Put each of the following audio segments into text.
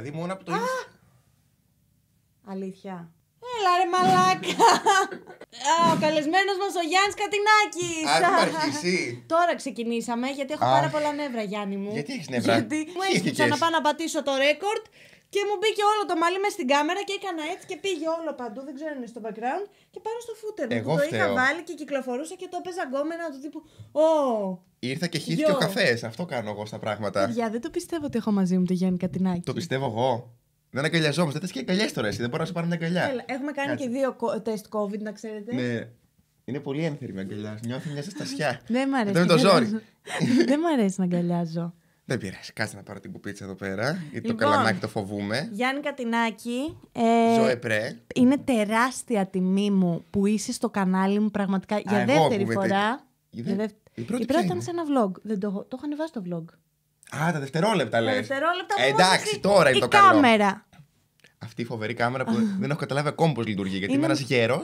Δηλαδή μόνο από το Αλήθεια. Έλα ρε μαλάκα! Α, ο καλεσμένος μας ο Γιάννης Κατινάκης! αρχίσει! Τώρα ξεκινήσαμε γιατί έχω πάρα πολλά νεύρα, Γιάννη μου. Γιατί έχεις νεύρα. Γιατί μου έσκυψα να πάω να πατήσω το ρεκόρτ και μου μπήκε όλο το μαλλί μες στην κάμερα και έκανα έτσι και πήγε όλο παντού. Δεν ξέρω αν είναι στο background. Και πάνω στο φούτερ μου. το είχα βάλει και κυκλοφορούσα και το παίζα γκόμενα του τύπου. Ήρθα και χύθηκε ο καφές. Αυτό κάνω εγώ στα πράγματα. Για δεν το πιστεύω ότι έχω μαζί μου τη Γιάννη Κατινάκη. Το πιστεύω εγώ. Δεν αγκαλιαζόμαστε. Δεν και αγκαλιές τώρα, εσύ. Δεν μπορώ να σου πάρω μια αγκαλιά. έχουμε κάνει Κάτσε. και δύο τεστ COVID, να ξέρετε. Ναι. Είναι πολύ ένθερμη αγκαλιά. Νιώθω μια ζεστασιά. δεν μ' αρέσει. Δεν το ζόρι. δεν μ' αρέσει να αγκαλιάζω. Δεν πειράζει. Κάτσε να πάρω την κουπίτσα εδώ πέρα. Γιατί το λοιπόν, καλαμάκι το φοβούμε. Γιάννη Κατινάκη. Ε, Ζωεπρέ. Είναι τεράστια τιμή μου που είσαι στο κανάλι μου πραγματικά για δεύτερη φορά. δεύτερη η πρώτη, η πρώτη ήταν σε ένα vlog. Δεν το, το έχω ανεβάσει το vlog. Α, τα δευτερόλεπτα λες. Δευτερόλεπτα ε, Εντάξει, τώρα είναι το καλό. κάμερα. Αυτή η φοβερή κάμερα που δεν έχω καταλάβει ακόμα πώς λειτουργεί. Γιατί είμαι ένας γέρος.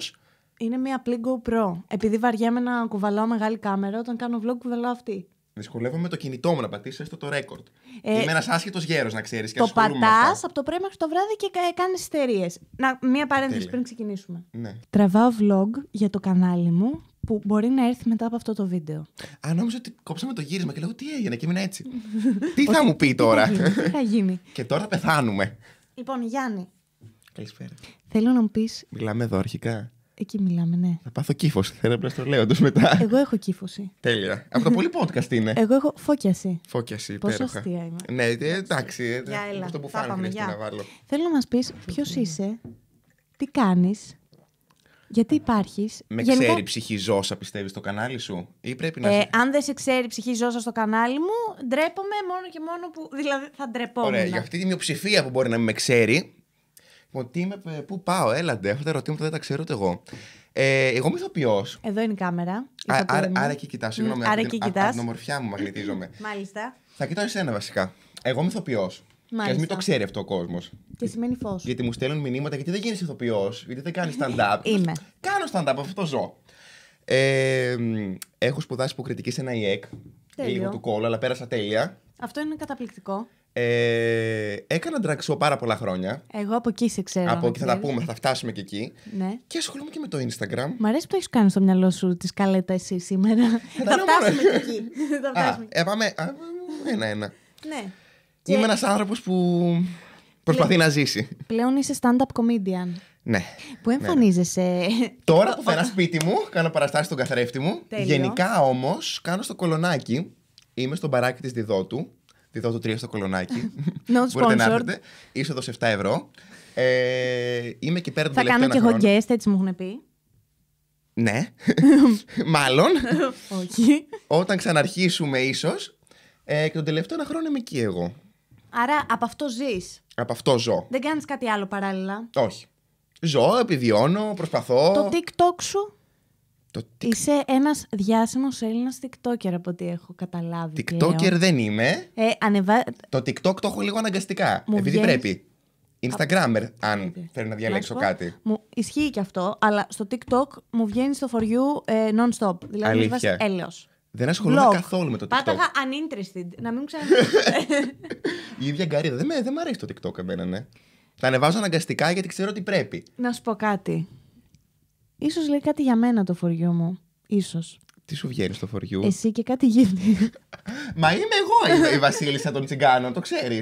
Είναι μια απλή GoPro. Επειδή βαριέμαι να κουβαλάω μεγάλη κάμερα, όταν κάνω vlog κουβαλάω αυτή. Δυσκολεύομαι με το κινητό μου να πατήσει έστω το record. Ε, Είμαι ένας άσχετος γέρος, να ξέρεις. Το πατά από το πρωί μέχρι το βράδυ και κάνει εταιρείε. Μία παρένθεση πριν ξεκινήσουμε. Ναι. Τραβάω vlog για το κανάλι μου που μπορεί να έρθει μετά από αυτό το βίντεο. Α, νόμιζα ότι κόψαμε το γύρισμα και λέω τι έγινε και έμεινα έτσι. τι θα μου πει τώρα. Τι θα γίνει. και τώρα πεθάνουμε. Λοιπόν, Γιάννη. Καλησπέρα. Θέλω να μου πεις. Μιλάμε εδώ αρχικά. Εκεί μιλάμε, ναι. Θα πάθω κύφωση. Θέλω να το λέω του μετά. Εγώ έχω κύφωση. Τέλεια. Από το πολύ podcast είναι. Εγώ έχω φώκιαση. Φώκιαση, υπέροχα. Πόσο αστεία Ναι, ε, εντάξει. Για έλα. Αυτό που φάνηκε να βάλω. Θέλω να μας πεις ποιος είσαι, τι κάνεις, γιατί υπάρχεις. Με Γενικά... ξέρει ψυχή ζώσα, πιστεύεις, στο κανάλι σου, ή πρέπει να. Ε, αν δεν σε ξέρει ψυχή ζώσα στο κανάλι μου, ντρέπομαι μόνο και μόνο που. Δηλαδή θα ντρεπόμουν. Ωραία, για αυτή τη μειοψηφία που μπορεί να με ξέρει. Ότι είμαι. Πού πάω, έλαντε. Αυτά τα ερωτήματα δεν τα ξέρω ούτε εγώ. Ε, εγώ είμαι ηθοποιός. Εδώ είναι η κάμερα. άρα, α, άρα εκεί κοιτάς. Συγγνώμη, από, την, από την ομορφιά μου μαγνητίζομαι. Μάλιστα. Θα κοιτάω εσένα βασικά. Εγώ είμαι ηθοποιός. Και α μην το ξέρει αυτό ο κόσμος. Τι σημαίνει φως. Γιατί μου στέλνουν μηνύματα, γιατί δεν γίνεις ηθοποιός, γιατί δεν κάνεις stand-up. Είμαι. Κάνω stand-up, αυτό ζω. Ε, έχω σπουδάσει υποκριτική σε ένα ΙΕΚ. E Τέλειο. Λίγο του κόλλου, αλλά πέρασα τέλεια. Αυτό είναι καταπληκτικό. Ε, έκανα drag πάρα πολλά χρόνια. Εγώ από εκεί σε ξέρω. Από εκεί θα τα πούμε, θα φτάσουμε και εκεί. Ναι. Και ασχολούμαι και με το Instagram. Μ' αρέσει που έχεις κάνει στο μυαλό σου τη καλέτα εσύ σήμερα. Ε, θα φτάσουμε και εκεί. θα φτάσουμε. ενα Ένα-ένα. ναι. Είμαι ένας άνθρωπος που προσπαθεί να ζήσει. Πλέον είσαι stand-up comedian. Ναι. Πού ναι, ναι. εμφανίζεσαι. Ναι. Τώρα που εμφανιζεσαι τωρα σπίτι μου, κάνω παραστάσεις στον καθρέφτη μου. Τέλειο. Γενικά όμως, κάνω στο κολονάκι. Είμαι στον μπαράκι της Διδότου. Διδότου 3 στο κολονάκι. No Μπορείτε να έρθετε. Είσοδος 7 ευρώ. Ε, είμαι και πέρα του Θα κάνω και εγώ guest, έτσι μου έχουν πει. Ναι. Μάλλον. Όχι. Όταν ξαναρχίσουμε, ίσως. Ε, και τον τελευταίο ένα χρόνο είμαι εκεί εγώ. Άρα από αυτό ζεις. Από αυτό ζω. Δεν κάνεις κάτι άλλο παράλληλα. Όχι. Ζω, επιβιώνω, προσπαθώ. Το TikTok σου. Το TikTok. Είσαι ένας διάσημος Έλληνας TikToker από ό,τι έχω καταλάβει. TikToker δεν είμαι. Ε, ανεβα... Το TikTok το έχω λίγο αναγκαστικά. επειδή πρέπει. Instagrammer, αν φερνα να διαλέξω κάτι. Μου ισχύει και αυτό, αλλά στο TikTok μου βγαίνει στο for you ε, non-stop. Δηλαδή, βάζεις Έλεος. Δεν ασχολούμαι καθόλου με το TikTok. Πάταγα uninterested, να μην ξαναδεί. Η ίδια γκαρίδα. Δεν, δεν μ' αρέσει το TikTok εμένα, ναι. Τα ανεβάζω αναγκαστικά γιατί ξέρω ότι πρέπει. να σου πω κάτι. Ίσως λέει κάτι για μένα το φοριό μου. Σω. Τι σου βγαίνει στο φοριό. Εσύ και κάτι γίνει. Μα είμαι εγώ η- Βασίλισσα των Τσιγκάνων, το ξέρεις.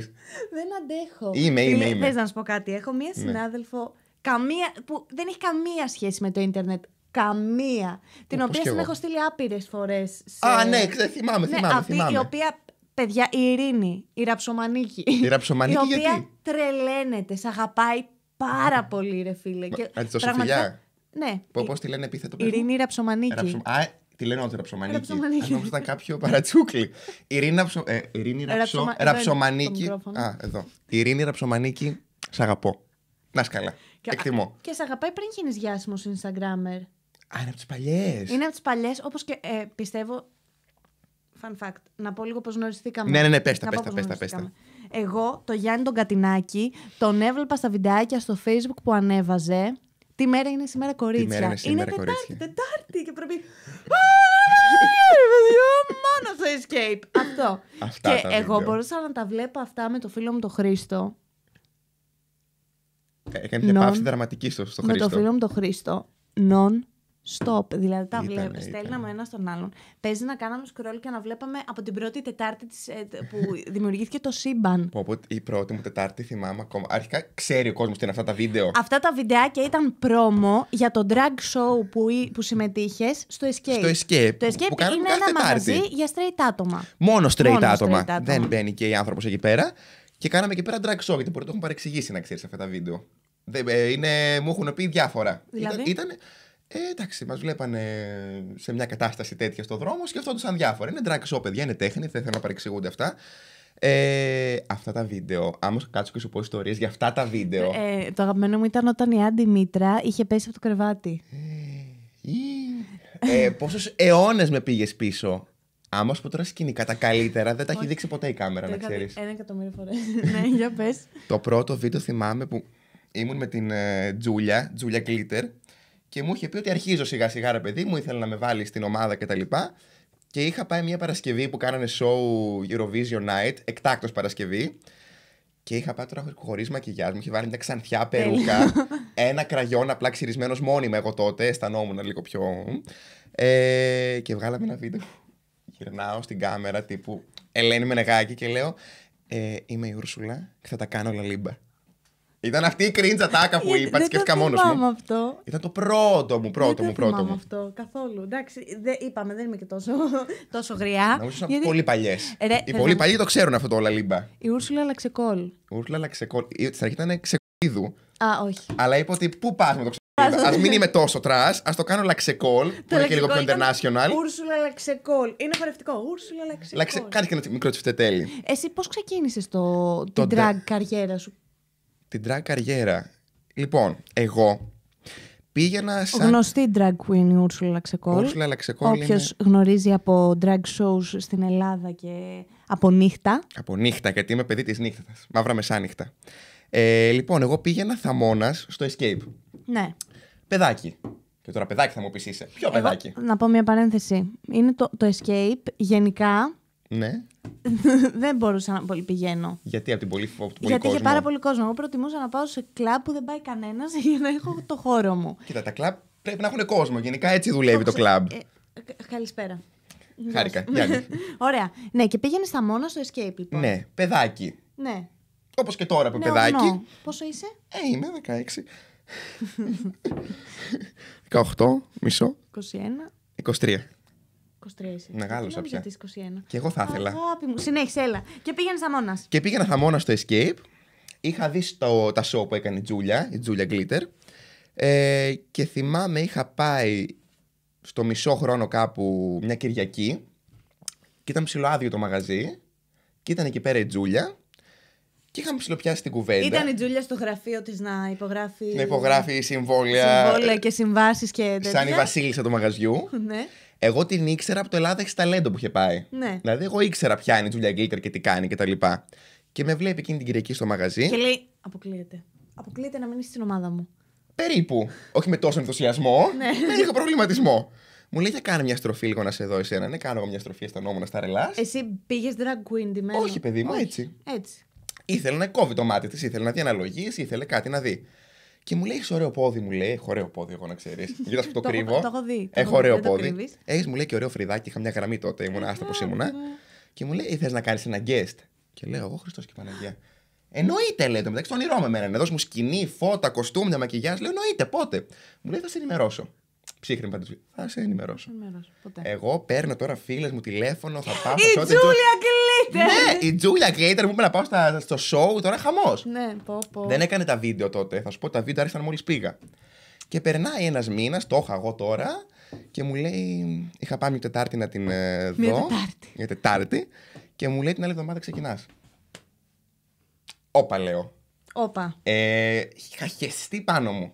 Δεν αντέχω. Είμαι, είμαι, είμαι. Θες να σου πω κάτι. Έχω μία ναι. συνάδελφο καμία, που δεν έχει καμία σχέση με το ίντερνετ Καμία. Την οποία την έχω στείλει άπειρες φορές. Σε... Α, ναι, θυμάμαι, ναι, θυμάμαι. Αυτή θυμάμαι. η οποία. Παιδιά, η Ειρήνη, η Ραψομανίκη. Η Ραψομανίκη, η οποία γιατί? τρελαίνεται, σε αγαπάει πάρα πολύ, ρε φίλε. Μα, και... Αν τη πραγματικά... Ναι. Πώ τη λένε επίθετο παιδί. Ειρήνη Ραψομανίκη. Ραψο... Α, ε, τη λένε όντω Ραψομανίκη. Ραψομανίκη. Αν νόμιζα ήταν κάποιο παρατσούκλι. Ειρήνη, Ραψο... ε, Ειρήνη Ραψο... Ραψομανίκη. Α, εδώ. Ειρήνη Ραψομανίκη, σ' αγαπώ. Να σκαλά. Εκτιμώ. Και σε αγαπάει πριν γίνεις διάσημο Instagrammer. Α, είναι από τις παλιές. Είναι από τις παλιές, όπως και ε, πιστεύω. Fun fact. Να πω λίγο πώς γνωριστήκαμε. Ναι, ναι, ναι, πέστα, πέστα, πέστα, πέστα. Εγώ το Γιάννη τον Κατινάκη τον έβλεπα στα βιντεάκια στο facebook που ανέβαζε. Τι μέρα είναι σήμερα κορίτσια. Τι μέρα είναι σήμερα είναι κορίτσια. Τετάρτη, Τετάρτη και πρέπει. Μόνο στο escape. Αυτό. και εγώ μπορούσα να τα βλέπω αυτά με το φίλο μου τον Χρήστο. Ε, έκανε μια παύση δραματική στο, στο Χρήστο. Με το φίλο μου τον Χρήστο. Non stop. Δηλαδή τα βλέπω. Στέλναμε ένα στον άλλον. Παίζει να κάναμε scroll και να βλέπαμε από την πρώτη Τετάρτη της, ε, που δημιουργήθηκε το σύμπαν. Οπότε η πρώτη μου Τετάρτη θυμάμαι ακόμα. Αρχικά ξέρει ο κόσμος τι είναι αυτά τα βίντεο. Αυτά τα βιντεάκια ήταν πρόμο για το drag show που, που συμμετείχες στο Escape. Στο Escape. Το Escape που είναι ένα τετάρτη. μαγαζί για straight άτομα. Μόνο straight, άτομα. Δεν μπαίνει και η άνθρωπος εκεί πέρα. Και κάναμε εκεί πέρα drag show, γιατί μπορεί να το έχουν παρεξηγήσει να ξέρεις αυτά τα βίντεο. Ε, είναι, μου έχουν πει διάφορα. Δηλαδή? ήταν ε, εντάξει, μας βλέπανε σε μια κατάσταση τέτοια στο δρόμο, σκεφτόντουσαν διάφορα. Είναι drag show, παιδιά, είναι τέχνη, δεν θέλω να παρεξηγούνται αυτά. Ε, αυτά τα βίντεο. Άμα κάτσω και σου πω ιστορίες για αυτά τα βίντεο. Ε, το αγαπημένο μου ήταν όταν η Άντι Μήτρα είχε πέσει από το κρεβάτι. Ε, ε, Πόσους αιώνες με πήγες πίσω. Άμα σου πω τώρα σκηνικά τα καλύτερα, δεν τα έχει δείξει ποτέ η κάμερα, να ξέρεις. Ένα εκατομμύριο φορές. ναι, για πες. Το πρώτο βίντεο θυμάμαι που ήμουν με την ε, Τζούλια, Τζούλια Κλίτερ, και μου είχε πει ότι αρχίζω σιγά σιγά ρε παιδί μου, ήθελε να με βάλει στην ομάδα κτλ. Και, και είχα πάει μια Παρασκευή που κάνανε show Eurovision Night, εκτάκτος Παρασκευή. Και είχα πάει τώρα χωρίς μακιγιάς μου, είχε βάλει μια ξανθιά περούκα, ένα κραγιόν απλά ξυρισμένος μόνιμα. Εγώ τότε αισθανόμουν λίγο πιο. Ε, και βγάλαμε ένα βίντεο. Γυρνάω στην κάμερα τύπου Ελένη Μενεγάκη και λέω ε, Είμαι η Ούρσουλα και θα τα κάνω όλα λίμπα. Ήταν αυτή η cringe τάκα που ε, είπα, τη σκέφτηκα μόνος μου. Δεν αυτό. Ήταν το πρώτο μου, πρώτο δεν μου, πρώτο μου. Δεν αυτό καθόλου. Εντάξει, δε, είπαμε, δεν είμαι και τόσο, τόσο γριά. Να γιατί... πολύ παλιές. Ε, Οι πολύ παλιοί το ξέρουν αυτό το λίμπα. Η Ούρσουλα Λαξεκόλ. Η Ούρσουλα Λαξεκόλ. Στην αρχή ήταν ξεκολίδου. Α, όχι. Αλλά είπε ότι πού πας με το Α μην είμαι τόσο τρα, ας το κάνω λαξεκόλ. Που είναι και λίγο πιο international. Ούρσουλα λαξεκόλ. Είναι χορευτικό. Ούρσουλα λαξεκόλ. Λαξε... Κάνεις και ένα μικρό τσιφτετέλι. Εσύ πώς ξεκίνησες το... την drag καριέρα σου, την drag καριέρα. Λοιπόν, εγώ πήγαινα σαν... Γνωστή drag queen η Ούρσουλα Λαξεκόλ. Ούρσουλα Λαξεκόλ Όποιος γνωρίζει από drag shows στην Ελλάδα και από νύχτα. Από νύχτα, γιατί είμαι παιδί της νύχτας. Μαύρα μεσάνυχτα. Ε, λοιπόν, εγώ πήγαινα θαμώνας στο Escape. Ναι. Παιδάκι. Και τώρα παιδάκι θα μου πεις είσαι. Ποιο παιδάκι. να πω μια παρένθεση. Είναι το, το Escape γενικά ναι. δεν μπορούσα να πολύ πηγαίνω. Γιατί από την πολύ φοβή Γιατί είχε πάρα πολύ κόσμο. Εγώ προτιμούσα να πάω σε κλαμπ που δεν πάει κανένας για να έχω το χώρο μου. Κοίτα, τα κλαμπ πρέπει να έχουν κόσμο. Γενικά έτσι δουλεύει το κλαμπ. Ε, ε καλησπέρα. Χάρηκα. Ωραία. Ναι, και πήγαινες στα μόνα στο escape λοιπόν. Ναι, παιδάκι. Ναι. Όπως και τώρα που ναι, παιδάκι. Πόσο είσαι? Ε, είμαι 16. 18, μισό. 21. 23. 23. Μεγάλωσα πια. 21. Και εγώ θα ήθελα. Αγάπη μου, συνέχισε, έλα. Και πήγαινες Αμόνα. Και πήγαινα Αμόνα στο Escape. Είχα δει στο, τα show που έκανε η Τζούλια, η Τζούλια Γκλίτερ. Ε, και θυμάμαι είχα πάει στο μισό χρόνο κάπου μια Κυριακή και ήταν ψηλό άδειο το μαγαζί και ήταν εκεί πέρα η Τζούλια και είχαμε ψηλοπιάσει την κουβέντα. Ήταν η Τζούλια στο γραφείο της να υπογράφει. Να υπογράφει συμβόλαια. Συμβόλαια και συμβάσεις και τέτοια. Σαν η βασίλισσα του μαγαζιού. ναι. Εγώ την ήξερα από το Ελλάδα έχεις ταλέντο που είχε πάει. Ναι. Δηλαδή, εγώ ήξερα ποια είναι η Τζούλια Γκίλτερ και τι κάνει κτλ. Και, τα και με βλέπει εκείνη την Κυριακή στο μαγαζί. Και λέει: Αποκλείεται. Αποκλείεται να μείνεις στην ομάδα μου. Περίπου. Όχι με τόσο ενθουσιασμό. Δεν ναι. λίγο προβληματισμό. Μου λέει: Για κάνε μια στροφή λίγο να σε δω εσένα. Ναι, κάνω μια στροφή, αισθανόμουν στα ρελάς. Εσύ πήγες drag queen τη μέρα. Όχι, παιδί μου, έτσι. έτσι. Ήθελε να κόβει το μάτι της, ήθελε να δει αναλογίε, ήθελε κάτι να δει. Και μου λέει: Έχεις ωραίο πόδι, μου λέει. Έχω ωραίο πόδι, εγώ να ξέρεις. που το κρύβω. Το έχω δει. Έχω ωραίο πόδι. Έχεις, μου λέει και ωραίο φρυδάκι. Είχα μια γραμμή τότε, ήμουν άστα ε, πώ ήμουνα. Και μου λέει: «Ε, Θες να κάνεις ένα guest. Και λέω: Εγώ Χριστός και Παναγία. Εννοείται, λέει το μεταξύ, το όνειρό με εμένα. Να δώσει μου σκηνή, φώτα, κοστούμια, μακιγιά. Λέω: Εννοείται, πότε. Μου λέει: Θα σε ενημερώσω ψύχρεμη παντού. Θα σε ενημερώσω. Ποτέ. Εγώ παίρνω τώρα φίλες μου τηλέφωνο, θα πάω. Η Τζούλια Κλίτερ. Ναι, η Τζούλια Κλίτερ που είπε να πάω στο show, τώρα χαμός. Ναι, πω, Δεν έκανε τα βίντεο τότε. Θα σου πω τα βίντεο άρχισαν μόλις πήγα. Και περνάει ένας μήνας, το είχα εγώ τώρα, και μου λέει. Είχα πάει μια Τετάρτη να την ε, δω. Μια Τετάρτη. Μια Τετάρτη. Και μου λέει την άλλη εβδομάδα ξεκινάς. Όπα, λέω. Όπα. Ε, είχα χεστεί πάνω μου.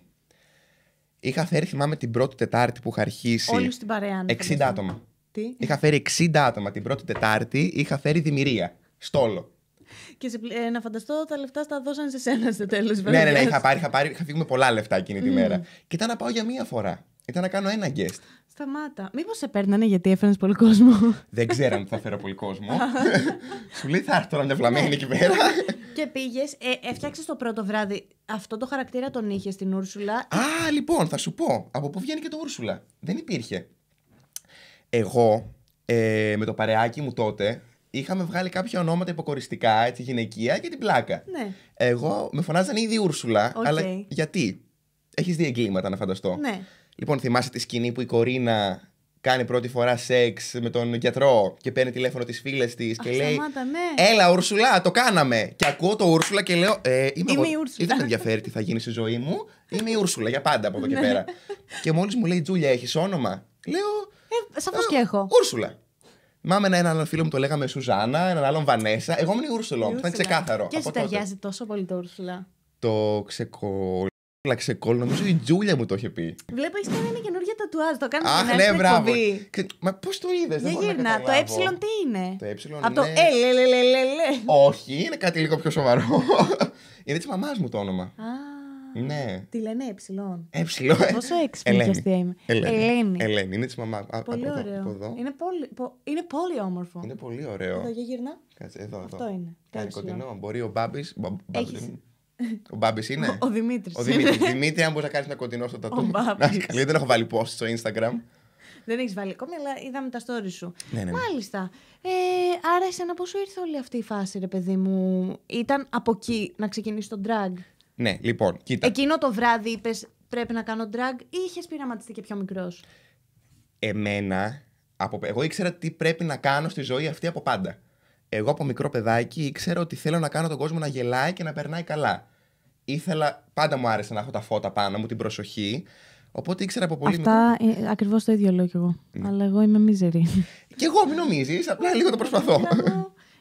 Είχα φέρει, θυμάμαι, την πρώτη Τετάρτη που είχα αρχίσει. Όλοι στην παρέα. 60 άτομα. Τι? Είχα φέρει 60 άτομα την πρώτη Τετάρτη, είχα φέρει δημιουργία. Στόλο. Και ε, να φανταστώ τα λεφτά στα δώσαν σε σένα στο τέλος. ναι, ναι, ναι, είχα πάρει, είχα πάρει, είχα φύγει με πολλά λεφτά εκείνη τη μέρα. Και ήταν να πάω για μία φορά. Ήταν να κάνω ένα guest. Σταμάτα. Μήπως σε παίρνανε γιατί έφερε πολύ κόσμο. Δεν ξέραν αν θα φέρω πολύ κόσμο. Σου λέει θα έρθω να είναι εκεί πέρα. Και πήγες, ε, έφτιαξες το πρώτο βράδυ. Αυτό το χαρακτήρα τον είχες στην Ούρσουλα. Α, λοιπόν, θα σου πω. Από πού βγαίνει και το Ούρσουλα. Δεν υπήρχε. Εγώ ε, με το παρεάκι μου τότε είχαμε βγάλει κάποια ονόματα υποκοριστικά, έτσι γυναικεία και την πλάκα. Ναι. Εγώ με φωνάζανε ήδη Ούρσουλα, okay. αλλά γιατί. Έχεις δει εγκλήματα, να φανταστώ. Ναι. Λοιπόν, θυμάσαι τη σκηνή που η Κορίνα κάνει πρώτη φορά σεξ με τον γιατρό και παίρνει τηλέφωνο της φίλη τη και λέει: ναι. Έλα, Ούρσουλα, το κάναμε. Και ακούω το Ούρσουλα και λέω: ε, Είμαι, είμαι η Ούρσουλα. Δεν με ενδιαφέρει τι θα γίνει στη ζωή μου. Είμαι η Ούρσουλα για πάντα από εδώ και ναι. πέρα. και μόλις μου λέει: Τζούλια, έχεις όνομα. Λέω: ε, Σαφώς και έχω. Ούρσουλα. Μάμε έναν άλλο φίλο μου το λέγαμε Σουζάνα, έναν άλλον Βανέσα. Εγώ ήμουν η Ούρσουλα. Ήταν ξεκάθαρο. Και σου ταιριάζει τόσο πολύ το Ούρσουλα. Το Πλάξε κόλλο, νομίζω η Τζούλια μου το είχε πει. Βλέπω, έχει κάνει ένα καινούργιο τατουάζ. Το κάνει Αχ, ναι, μπράβο. Μα πώς το είδες, δεν γυρνά. Το ε τι είναι. Το ε Από το ναι. ε, Όχι, είναι κάτι λίγο πιο σοβαρό. είναι της μαμάς μου το όνομα. Α. Ναι. Τη λένε Ε. Εψιλόν. Ε. Πόσο έξυπνη είναι. είμαι. Ελένη. Ελένη. Είναι της μαμάς. Πολύ ωραίο. Είναι πολύ, είναι όμορφο. Είναι πολύ ωραίο. Εδώ γυρνά. Κάτσε, εδώ, Αυτό είναι. Κάτι κοντινό. Μπορεί ο Μπάμπης. Ο Μπάμπης είναι. Ο, Δημήτρης. Ο Δημήτρης, Δημήτρη αν μπορείς να κάνεις ένα κοντινό στο τατού. Να Δεν έχω βάλει post στο Instagram. Δεν έχεις βάλει ακόμη, αλλά είδαμε τα story σου. Ναι, ναι. ναι. Μάλιστα. Ε, άρα, εσένα σου ήρθε όλη αυτή η φάση, ρε παιδί μου. Ήταν από εκεί να ξεκινήσει το drag. Ναι, λοιπόν, κοίτα. Εκείνο το βράδυ είπες πρέπει να κάνω drag ή είχες πειραματιστεί και πιο μικρός. Εμένα, από, εγώ ήξερα τι πρέπει να κάνω στη ζωή αυτή από πάντα εγώ από μικρό παιδάκι ήξερα ότι θέλω να κάνω τον κόσμο να γελάει και να περνάει καλά. Ήθελα, πάντα μου άρεσε να έχω τα φώτα πάνω μου, την προσοχή. Οπότε ήξερα από πολύ Αυτά, μικρό. Ε, Ακριβώς το ίδιο λέω κι εγώ. Ναι. Αλλά εγώ είμαι μίζερη. Κι εγώ, μην νομίζεις, απλά λίγο το προσπαθώ.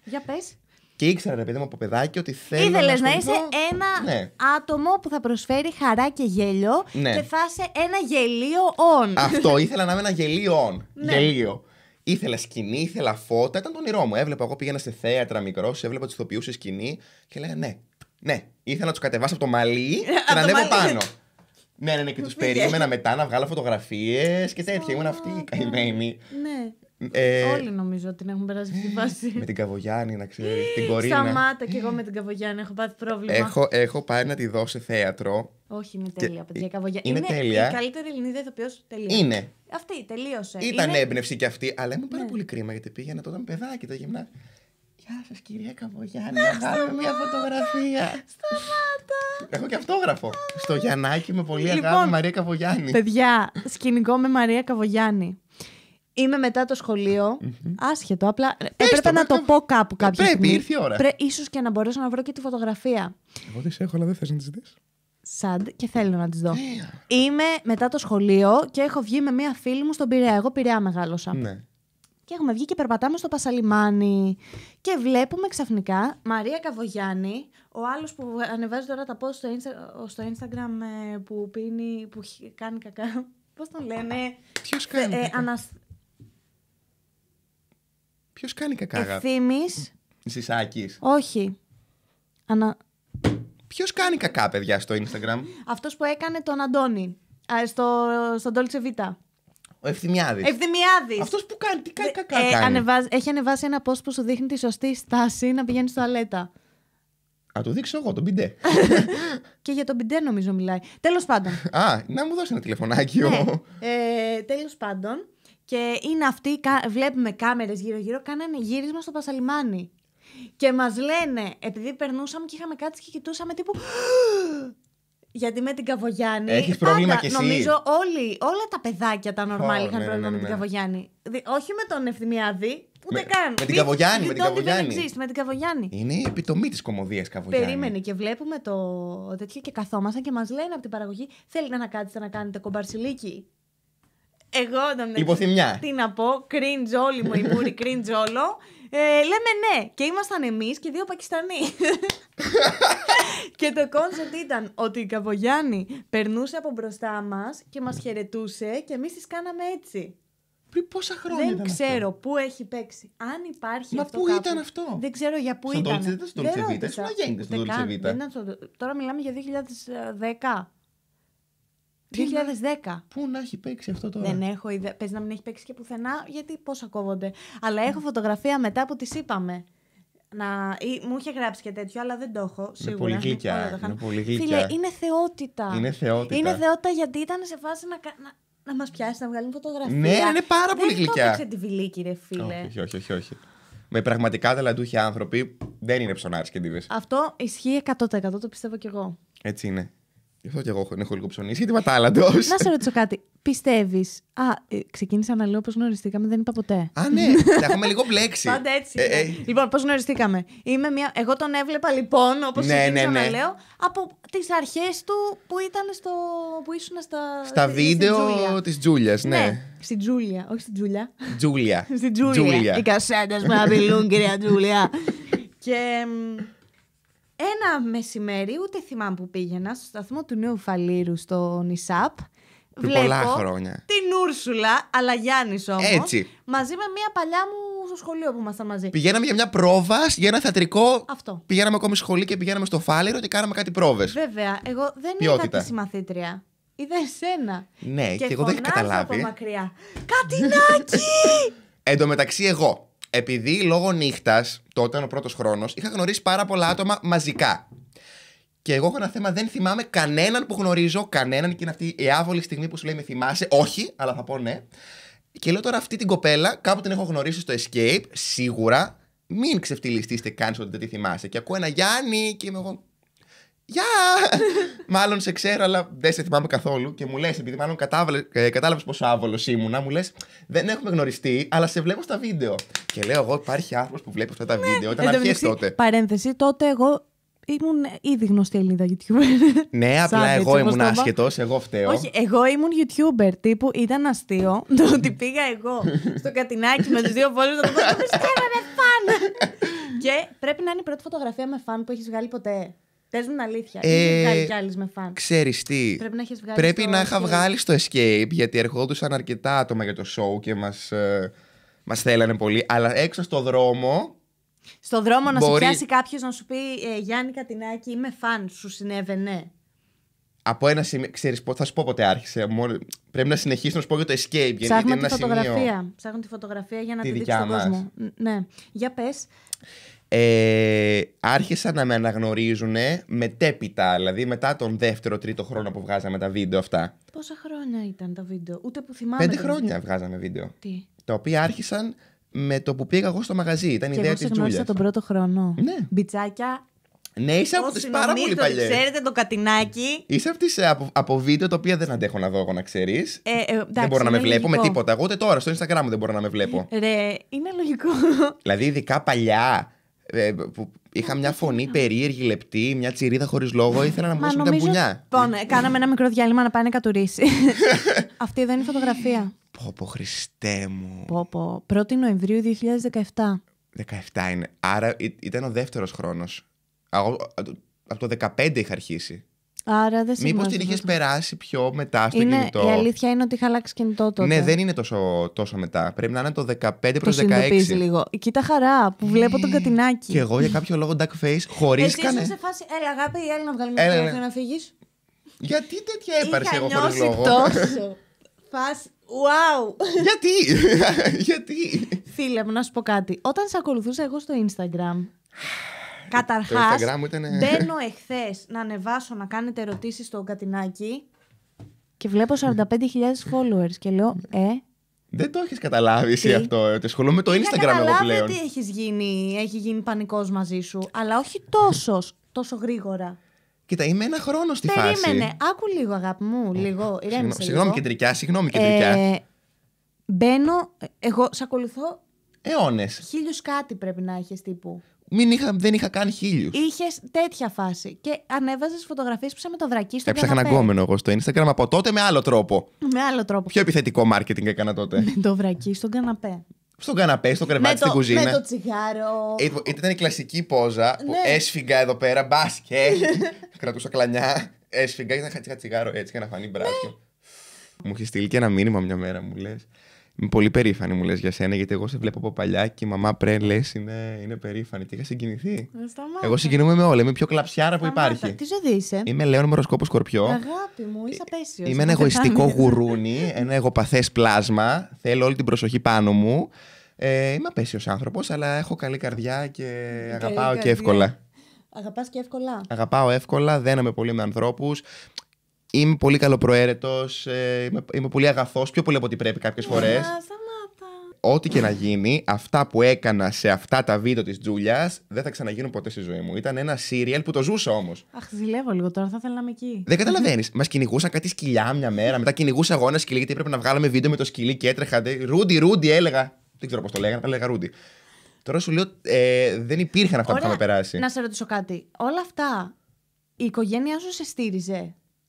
Για πες. Και ήξερα, ρε παιδί μου, από παιδάκι ότι θέλω. Ήθελες να, να είσαι ένα ναι. άτομο που θα προσφέρει χαρά και γέλιο ναι. και θα είσαι ένα γελίο on. Αυτό, ήθελα να είμαι ένα γελίο on. Ναι. Γελίο. Ήθελα σκηνή, ήθελα φώτα, ήταν το όνειρό μου. Έβλεπα, εγώ πήγαινα σε θέατρα μικρό, έβλεπα τους ηθοποιούς σε σκηνή και λέγανε ναι, ναι, ήθελα να τους κατεβάσω από το μαλλί και να ανέβω πάνω. Ναι, ναι, ναι, και τους περίμενα μετά να βγάλω φωτογραφίες και τέτοια. Ήμουν αυτή η καημένη. Ναι. Ε, Όλοι νομίζω την έχουν περάσει αυτή τη φάση. Με την Καβογιάννη, να ξέρει. Την Κορίνα. Σταμάτα και εγώ με την Καβογιάννη, έχω πάθει πρόβλημα. Έχω, έχω πάει να τη δω σε θέατρο. Όχι, είναι τέλεια, και... παιδιά. Ε, Καβογιάννη. Είναι, είναι τέλεια. Η καλύτερη Ελληνίδα ηθοποιός τελείωσε. Είναι. Αυτή τελείωσε. Ήταν είναι... έμπνευση κι αυτή, αλλά είμαι πάρα ναι. πολύ κρίμα γιατί πήγαινα τότε με παιδάκι το γυμνά. Γεια σας, κυρία Καβογιάννη. Να μια φωτογραφία. Σταμάτα. Έχω και αυτόγραφο. Στο Γιαννάκι με πολύ λοιπόν, αγάπη Μαρία Καβογιάννη. Παιδιά, σκηνικό με Μαρία Καβογιάννη. Είμαι μετά το σχολειο mm Άσχετο. Απλά ε, έπρεπε να το πω κάπου ε, κάποια πρέπει, Ήρθε η ώρα. Πρέ... Ίσως και να μπορέσω να βρω και τη φωτογραφία. Εγώ τις έχω, αλλά δεν θες να τη δεις. Σαντ και θέλω να τις δω. Είμαι μετά το σχολείο και έχω βγει με μία φίλη μου στον Πειραιά. Εγώ Πειραιά μεγάλωσα. Ναι. Και έχουμε βγει και περπατάμε στο Πασαλιμάνι. Και βλέπουμε ξαφνικά Μαρία Καβογιάννη, ο άλλος που ανεβάζει τώρα τα post στο, στο Instagram ε, που πίνει, που κάνει κακά. Πώς τον λένε. Ποιος κάνει. Ποιος κάνει κακά. Ευθύνη. Ζησάκη. Όχι. Ανα... Ποιος κάνει κακά, παιδιά, στο Instagram. Αυτός που έκανε τον Αντώνη. Α, στο, στον Τόλτσε Β Ο Ευθυμιάδης. Ευθυμιάδης. Αυτός που κάνει, τι κάνει κακά. Ε, κάνει. Ανεβάζ, έχει ανεβάσει ένα post που σου δείχνει τη σωστή στάση να πηγαίνεις στο αλέτα. Να το δείξω εγώ τον πιντέ. και για τον πιντέ νομίζω μιλάει. Τέλος πάντων. Α, να μου δώσει ένα τηλεφωνάκι. ναι. ε, Τέλος πάντων. Και είναι αυτοί, βλέπουμε κάμερες γύρω-γύρω, κάνανε γύρισμα στο Πασαλιμάνι. Και μας λένε, επειδή περνούσαμε και είχαμε κάτι και κοιτούσαμε τύπου. Γιατί με την Καβογιάννη. Έχεις πρόβλημα κι εσύ. Νομίζω όλοι, όλα τα παιδάκια τα νορμάλ είχαν ναι, ναι, πρόβλημα ναι, ναι, με την ναι, ναι. Καβογιάννη. Όχι με τον Ευθυμιάδη, ούτε με, καν. Με την Καβογιάννη. Με την Καβογιάννη. με την Καβογιάννη. Είναι η επιτομή της κομμωδίας Καβογιάννη. Περίμενε και βλέπουμε το τέτοιο και καθόμασταν και μας λένε από την παραγωγή θέλετε να κάτσετε να κάνετε κομπαρσιλίκι. Εγώ όταν Υποθυμιά. Τι να πω, cringe όλοι μου, η Μπούρη cringe όλο. Ε, λέμε ναι και ήμασταν εμείς και δύο Πακιστανοί. και το κόνσεπτ ήταν ότι η Καβογιάννη περνούσε από μπροστά μας και μας χαιρετούσε και εμείς τις κάναμε έτσι. Πριν πόσα χρόνια Δεν ξέρω πού έχει παίξει. Αν υπάρχει Μα αυτό. πού ήταν αυτό. Δεν ξέρω για πού ήταν. Στον Τόλτσεβίτα στον Δεν ήταν Τώρα μιλάμε για 2010. 2010. Πού να έχει παίξει αυτό τώρα. Δεν έχω ιδέα. Παίζει να μην έχει παίξει και πουθενά, γιατί πώ κόβονται. Αλλά έχω φωτογραφία μετά που τις είπαμε. Να... Ή, μου είχε γράψει και τέτοιο, αλλά δεν το έχω. Σίγουρα. Είναι πολύ γλυκιά. Είναι Φίλε, είναι θεότητα. Είναι θεότητα. Είναι θεότητα γιατί ήταν σε φάση να, να, να μας πιάσει, να βγάλουμε φωτογραφία. Ναι, ναι είναι πάρα πολύ γλυκιά. Δεν έπαιξε τη βυλή κύριε φίλε. Όχι, όχι, όχι. όχι. Με πραγματικά ταλαντούχοι άνθρωποι δεν είναι ψωνάρι και τίβε. Αυτό ισχύει 100% το πιστεύω κι εγώ. Έτσι είναι. Γι' αυτό και εγώ έχω λίγο ψωνίσει, γιατί είμαι Να σε ρωτήσω κάτι. Πιστεύεις. Α, ε, ξεκίνησα να λέω πώς γνωριστήκαμε, δεν είπα ποτέ. Α, ναι, τα έχουμε λίγο μπλέξει. Πάντα έτσι. Ε, ε. Λοιπόν, πώς γνωριστήκαμε. Είμαι μια... Εγώ τον έβλεπα λοιπόν, όπως ναι, ναι, ναι. να ναι. λέω, από τις αρχές του που ήταν στο. που ήσουν στα. Στα βίντεο της Τζούλιας, ναι. ναι. Τζούλια, όχι στην Τζούλια. Τζούλια. Στην Τζούλια. Οι κασέντε με απειλούν, κυρία Τζούλια. και ένα μεσημέρι, ούτε θυμάμαι που πήγαινα, στο σταθμό του Νέου Φαλήρου στο Νισάπ. Βλέπω πολλά χρόνια. την Ούρσουλα, αλλά Γιάννης όμως. Μαζί με μια παλιά μου στο σχολείο που ήμασταν μαζί. Πηγαίναμε για μια πρόβα, για ένα θεατρικό. Αυτό. Πηγαίναμε ακόμη σχολή και πηγαίναμε στο Φάληρο και κάναμε κάτι πρόβες. Βέβαια. Εγώ δεν είμαι είδα τη συμμαθήτρια. Είδα εσένα. Ναι, και, εγώ δεν είχα καταλάβει. Από μακριά. Κατινάκι! Εν τω μεταξύ, εγώ επειδή λόγω νύχτας, τότε ήταν ο πρώτος χρόνος, είχα γνωρίσει πάρα πολλά άτομα μαζικά. Και εγώ έχω ένα θέμα, δεν θυμάμαι κανέναν που γνωρίζω, κανέναν και είναι αυτή η άβολη στιγμή που σου λέει με θυμάσαι. Όχι, αλλά θα πω ναι. Και λέω τώρα αυτή την κοπέλα, κάπου την έχω γνωρίσει στο Escape, σίγουρα. Μην ξεφτυλιστείστε καν ότι δεν τη θυμάσαι. Και ακούω ένα Γιάννη και είμαι εγώ. Γεια! μάλλον σε ξέρω, αλλά δεν σε θυμάμαι καθόλου. Και μου λες, επειδή μάλλον ε, κατάλαβες πόσο άβολος ήμουνα, μου λες, δεν έχουμε γνωριστεί, αλλά σε βλέπω στα βίντεο. Και λέω, εγώ, υπάρχει άνθρωπος που βλέπει αυτά τα ναι, βίντεο, ήταν αρχέ τότε. Παρένθεση, τότε εγώ ήμουν ήδη γνωστή Ελληνίδα YouTuber. Ναι, απλά εγώ ήμουν άσχετο, εγώ φταίω. Όχι, εγώ ήμουν YouTuber. Τύπου ήταν αστείο το ότι πήγα εγώ στο κατινάκι με τους δύο πόλει να το πω Και πρέπει να είναι η πρώτη φωτογραφία με φαν που έχεις βγάλει ποτέ. Πε την αλήθεια. Ε, δεν κι με φαν. Ξέρεις τι. Πρέπει να, έχεις βγάλει πρέπει να είχα βγάλει στο Escape γιατί ερχόντουσαν αρκετά άτομα για το show και μας ε, μας θέλανε πολύ. Αλλά έξω στο δρόμο. Στο δρόμο να σε πιάσει κάποιος να σου πει ε, Γιάννη Κατινάκη, είμαι φαν. Σου συνέβαινε. Από ένα σημείο. Ξέρεις, θα σου πω πότε άρχισε. Πρέπει να συνεχίσω να σου πω για το escape. Γιατί είναι τη φωτογραφία. Σημείο... Ψάχνω τη φωτογραφία για να τη, τη δείξω κόσμο. Ναι. Για πες ε, άρχισαν να με αναγνωρίζουν μετέπειτα, δηλαδή μετά τον δεύτερο, τρίτο χρόνο που βγάζαμε τα βίντεο αυτά. Πόσα χρόνια ήταν τα βίντεο, ούτε που θυμάμαι. Πέντε δηλαδή. χρόνια βίντεο. βγάζαμε βίντεο. Τι. Τα οποία άρχισαν με το που πήγα εγώ στο μαγαζί. Ήταν η ιδέα τη Τζούλιας. τον πρώτο χρόνο. Ναι. Μπιτσάκια. Ναι, είσαι από τις πάρα πολύ παλιές. Ξέρετε το κατινάκι. Είσαι από, τις, ε, από, από βίντεο τα οποία δεν αντέχω να δω εγώ να ξέρεις. Ε, ε, δεν μπορώ να με βλέπω λογικό. με τίποτα. Εγώ ούτε τώρα στο Instagram δεν μπορώ να με βλέπω. Ρε, είναι λογικό. Δηλαδή, ειδικά παλιά ε, είχα μια φωνή περίεργη, λεπτή, μια τσιρίδα χωρίς λόγο, ήθελα να μου δώσουν τα μπουνιά Λοιπόν, κάναμε ένα μικρό διάλειμμα να πάνε κατουρίσει. Αυτή εδώ είναι η φωτογραφία. Πόπο, Χριστέ μου. Πόπο. 1η Νοεμβρίου 2017. 17 είναι. Άρα ήταν ο δεύτερος χρόνος. Από το 15 είχα αρχίσει. Άρα δεν Μήπως την είχε περάσει πιο μετά στο είναι, κινητό. Η αλήθεια είναι ότι είχα αλλάξει κινητό τότε. Ναι, δεν είναι τόσο, τόσο μετά. Πρέπει να είναι το 15 προ 16. λίγο. Κοίτα χαρά που βλέπω τον ε, κατινάκι. Και εγώ για κάποιο λόγο duck face χωρίς κανένα. σε φάση, έλα αγάπη, έλα να βγάλει έλα, ναι. να φύγεις. Γιατί τέτοια έπαρση εγώ χωρίς λόγο. τόσο. Φάση. Wow! Γιατί? Γιατί? Φίλε μου, να σου πω κάτι. Όταν σε ακολουθούσα εγώ στο Instagram, Καταρχά, μπαίνω εχθές να ανεβάσω να κάνετε ερωτήσεις στον Κατινάκη και βλέπω 45.000 ναι. followers και λέω Ε, δεν το έχεις καταλάβει εσύ αυτό. Ότι ασχολούμαι με το Instagram εγώ πλέον. Τι έχεις γίνει, έχει γίνει πανικός μαζί σου, αλλά όχι τόσος, τόσο γρήγορα. Κοίτα, είμαι ένα χρόνο στη Περίμενε. φάση. Περίμενε, άκου λίγο αγάπη μου, ε, λίγο. λίγο. Συγγνώμη, κεντρικά, συγγνώμη, κεντρικιά. Ε, μπαίνω, εγώ σε ακολουθώ. Αιώνες. Χίλιου κάτι πρέπει να έχεις τύπου. Μην είχα, δεν είχα καν χίλιους. Είχες τέτοια φάση. Και ανέβαζες φωτογραφίες που είσαι με το βρακί στο Έψαχνα γκόμενο εγώ στο Instagram από τότε με άλλο τρόπο. Με άλλο τρόπο. Πιο επιθετικό marketing έκανα τότε. Με το βρακί στον καναπέ. Στον καναπέ, στο κρεβάτι, στην κουζίνα. Με το τσιγάρο. ήταν η κλασική πόζα που ναι. έσφυγα εδώ πέρα, μπάσκετ. κρατούσα κλανιά. Έσφυγα, και είχα τσιγάρο έτσι για να φανεί Ναι. Μου είχε στείλει και ένα μήνυμα μια μέρα, μου λες. Είμαι πολύ περήφανη μου λες για σένα, γιατί εγώ σε βλέπω από παλιά και η μαμά πρέ λες είναι, είναι περήφανη. Τι είχα συγκινηθεί. Εγώ συγκινούμαι με όλα. Είμαι πιο κλαψιάρα που υπάρχει. Τι ζωή είσαι. Είμαι Λέων Μοροσκόπο σκορπιό. Αγάπη μου, είσαι ε, απέσιος. Είμαι ένα εγωιστικό γουρούνι, ένα εγωπαθές πλάσμα. Θέλω όλη την προσοχή πάνω μου. Ε, είμαι απέσιος άνθρωπος, αλλά έχω καλή καρδιά και καλή αγαπάω καρδιά. και εύκολα. Αγαπάς και εύκολα. Αγαπάω εύκολα, δέναμε πολύ με ανθρώπους είμαι πολύ καλοπροαίρετος, ε, είμαι, πολύ αγαθός, πιο πολύ από ό,τι πρέπει κάποιες ε, φορές. Ό,τι και να γίνει, αυτά που έκανα σε αυτά τα βίντεο της Τζούλιας δεν θα ξαναγίνουν ποτέ στη ζωή μου. Ήταν ένα σύριαλ που το ζούσα όμως. Αχ, ζηλεύω λίγο τώρα, θα ήθελα να είμαι εκεί. Δεν καταλαβαίνεις. Μας κυνηγούσαν κάτι σκυλιά μια μέρα, μετά εγώ ένα σκυλί, γιατί έπρεπε να βγάλαμε βίντεο με το σκυλί και έτρεχα. Ρούντι, Ρούντι έλεγα. Δεν ξέρω πώς το λέγανε, αλλά έλεγα Ρούντι. Τώρα σου λέω, ε, δεν υπήρχαν αυτά Ωραία, που είχαμε περάσει. Να σε ρωτήσω κάτι. Όλα αυτά η οικογένειά σου σε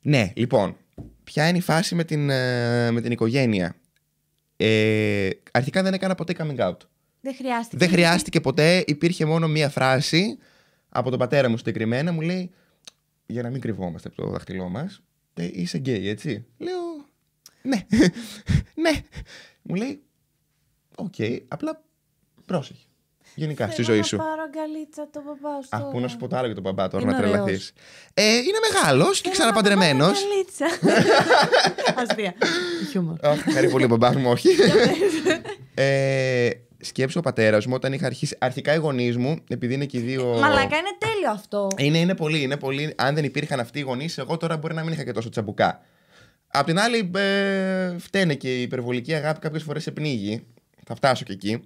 ναι, λοιπόν, ποια είναι η φάση με την, ε, με την οικογένεια. Ε, αρχικά δεν έκανα ποτέ coming out. Δεν χρειάστηκε. Δεν χρειάστηκε ποτέ. Υπήρχε μόνο μία φράση από τον πατέρα μου συγκεκριμένα. Μου λέει, για να μην κρυβόμαστε από το δάχτυλό μας, ε, είσαι γκέι, έτσι. Λέω, ναι. ναι. Μου λέει, οκ, okay, απλά πρόσεχε. Γενικά στη ζωή σου. Να πάρω αγκαλίτσα το παπά σου. Α, πού να σου πω το άλλο για τον παπά τώρα, να τρελαθείς. Ε, είναι μεγάλος και ξαναπαντρεμένο. Αγκαλίτσα. Αστεία. Χιούμορ. Χαρί πολύ παπά μου, όχι. ε, σκέψω ο πατέρας μου όταν είχα αρχίσει. Αρχικά οι γονείς μου, επειδή είναι και οι δύο. Μαλακά είναι τέλειο αυτό. Είναι, είναι πολύ, είναι πολύ. Αν δεν υπήρχαν αυτοί οι γονείς, εγώ τώρα μπορεί να μην είχα και τόσο τσαμπουκά. Απ' την άλλη, ε, φταίνε και η υπερβολική αγάπη κάποιες φορές σε πνίγει. Θα φτάσω και εκεί.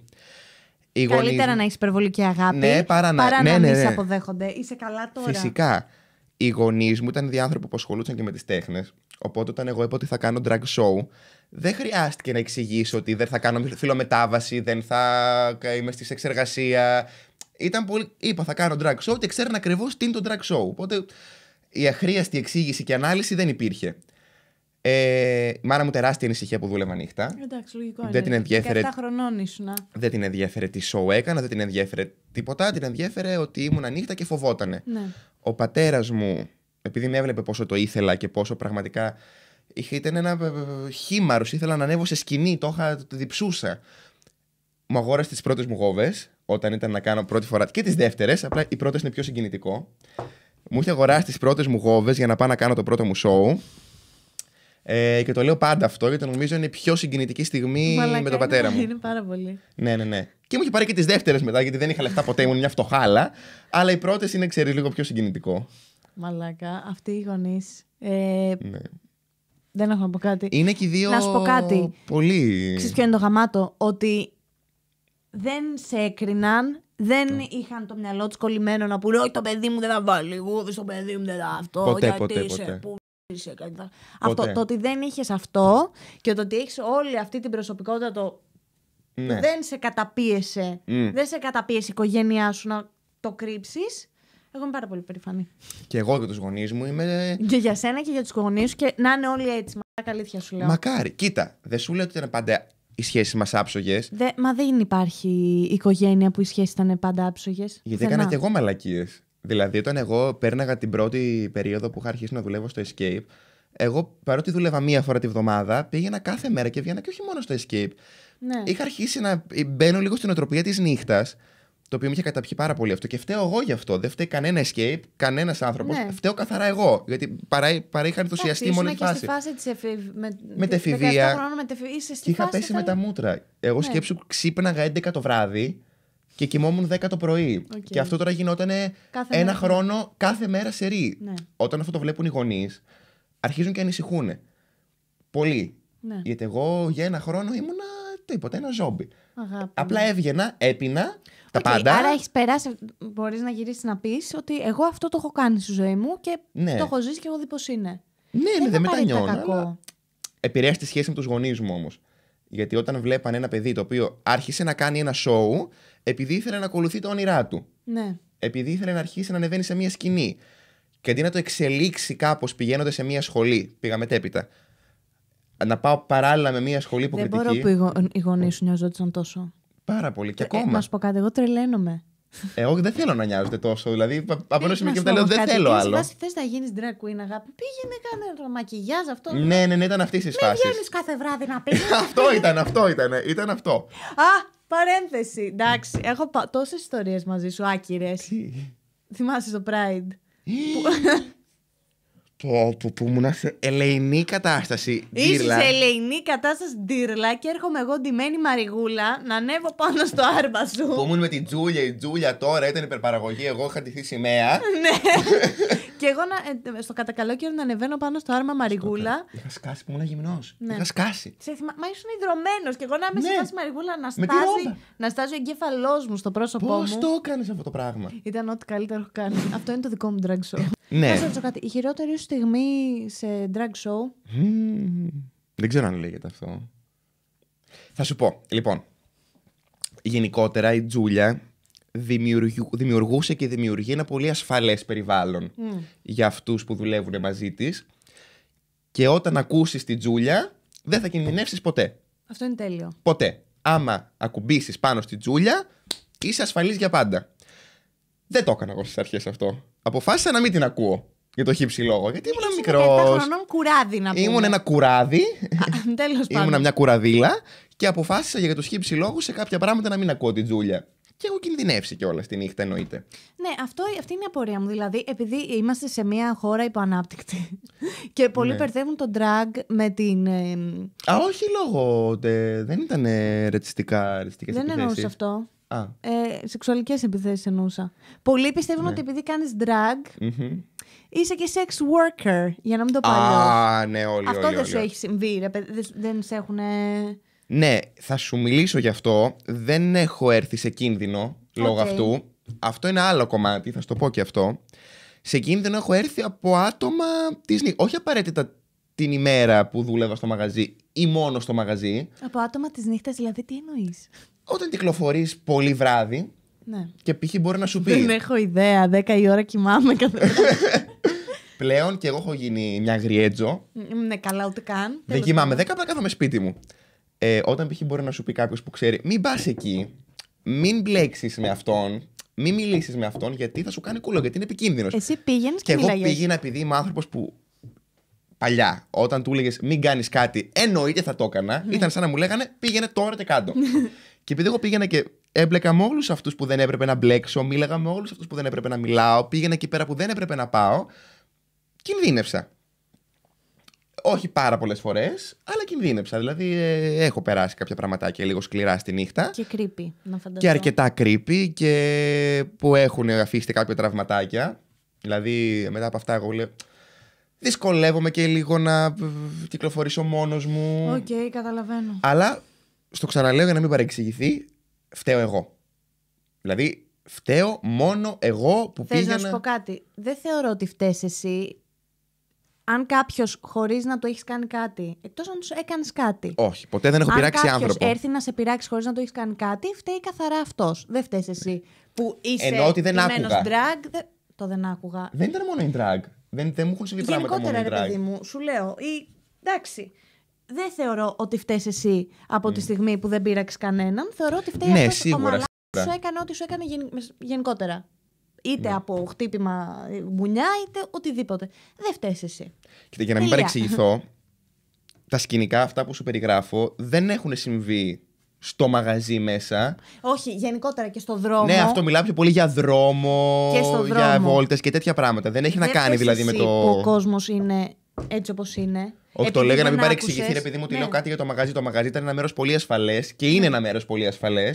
Οι Καλύτερα να έχεις υπερβολική αγάπη ναι, παρά να, παρά να ναι, μην ναι. σε ναι. αποδέχονται. Είσαι καλά τώρα. Φυσικά. Οι γονείς μου ήταν οι άνθρωποι που ασχολούσαν και με τις τέχνες. Οπότε όταν εγώ είπα ότι θα κάνω drag show, δεν χρειάστηκε να εξηγήσω ότι δεν θα κάνω φιλομετάβαση, δεν θα είμαι στη σεξεργασία. Ήταν πολύ... Είπα θα κάνω drag show και ξέραν ακριβώς τι είναι το drag show. Οπότε η αχρίαστη εξήγηση και ανάλυση δεν υπήρχε. Ε, η μάνα μου τεράστια ανησυχία που δούλευα νύχτα. Εντάξει, λογικό δεν είναι. Την ενδιέφερε... 17 χρονών ήσουν. Δεν την ενδιέφερε τι σοου έκανα, δεν την ενδιαφέρε τίποτα. Την ενδιαφέρε ότι ήμουν νύχτα και φοβότανε. Ναι. Ο πατέρας μου, επειδή με έβλεπε πόσο το ήθελα και πόσο πραγματικά. Ήταν ένα ε, ε, χήμαρο. Ήθελα να ανέβω σε σκηνή, το, το διψούσα. Μου αγόρασε τις πρώτες μου γόβες, όταν ήταν να κάνω πρώτη φορά και τις δεύτερες. Απλά οι πρώτες είναι πιο συγκινητικό. Μου είχε αγοράσει τις πρώτες μου γόβες για να πάω να κάνω το πρώτο μου σόου. Ε, και το λέω πάντα αυτό, γιατί νομίζω είναι η πιο συγκινητική στιγμή με τον πατέρα ναι, μου. Είναι πάρα πολύ. Ναι, ναι, ναι. Και μου είχε πάρει και τις δεύτερες μετά, γιατί δεν είχα λεφτά ποτέ, ήμουν μια φτωχάλα. Αλλά οι πρώτε είναι, ξέρεις, λίγο πιο συγκινητικό. Μαλάκα, αυτοί οι γονείς. Ε, ναι. Δεν έχω να πω κάτι. Είναι και οι δύο. Να σου πω κάτι. Πολύ. Ξέρεις ποιο είναι το γαμάτο. Ότι δεν σε έκριναν, δεν mm. είχαν το μυαλό τους κολλημένο να πούνε Όχι, το παιδί μου δεν θα βάλει. Εγώ στο παιδί μου δεν θα αυτό. Ποτέ, γιατί ποτέ, ποτέ. Που... Αυτό, το ότι δεν είχες αυτό και το ότι έχεις όλη αυτή την προσωπικότητα το. Ναι. Δεν σε καταπίεσε. Δεν σε καταπίεσε η οικογένειά σου να το κρύψεις. Εγώ είμαι πάρα πολύ περήφανη. Και εγώ και τους γονείς μου είμαι. Και για σένα και για τους γονείς σου και να είναι όλοι έτσι. Μα καλήθεια σου λέω. Μακάρι. Κοίτα, δεν σου λέω ότι ήταν πάντα οι σχέσεις μας άψογες. μα δεν υπάρχει οικογένεια που οι σχέσεις ήταν πάντα άψογες. Γιατί έκανα και εγώ μαλακίες. Δηλαδή, όταν εγώ πέρναγα την πρώτη περίοδο που είχα αρχίσει να δουλεύω στο Escape, εγώ παρότι δούλευα μία φορά τη βδομάδα, πήγαινα κάθε μέρα και βγαίνα και όχι μόνο στο Escape. Ναι. Είχα αρχίσει να ε, μπαίνω λίγο στην οτροπία της νύχτας, το οποίο με είχε καταπιεί πάρα πολύ αυτό. Και φταίω εγώ γι' αυτό. Δεν φταίει κανένα escape, κανένας άνθρωπος. Ναι. Φταίω καθαρά εγώ. Γιατί παρά, παρά είχα ενθουσιαστεί μόνο η φάση. Στη φάση της με... τη Χρόνο είχα πέσει με τα μούτρα. Εγώ ναι. σκέψου ξύπναγα 11 το βράδυ και κοιμόμουν 10 το πρωί. Okay. Και αυτό τώρα γινόταν ένα χρόνο κάθε μέρα σε ρί. Ναι. Όταν αυτό το βλέπουν οι γονείς, αρχίζουν και ανησυχούν. Πολύ. Ναι. Γιατί εγώ για ένα χρόνο ήμουνα τίποτα, ένα ζόμπι. Αγάπη. Απλά έβγαινα, έπεινα τα okay, πάντα. Άρα έχεις περάσει, μπορείς να γυρίσεις να πεις ότι εγώ αυτό το έχω κάνει στη ζωή μου και ναι. το έχω ζήσει και εγώ δει πώ είναι. Ναι, ναι δεν ναι, τα μετανιώνω. Αλλά... Επηρέασε τη σχέση με τους γονείς μου όμως. Γιατί όταν βλέπαν ένα παιδί το οποίο άρχισε να κάνει ένα σοου επειδή ήθελε να ακολουθεί τα όνειρά του. Ναι. Επειδή ήθελε να αρχίσει να ανεβαίνει σε μια σκηνή. Και αντί να το εξελίξει κάπως πηγαίνοντας σε μια σχολή, πήγα μετέπειτα. Να πάω παράλληλα με μια σχολή υποκριτική. Δεν μπορώ που οι γονείς σου νοιαζόντουσαν τόσο. Πάρα πολύ. Και ε, ακόμα. Ε, να σου πω κάτι, εγώ τρελαίνομαι. Εγώ δεν θέλω να νοιάζονται τόσο. Δηλαδή, από ένα σημείο και μετά λέω: Δεν θέλω άλλο. Αν θες να γίνεις drag queen, αγάπη, πήγαινε κάνε μακιγιάζ αυτό. Ναι, ναι, ναι, ήταν αυτής η φάση. Δεν βγαίνεις κάθε βράδυ να πει. αυτό ήταν, αυτό ήταν. Ε, ήταν αυτό. Α, παρένθεση. Εντάξει, έχω τόσες ιστορίες μαζί σου άκυρες. Θυμάσαι το Pride. Όπου που ήμουν σε ελεηνή κατάσταση. Είσαι σε ελεηνή κατάσταση ντύρλα και έρχομαι εγώ ντυμένη μαριγούλα να ανέβω πάνω στο άρμα σου. Που ήμουν με την Τζούλια, η Τζούλια τώρα ήταν υπερπαραγωγή. Εγώ είχα τηθεί σημαία. Ναι. και εγώ να, ε, στο κατακαλό καιρό να ανεβαίνω πάνω στο άρμα μαριγούλα. Είχα σκάσει που ήμουν γυμνός. Ναι. Είχα σκάσει. Σε θυμα... Μα ήσουν ιδρωμένο και εγώ να είμαι ναι. σε μαριγούλα να στάζει, να στάζει ο εγκέφαλός μου στο πρόσωπό Πώς μου. Πώ το έκανες αυτό το πράγμα. Ήταν ό,τι καλύτερο έχω κάνει. αυτό είναι το δικό μου drag show. Ναι. κάτι. Η χειρότερη στιγμή σε drag show. δεν ξέρω αν λέγεται αυτό. Θα σου πω. Λοιπόν, γενικότερα η Τζούλια δημιουργούσε και δημιουργεί ένα πολύ ασφαλές περιβάλλον για αυτούς που δουλεύουν μαζί της και όταν ακούσεις την Τζούλια δεν θα κινδυνεύσεις ποτέ. Αυτό είναι τέλειο. Ποτέ. Άμα ακουμπήσεις πάνω στη Τζούλια είσαι ασφαλής για πάντα. Δεν το έκανα εγώ στις αρχές αυτό αποφάσισα να μην την ακούω. Για το χύψη λόγο. Γιατί ήμουν μικρό. χρονών κουράδι να πούμε. Ήμουν ένα κουράδι. Τέλο πάντων. Ήμουν μια κουραδίλα και αποφάσισα για το χύψη λόγου σε κάποια πράγματα να μην ακούω την Τζούλια. Και έχω κινδυνεύσει όλα τη νύχτα, εννοείται. Ναι, αυτό, αυτή είναι η απορία μου. Δηλαδή, επειδή είμαστε σε μια χώρα υποανάπτυκτη και πολλοί ναι. περδεύουν τον drag με την. Α, όχι λόγω. δεν ήταν ε, ρετσιστικά ρετσιστικές Δεν εννοούσε αυτό. Ε, σεξουαλικές επιθέσεις εννοούσα. Πολλοί πιστεύουν ναι. ότι επειδή κάνεις drag, είσαι και sex worker, για να μην το πω. Α, ναι, όλοι, Αυτό δεν όλοι, σου έχει συμβεί, ρε, δεν σε έχουν... Ναι, θα σου μιλήσω γι' αυτό. Δεν έχω έρθει σε κίνδυνο λόγω αυτού. Αυτό είναι άλλο κομμάτι, θα σου το πω και αυτό. Σε κίνδυνο έχω έρθει από άτομα τη νύχτα. Όχι απαραίτητα την ημέρα που δούλευα στο μαγαζί ή μόνο στο μαγαζί. Από άτομα της νύχτας, δηλαδή, τι εννοείς όταν κυκλοφορείς πολύ βράδυ. Ναι. Και π.χ. μπορεί να σου πει. Δεν έχω ιδέα. 10 η ώρα κοιμάμαι κάθε Πλέον και εγώ έχω γίνει μια γριέτζο. Ναι, καλά, ούτε καν. Δεν κοιμάμαι 10, απλά κάθομαι σπίτι μου. Ε, όταν π.χ. μπορεί να σου πει κάποιος που ξέρει, μην πας εκεί, μην μπλέξεις με αυτόν, μην μιλήσεις με αυτόν, γιατί θα σου κάνει κουλό, γιατί είναι επικίνδυνος. Εσύ πήγαινες και, και εγώ πήγαινα επειδή είμαι άνθρωπος που παλιά, όταν του έλεγες μην κάνεις κάτι, εννοείται θα το έκανα. Ναι. Ήταν σαν να μου λέγανε πήγαινε τώρα και κάτω. Και επειδή εγώ πήγαινα και έμπλεκα με όλους αυτούς που δεν έπρεπε να μπλέξω, μίλαγα με όλους αυτούς που δεν έπρεπε να μιλάω, πήγαινα εκεί πέρα που δεν έπρεπε να πάω, κινδύνευσα. Όχι πάρα πολλές φορές, αλλά κινδύνευσα. Δηλαδή, ε, έχω περάσει κάποια πραγματάκια λίγο σκληρά στη νύχτα. Και κρύπη, να φανταστώ. Και αρκετά κρύπη και που έχουν αφήσει κάποια τραυματάκια. Δηλαδή, μετά από αυτά, εγώ λέω. Δυσκολεύομαι και λίγο να ε, ε, κυκλοφορήσω μόνος μου. Οκ, okay, καταλαβαίνω. Αλλά στο ξαναλέω για να μην παρεξηγηθεί, φταίω εγώ. Δηλαδή, φταίω μόνο εγώ που Θες πήγαινα... να σου πω κάτι. Δεν θεωρώ ότι φταίς εσύ αν κάποιος χωρίς να το έχεις κάνει κάτι, εκτός αν τους έκανες κάτι. Όχι, ποτέ δεν έχω αν πειράξει άνθρωπο. Αν έρθει να σε πειράξει χωρίς να το έχεις κάνει κάτι, φταίει καθαρά αυτός. Δεν φταίει εσύ. Που είσαι Ενώ ότι δεν άκουγα. Drag, δε... Το δεν άκουγα. Δεν ήταν μόνο η drag. Δεν, δεν μου έχουν συμβεί πράγματα. Γενικότερα, ρε παιδί μου, σου λέω. Η... Εντάξει δεν θεωρώ ότι φταίεις εσύ από τη mm. στιγμή που δεν πήραξε κανέναν. Θεωρώ ότι φταίει ναι, αυτός ο σου έκανε ό,τι σου έκανε γενικότερα. Είτε ναι. από χτύπημα ε, μπουνιά, είτε οτιδήποτε. Δεν φταίεις εσύ. Κοίτα, για να μην παρεξηγηθώ, τα σκηνικά αυτά που σου περιγράφω δεν έχουν συμβεί στο μαγαζί μέσα. Όχι, γενικότερα και στο δρόμο. Ναι, αυτό μιλάω πιο πολύ για δρόμο, και για βόλτες και τέτοια πράγματα. Δεν έχει να κάνει δηλαδή εσύ με το. Ο κόσμος είναι έτσι όπως είναι. Όχι, το για να μην παρεξηγηθεί, επειδή μου τη ναι. λέω κάτι για το μαγαζί. Το μαγαζί ήταν ένα μέρος πολύ ασφαλές και είναι ένα μέρος πολύ ασφαλές.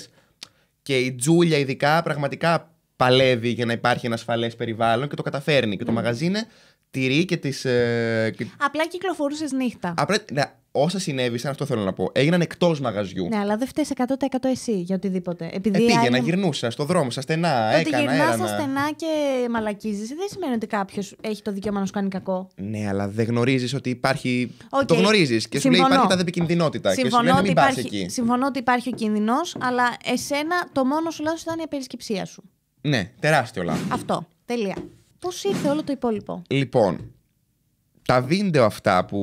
Και η Τζούλια ειδικά πραγματικά παλεύει για να υπάρχει ένα ασφαλές περιβάλλον και το καταφέρνει. Και το ναι. μαγαζί είναι τυρί και τις. Ε, Απλά κυκλοφορούσες νύχτα. Απλά, ναι, όσα συνέβησαν, αυτό θέλω να πω, έγιναν εκτός μαγαζιού. Ναι, αλλά δεν φταίει 100% εσύ για οτιδήποτε. Επειδή ε, πήγαινα, γυρνούσα στον δρόμο, στα στενά, έκανα. Ότι γυρνάς στα στενά και μαλακίζει, δεν σημαίνει ότι κάποιος έχει το δικαίωμα να σου κάνει κακό. Ναι, αλλά δεν γνωρίζεις ότι υπάρχει. Το γνωρίζεις και Συμφωνώ. σου λέει υπάρχει τα επικινδυνότητα. Συμφωνώ και σου λέει να μην πας εκεί. Συμφωνώ ότι υπάρχει ο κίνδυνος, αλλά εσένα το μόνο σου λάθος ήταν η απερισκεψία σου. Ναι, τεράστιο λάθος. Αυτό. Τελεία. Πώς ήρθε όλο το υπόλοιπο. Λοιπόν, τα βίντεο αυτά που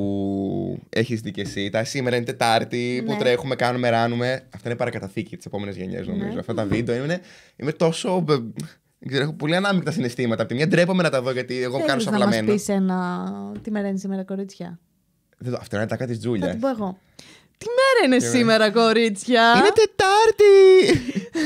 έχεις δει και εσύ, τα σήμερα είναι Τετάρτη, ναι. που τρέχουμε, κάνουμε, ράνουμε. Αυτά είναι παρακαταθήκη της επόμενης γενιάς, νομίζω. Ναι. Αυτά τα βίντεο είναι. Είμαι τόσο. Δεν ξέρω, έχω πολύ ανάμεικτα συναισθήματα. Απ' τη μια ντρέπομαι να τα δω γιατί εγώ Θέλεις κάνω σαν Να πεις ένα. Τι μέρα είναι σήμερα, κορίτσια. Δεν το... Αυτό είναι τα κάτι της Τζούλιας. Θα εγώ. Τι μέρα είναι σήμερα, κορίτσια. Είναι Τετάρτη!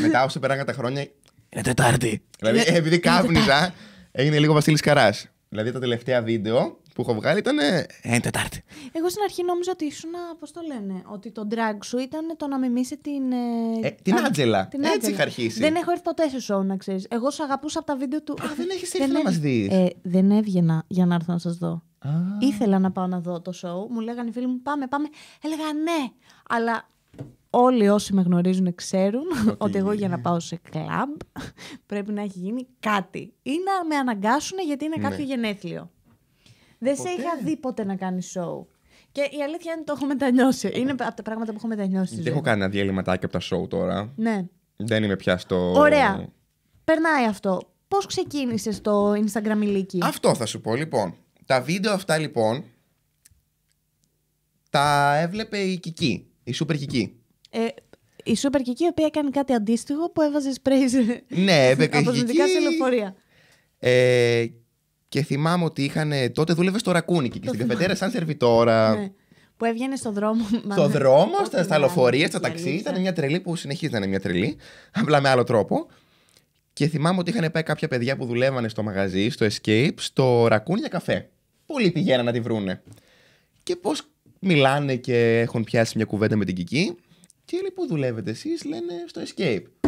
Μετά όσο περάγαν τα χρόνια. Είναι Τετάρτη. Δηλαδή, επειδή κάπνιζα, έγινε λίγο Βασίλης Καράς. Δηλαδή τα τελευταία βίντεο που έχω βγάλει ήταν. Ε, Τετάρτη. Εγώ στην αρχή νόμιζα ότι ήσουν. Πώς το λένε, ότι το drag σου ήταν το να μιμήσει την. Ε, ε την Άτζελα. Έτσι είχα αρχίσει. Δεν έχω έρθει ποτέ σε σοου, να ξέρεις. Εγώ σου αγαπούσα από τα βίντεο του. Α, δεν έχεις έρθει να μας δεις. Ε, δεν έβγαινα για να έρθω να σας δω. Ήθελα να πάω να δω το σοου. Μου λέγανε οι φίλοι μου, πάμε, πάμε. Έλεγα ναι. Αλλά όλοι όσοι με γνωρίζουν ξέρουν ότι, ότι εγώ για να ναι. πάω σε κλαμπ πρέπει να έχει γίνει κάτι. Ή να με αναγκάσουν γιατί είναι ναι. κάποιο ναι. γενέθλιο. Δεν σε είχα δει ποτέ να κάνει show. Και η αλήθεια είναι ότι το έχω μετανιώσει. Είναι από τα πράγματα που έχω μετανιώσει. Δεν έχω κάνει διαλυματάκι από τα show τώρα. Ναι. Δεν είμαι πια στο. Ωραία. Περνάει αυτό. Πώς ξεκίνησε το Instagram ηλίκη. Αυτό θα σου πω λοιπόν. Τα βίντεο αυτά λοιπόν. Τα έβλεπε η Κική. Η Σούπερ Κική. η Σούπερ Κική, η οποία έκανε κάτι αντίστοιχο που έβαζες σπρέι. Ναι, σε λεωφορεία. Ε, και θυμάμαι ότι είχαν. Τότε δούλευε στο Ρακούνικι και στην καφετέρα σαν σερβιτόρα. Ναι. Που έβγαινε στον δρόμο. Στο δρόμο, ναι. στα, στα λεωφορεία, στα ταξί. Ήταν μια τρελή που συνεχίζει να είναι μια τρελή. Απλά με άλλο τρόπο. Και θυμάμαι ότι είχαν πάει κάποια παιδιά που δουλεύανε στο μαγαζί, στο Escape, στο ρακούνι για καφέ. Πολλοί πηγαίναν να τη βρούνε. Και πώς μιλάνε και έχουν πιάσει μια κουβέντα με την Κική. Και λέει, Πού δουλεύετε εσείς, λένε στο Escape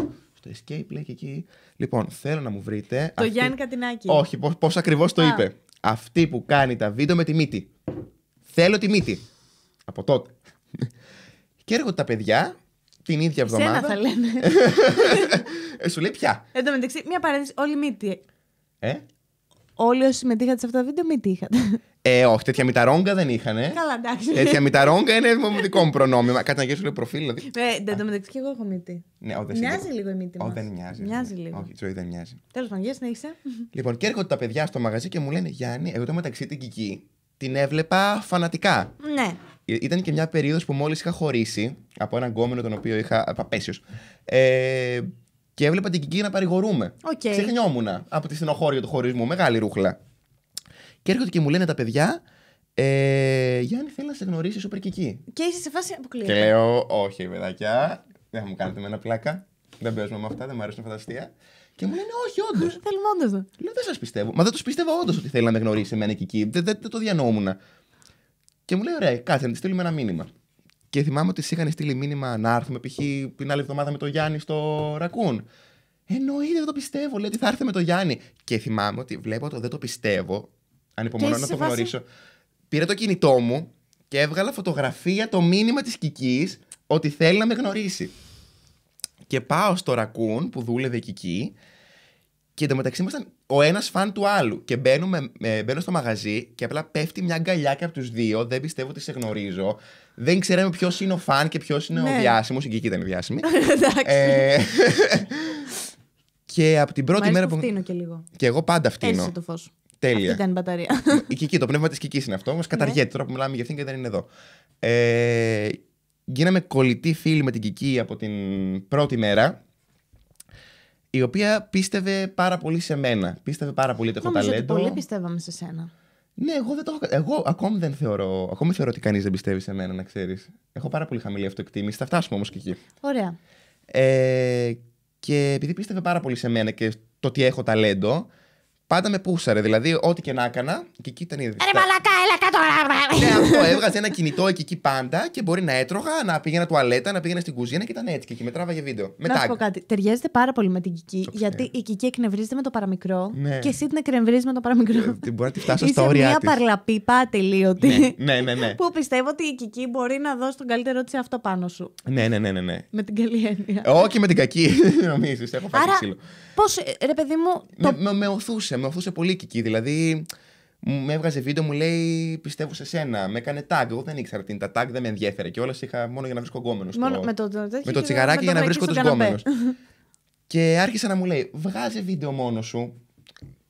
το escape λέει και εκεί. Λοιπόν, θέλω να μου βρείτε. Το αυτή... Γιάννη Κατινάκη. Όχι, πώς ακριβώς το είπε. Αυτή που κάνει τα βίντεο με τη μύτη. Θέλω τη μύτη. Από τότε. και έρχονται τα παιδιά την ίδια εβδομάδα. Σένα θα λένε. Ε, σου λέει πια. Εν τω μεταξύ, μια παρένθεση. Όλη μύτη. Ε? όλοι όσοι συμμετείχατε σε αυτά τα βίντεο μετήχατε. Ε, όχι, τέτοια μηταρόγκα δεν είχαν. Ε. Καλά, εντάξει. Τέτοια μηταρόγκα είναι δικό μου προνόμιο. Κάτσε να γυρίσω λίγο προφίλ. Δηλαδή. Ε, δεν το μεταξύ και εγώ έχω μύτη. Ναι, ο, μοιάζει λίγο η μύτη. Μας. Ο, δεν μοιάζει. μοιάζει λίγο. Όχι, ζωή δεν μοιάζει. Τέλος πάντων, γεια συνέχισε. Λοιπόν, και έρχονται τα παιδιά στο μαγαζί και μου λένε Γιάννη, εγώ το μεταξύ την Κική την έβλεπα φανατικά. Ναι. Ε, ήταν και μια περίοδος που μόλις είχα χωρίσει από έναν γκόμενο τον οποίο είχα. Παπέσιο. Ε, και έβλεπα την Κική να παρηγορούμε. Okay. Ξεχνιόμουν από τη στενοχώρια του χωρισμού. Μεγάλη ρούχλα. Και έρχονται και μου λένε τα παιδιά, ε, Γιάννη, θέλει να σε γνωρίσει σούπερ Κική. Και είσαι σε φάση αποκλείω. Και λέω, Όχι, παιδάκια, δεν μου κάνετε με ένα πλάκα. Δεν παίζουμε με αυτά, δεν μου αρέσουν φανταστεία. Και μου λένε, Όχι, όντως. θέλουμε όντως. Λέω, Δεν σας πιστεύω. Μα δεν τους πιστεύω όντως ότι θέλει να με γνωρίσει εμένα και εκεί. Δεν, το διανόμουν. Και μου λέει, Ωραία, κάτσε να τη στείλουμε ένα μήνυμα. Και θυμάμαι ότι είχαν στείλει μήνυμα να έρθουμε π.χ. την άλλη εβδομάδα με τον Γιάννη στο Ρακούν. Εννοείται, δεν το πιστεύω. Λέει ότι θα έρθει με τον Γιάννη. Και θυμάμαι ότι βλέπω το δεν το πιστεύω. Ανυπομονώ να το βάση... γνωρίσω. Πήρα το κινητό μου και έβγαλα φωτογραφία το μήνυμα της Κική ότι θέλει να με γνωρίσει. Και πάω στο Ρακούν που δούλευε η Κική. Και εντωμεταξύ ήμασταν ο ένας φαν του άλλου. Και μπαίνουμε, ε, μπαίνω στο μαγαζί και απλά πέφτει μια αγκαλιά και από τους δύο. Δεν πιστεύω ότι σε γνωρίζω δεν ξέραμε ποιος είναι ο φαν και ποιος είναι ο ναι. διάσημος. Η Κική ήταν διάσημη. Εντάξει. Ε, και από την πρώτη μέρα που. Φτύνω και λίγο. Και εγώ πάντα φτύνω. Έλυσε το φως. Τέλεια. Αυτή ήταν η μπαταρία. Η Κική, το πνεύμα της Κικής είναι αυτό. Όμως ναι. καταργέται τώρα που μιλάμε για αυτήν και δεν είναι εδώ. Ε, γίναμε κολλητή φίλη με την Κική από την πρώτη μέρα η οποία πίστευε πάρα πολύ σε μένα. Πίστευε πάρα πολύ ότι έχω ταλέντο. Πολύ πιστεύαμε σε σένα. Ναι, εγώ δεν το έχω. Εγώ ακόμη δεν θεωρώ. Ακόμη θεωρώ ότι κανείς δεν πιστεύει σε μένα, να ξέρεις. Έχω πάρα πολύ χαμηλή αυτοεκτίμηση. Θα φτάσουμε όμως και εκεί. Ωραία. Ε, και επειδή πίστευε πάρα πολύ σε μένα και το ότι έχω ταλέντο, Πάντα με πούσαρε. Δηλαδή, ό,τι και να έκανα. Και εκεί ήταν η Ρε μαλακά, έλα κάτω. Ναι, αυτό. Έβγαζε ένα κινητό εκεί, εκεί πάντα και μπορεί να έτρωγα, να πήγαινα τουαλέτα, να πήγαινα στην κουζίνα και ήταν έτσι. Και εκεί με τράβαγε βίντεο. Μετά. Να σου πω κάτι. Ταιριάζεται πάρα πολύ με την Κική. Okay. Γιατί ναι. η Κική εκνευρίζεται με το παραμικρό ναι. και εσύ την εκνευρίζεις με το παραμικρό. Ε, την μπορεί να τη φτάσω στα όρια. Είναι μια παρλαπίπα τελείωτη. Ναι, ναι, ναι, ναι. Που πιστεύω ότι η Κική μπορεί να δώσει τον καλύτερό της αυτό πάνω σου. Ναι, ναι, ναι, ναι. ναι. Με την καλή έννοια. Όχι με την κακή, νομίζεις. Έχω φάει Πώς, ε, παιδί μου. Με οθούσε, με ορθούσε πολύ εκεί Δηλαδή, με έβγαζε βίντεο, μου λέει Πιστεύω σε σένα. Με έκανε tag. Εγώ δεν ήξερα τι είναι τα tag, δεν με Και όλα Είχα μόνο για να βρίσκω γκόμενο. Με, το, τσιγαράκι για να βρίσκω του γκόμενους. και άρχισε να μου λέει Βγάζε βίντεο μόνο σου.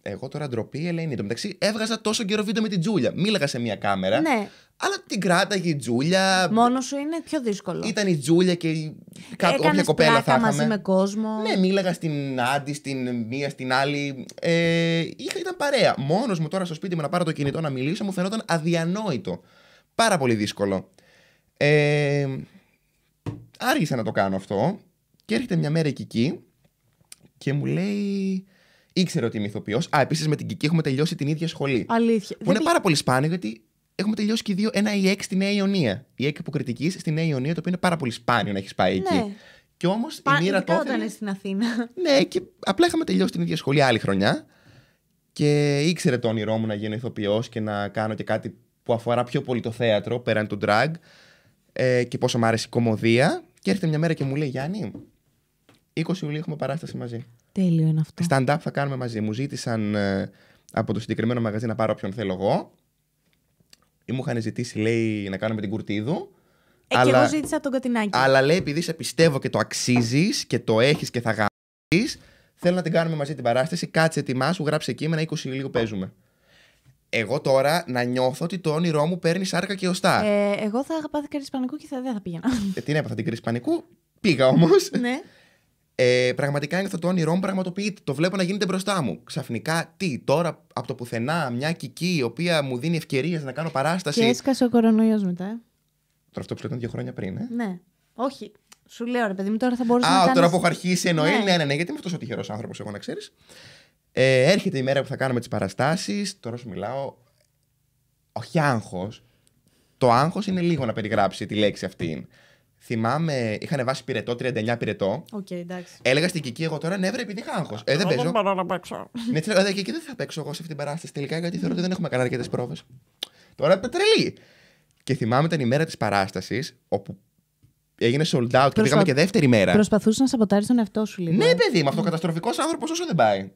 Εγώ τώρα ντροπή, Ελένη. Εν τω μεταξύ, έβγαζα τόσο καιρό βίντεο με την Τζούλια. Μίλαγα σε μία κάμερα. Ναι. Αλλά την κράταγε η Τζούλια. Μόνο σου είναι πιο δύσκολο. Ήταν η Τζούλια και η... όποια κοπέλα θα είχαμε. μαζί με κόσμο. Ναι, μίλαγα στην Άντι, στην μία, στην άλλη. Ε, είχα, ήταν παρέα. Μόνος μου τώρα στο σπίτι μου να πάρω το κινητό να μιλήσω μου φαινόταν αδιανόητο. Πάρα πολύ δύσκολο. Ε, άργησα να το κάνω αυτό και έρχεται μια μέρα η Κική και μου λέει. Ήξερε ότι είμαι ηθοποιός. Α, επίσης με την Κική έχουμε τελειώσει την ίδια σχολή. Αλήθεια. Που είναι πάρα πολύ σπάνιο γιατί έχουμε τελειώσει και οι δύο ένα ΙΕΚ στη Νέα Ιωνία. ΙΕΚ υποκριτική στη Νέα Ιωνία, το οποίο είναι πάρα πολύ σπάνιο να έχεις πάει εκεί. Ναι. Και όμως η μοίρα τότε. Όταν στην Αθήνα. Ναι, και απλά είχαμε τελειώσει την ίδια σχολή άλλη χρονιά. Και ήξερε το όνειρό μου να γίνω ηθοποιός και να κάνω και κάτι που αφορά πιο πολύ το θέατρο πέραν του drag. Ε, και πόσο μου άρεσε η κομμωδία. Και έρχεται μια μέρα και μου λέει: Γιάννη, 20 Ιουλίου έχουμε παράσταση μαζί. Τέλειο είναι αυτό. Stand-up θα κάνουμε μαζί. Μου ζήτησαν ε, από το συγκεκριμένο μαγαζί να πάρω όποιον θέλω εγώ. Γιατί μου είχαν ζητήσει, λέει, να κάνουμε την κουρτίδου. Ε, αλλά, και εγώ ζήτησα τον κατινάκι. Αλλά λέει, επειδή σε πιστεύω και το αξίζεις και το έχεις και θα γαμίσεις, θέλω να την κάνουμε μαζί την παράσταση. Κάτσε, ετοιμά σου, γράψε ένα 20 λίγο παίζουμε. Εγώ τώρα να νιώθω ότι το όνειρό μου παίρνει σάρκα και οστά. Ε, εγώ θα αγαπάω την κρίση και θα, δεν θα πήγαινα. Ε, τι έπαθα την κρίση πανικού. Πήγα όμως. ναι. Ε, πραγματικά είναι αυτό το όνειρό μου, πραγματοποιείται. Το βλέπω να γίνεται μπροστά μου. Ξαφνικά, τι, τώρα από το πουθενά, μια κική η οποία μου δίνει ευκαιρίες να κάνω παράσταση. Και έσκασε ο κορονοϊός μετά. Ε. Τώρα αυτό που ήταν δύο χρόνια πριν, ε. Ναι. Όχι. Σου λέω ρε παιδί μου, τώρα θα μπορούσα να. Α, τώρα που έχω αρχίσει εννοεί. Ναι, ναι, ναι, ναι γιατί είμαι αυτός ο τυχερός άνθρωπος, εγώ να ξέρεις. Ε, έρχεται η μέρα που θα κάνουμε τις παραστάσεις. Τώρα σου μιλάω. Όχι άγχος. Το άγχος είναι λίγο να περιγράψει τη λέξη αυτή. Θυμάμαι, είχαν βάσει πυρετό, 39 πυρετό. Okay, εντάξει. Έλεγα στην Κική εγώ τώρα νεύρε «Ναι, επειδή είχα άγχος. Ε, δεν παίζω. Δεν μπορώ να παίξω. Ναι, «Ε, και δεν θα παίξω εγώ σε αυτή την παράσταση τελικά, γιατί θεωρώ ότι δεν έχουμε κάνει αρκετές πρόβες. Τώρα τρελή. Και θυμάμαι την ημέρα της παράστασης, όπου έγινε sold out και πήγαμε και δεύτερη μέρα. Προσπαθούσες να σαμποτάρεις τον εαυτό σου λίγο. Ναι, παιδί, με αυτό καταστροφικό άνθρωπος όσο δεν πάει.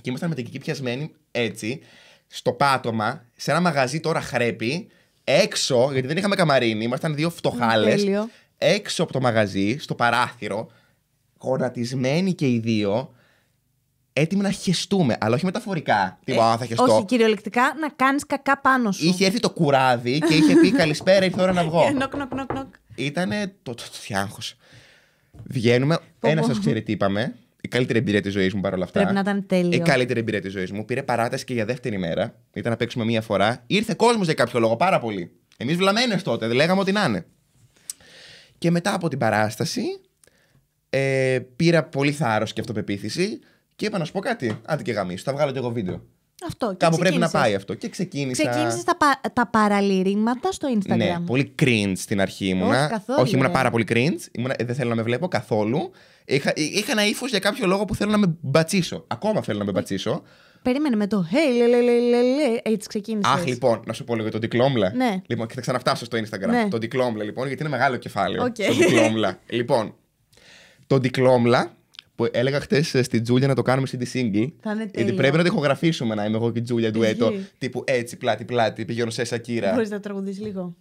Και ήμασταν με την Κική πιασμένη έτσι, στο πάτωμα, σε ένα μαγαζί τώρα χρέπει, έξω, γιατί δεν είχαμε καμαρίνι, ήμασταν δύο φτωχάλες έξω από το μαγαζί, στο παράθυρο, γονατισμένοι και οι δύο, έτοιμοι να χεστούμε. Αλλά όχι μεταφορικά. Τι ε, θα χεστώ. Όχι, κυριολεκτικά να κάνεις κακά πάνω σου. Είχε έρθει το κουράδι και είχε πει Καλησπέρα, ήρθε ώρα να βγω. νοκ, ε, Ήτανε το, το, Βγαίνουμε, ένα σας ξέρει τι είπαμε. Η καλύτερη εμπειρία της ζωής μου παρόλα αυτά. Πρέπει να ήταν τέλειο. Η καλύτερη εμπειρία της ζωής μου. Πήρε παράταση και για δεύτερη μέρα. Ήταν να παίξουμε μία φορά. Ήρθε κόσμος για κάποιο λόγο πάρα πολύ. Εμείς βλαμμένες τότε, λέγαμε ότι να είναι. Και μετά από την παράσταση ε, πήρα πολύ θάρρος και αυτοπεποίθηση και είπα να σου πω κάτι. Άντε και γαμίσου, θα βγάλω και εγώ βίντεο. Αυτό. Και Κάπου πρέπει να πάει αυτό. Και ξεκίνησα. Ξεκίνησες τα, τα παραλυρήματα στο Instagram. Ναι, πολύ cringe στην αρχή ήμουνα. Όχι, καθόλου, Όχι ήμουνα πάρα πολύ cringe. Ήμουνα... Ε, δεν θέλω να με βλέπω καθόλου. Είχα, ε, είχα ένα ύφος για κάποιο λόγο που θέλω να με μπατσίσω. Ακόμα θέλω να με μπατσίσω. Περίμενε με το. Hey, λε, λε, λε, λε, έτσι ξεκίνησες. Αχ, λοιπόν, να σου πω λίγο τον Τικλόμλα. Ναι. Λοιπόν, και θα ξαναφτάσω στο Instagram. Ναι. Τον Τικλόμλα, λοιπόν, γιατί είναι μεγάλο κεφάλαιο. Okay. Τον Τικλόμλα. λοιπόν, τον Τικλόμλα που έλεγα χθε στην Τζούλια να το κάνουμε CD single. Θα είναι γιατί πρέπει να το ηχογραφήσουμε να είμαι εγώ και η Τζούλια του έτο. Τύπου έτσι, πλάτη, πλάτη, πηγαίνω σε Σακύρα. Μπορείς να τραγουδεί λίγο.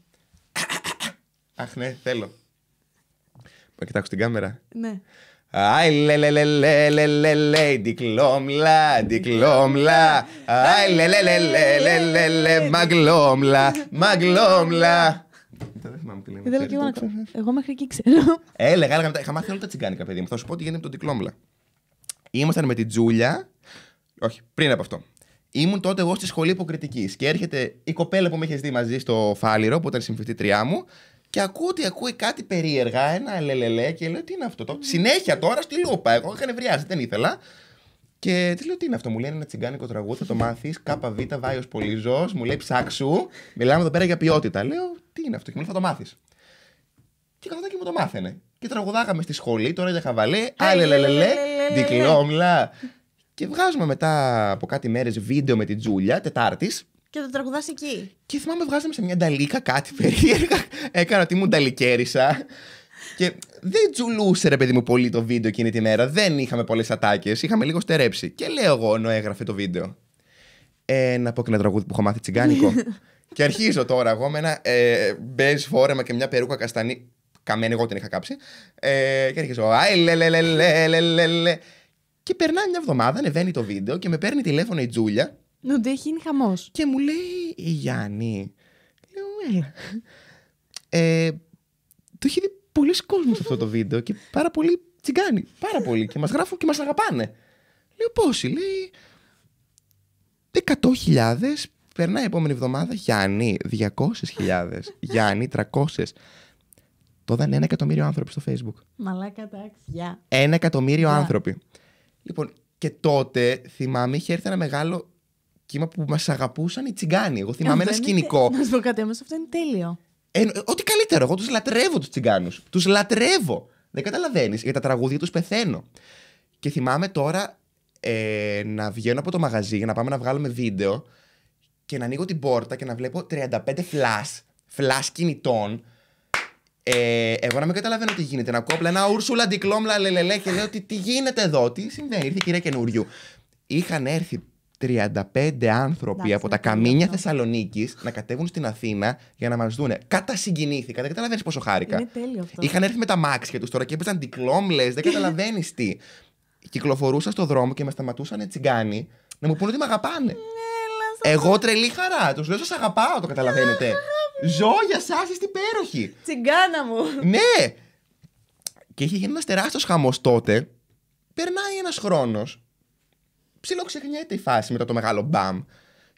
Αχ, ναι, θέλω. Να κοιτάξω την κάμερα. Ναι. Άι λε λε λε λε λε λε λε Δικλόμλα, δικλόμλα Άι λε λε λε λε λε λε λε μαγλόμλα. Δεν θυμάμαι τι εγώ Εγώ μέχρι εκεί ξέρω. Έλεγα, έλεγα, είχα μάθει όλα τα τσιγκάνικα, παιδί μου. Θα σου πω ότι γίνεται με τον δικλόμλα. Ήμασταν με την Τζούλια, όχι, πριν από αυτό. Ήμουν τότε εγώ στη σχολή υποκριτικής και έρχεται η κοπέλα που με είχες δει μαζί στο φάληρο, που ήταν συμφιτήτριά μου, και ακούω ότι ακούει κάτι περίεργα, ένα λελελέ και λέω τι είναι αυτό. Το... Συνέχεια τώρα στη λούπα. Εγώ είχα νευριάσει, δεν ήθελα. Και τι λέω τι είναι αυτό, μου λέει ένα τσιγκάνικο τραγούδι, θα το μάθεις. ΚΒ, Βάιο Πολύζο, μου λέει ψάξου. Μιλάμε εδώ πέρα για ποιότητα. Λέω τι είναι αυτό, και μου λέει θα το μάθεις. Και καθόταν και μου το μάθαινε. Και τραγουδάγαμε στη σχολή, τώρα για χαβαλέ, αλελελελε, δικλόμλα. Και βγάζουμε μετά από κάτι μέρες βίντεο με την Τζούλια, Τετάρτης, και το τραγουδάς εκεί. Και θυμάμαι βγάζαμε σε μια νταλίκα κάτι περίεργα. Έκανα ότι μου νταλικέρισα. Και δεν τζουλούσε ρε παιδί μου πολύ το βίντεο εκείνη τη μέρα. Δεν είχαμε πολλές ατάκες. Είχαμε λίγο στερέψει. Και λέω εγώ ενώ έγραφε το βίντεο. Ε, να πω και ένα τραγούδι που έχω μάθει τσιγκάνικο. και αρχίζω τώρα εγώ με ένα ε, μπέζ φόρεμα και μια περούκα καστανή. Καμένη, εγώ την είχα κάψει. Ε, και αρχίζω. Άι, λε, λε, λε, λε, λε, λε. Και περνάει μια εβδομάδα, ανεβαίνει το βίντεο και με παίρνει τηλέφωνο η Τζούλια ναι, ότι έχει γίνει χαμός. Και μου λέει η Γιάννη. Λέω, έλα. Ε, το έχει δει πολλοί κόσμο αυτό το βίντεο και πάρα πολύ τσιγκάνοι. Πάρα πολύ. και μας γράφουν και μας αγαπάνε. Λέω πόσοι. Λέει 100.000. Περνάει η επόμενη εβδομάδα. Γιάννη, 200.000. Γιάννη, 300. Το είναι ένα εκατομμύριο άνθρωποι στο Facebook. Μαλάκα, τάξη Ένα εκατομμύριο άνθρωποι. Λοιπόν, και τότε θυμάμαι είχε έρθει ένα μεγάλο κύμα που μας αγαπούσαν οι τσιγκάνοι. Εγώ ε, θυμάμαι ένα σκηνικό. Να σου πω αυτό είναι τέλειο. Ε, ό,τι καλύτερο. Εγώ τους λατρεύω τους τσιγκάνους. Τους λατρεύω. Δεν καταλαβαίνεις. Για τα τραγούδια τους πεθαίνω. Και θυμάμαι τώρα ε, να βγαίνω από το μαγαζί για να πάμε να βγάλουμε βίντεο και να ανοίγω την πόρτα και να βλέπω 35 φλάσ, φλάσ κινητών. Ε, εγώ να μην καταλαβαίνω τι γίνεται. Να κόπλα ένα ούρσουλα ντικλόμλα λελελέ και λέω τι, τι γίνεται εδώ, τι συμβαίνει. Ήρθε η κυρία καινούριου. Είχαν έρθει 35 άνθρωποι από τα καμίνια Θεσσαλονίκης να κατέβουν στην Αθήνα για να μας δούνε. Κατασυγκινήθηκα. Δεν καταλαβαίνεις πόσο χάρηκα. Είχαν έρθει με τα μάξια τους τώρα και έπαιζαν τυκλόμλε. Δεν καταλαβαίνεις τι. Κυκλοφορούσα στο δρόμο και με σταματούσαν τσιγκάνοι να μου πούνε ότι με αγαπάνε. Εγώ τρελή χαρά. Τους λέω σας αγαπάω, το καταλαβαίνετε. Ζω για εσά, είστε υπέροχοι. Τσιγκάνα μου. Ναι. Και είχε γίνει ένας τεράστιος χαμός τότε. Περνάει ένας χρόνος ψιλοξεχνιέται η φάση μετά το μεγάλο μπαμ.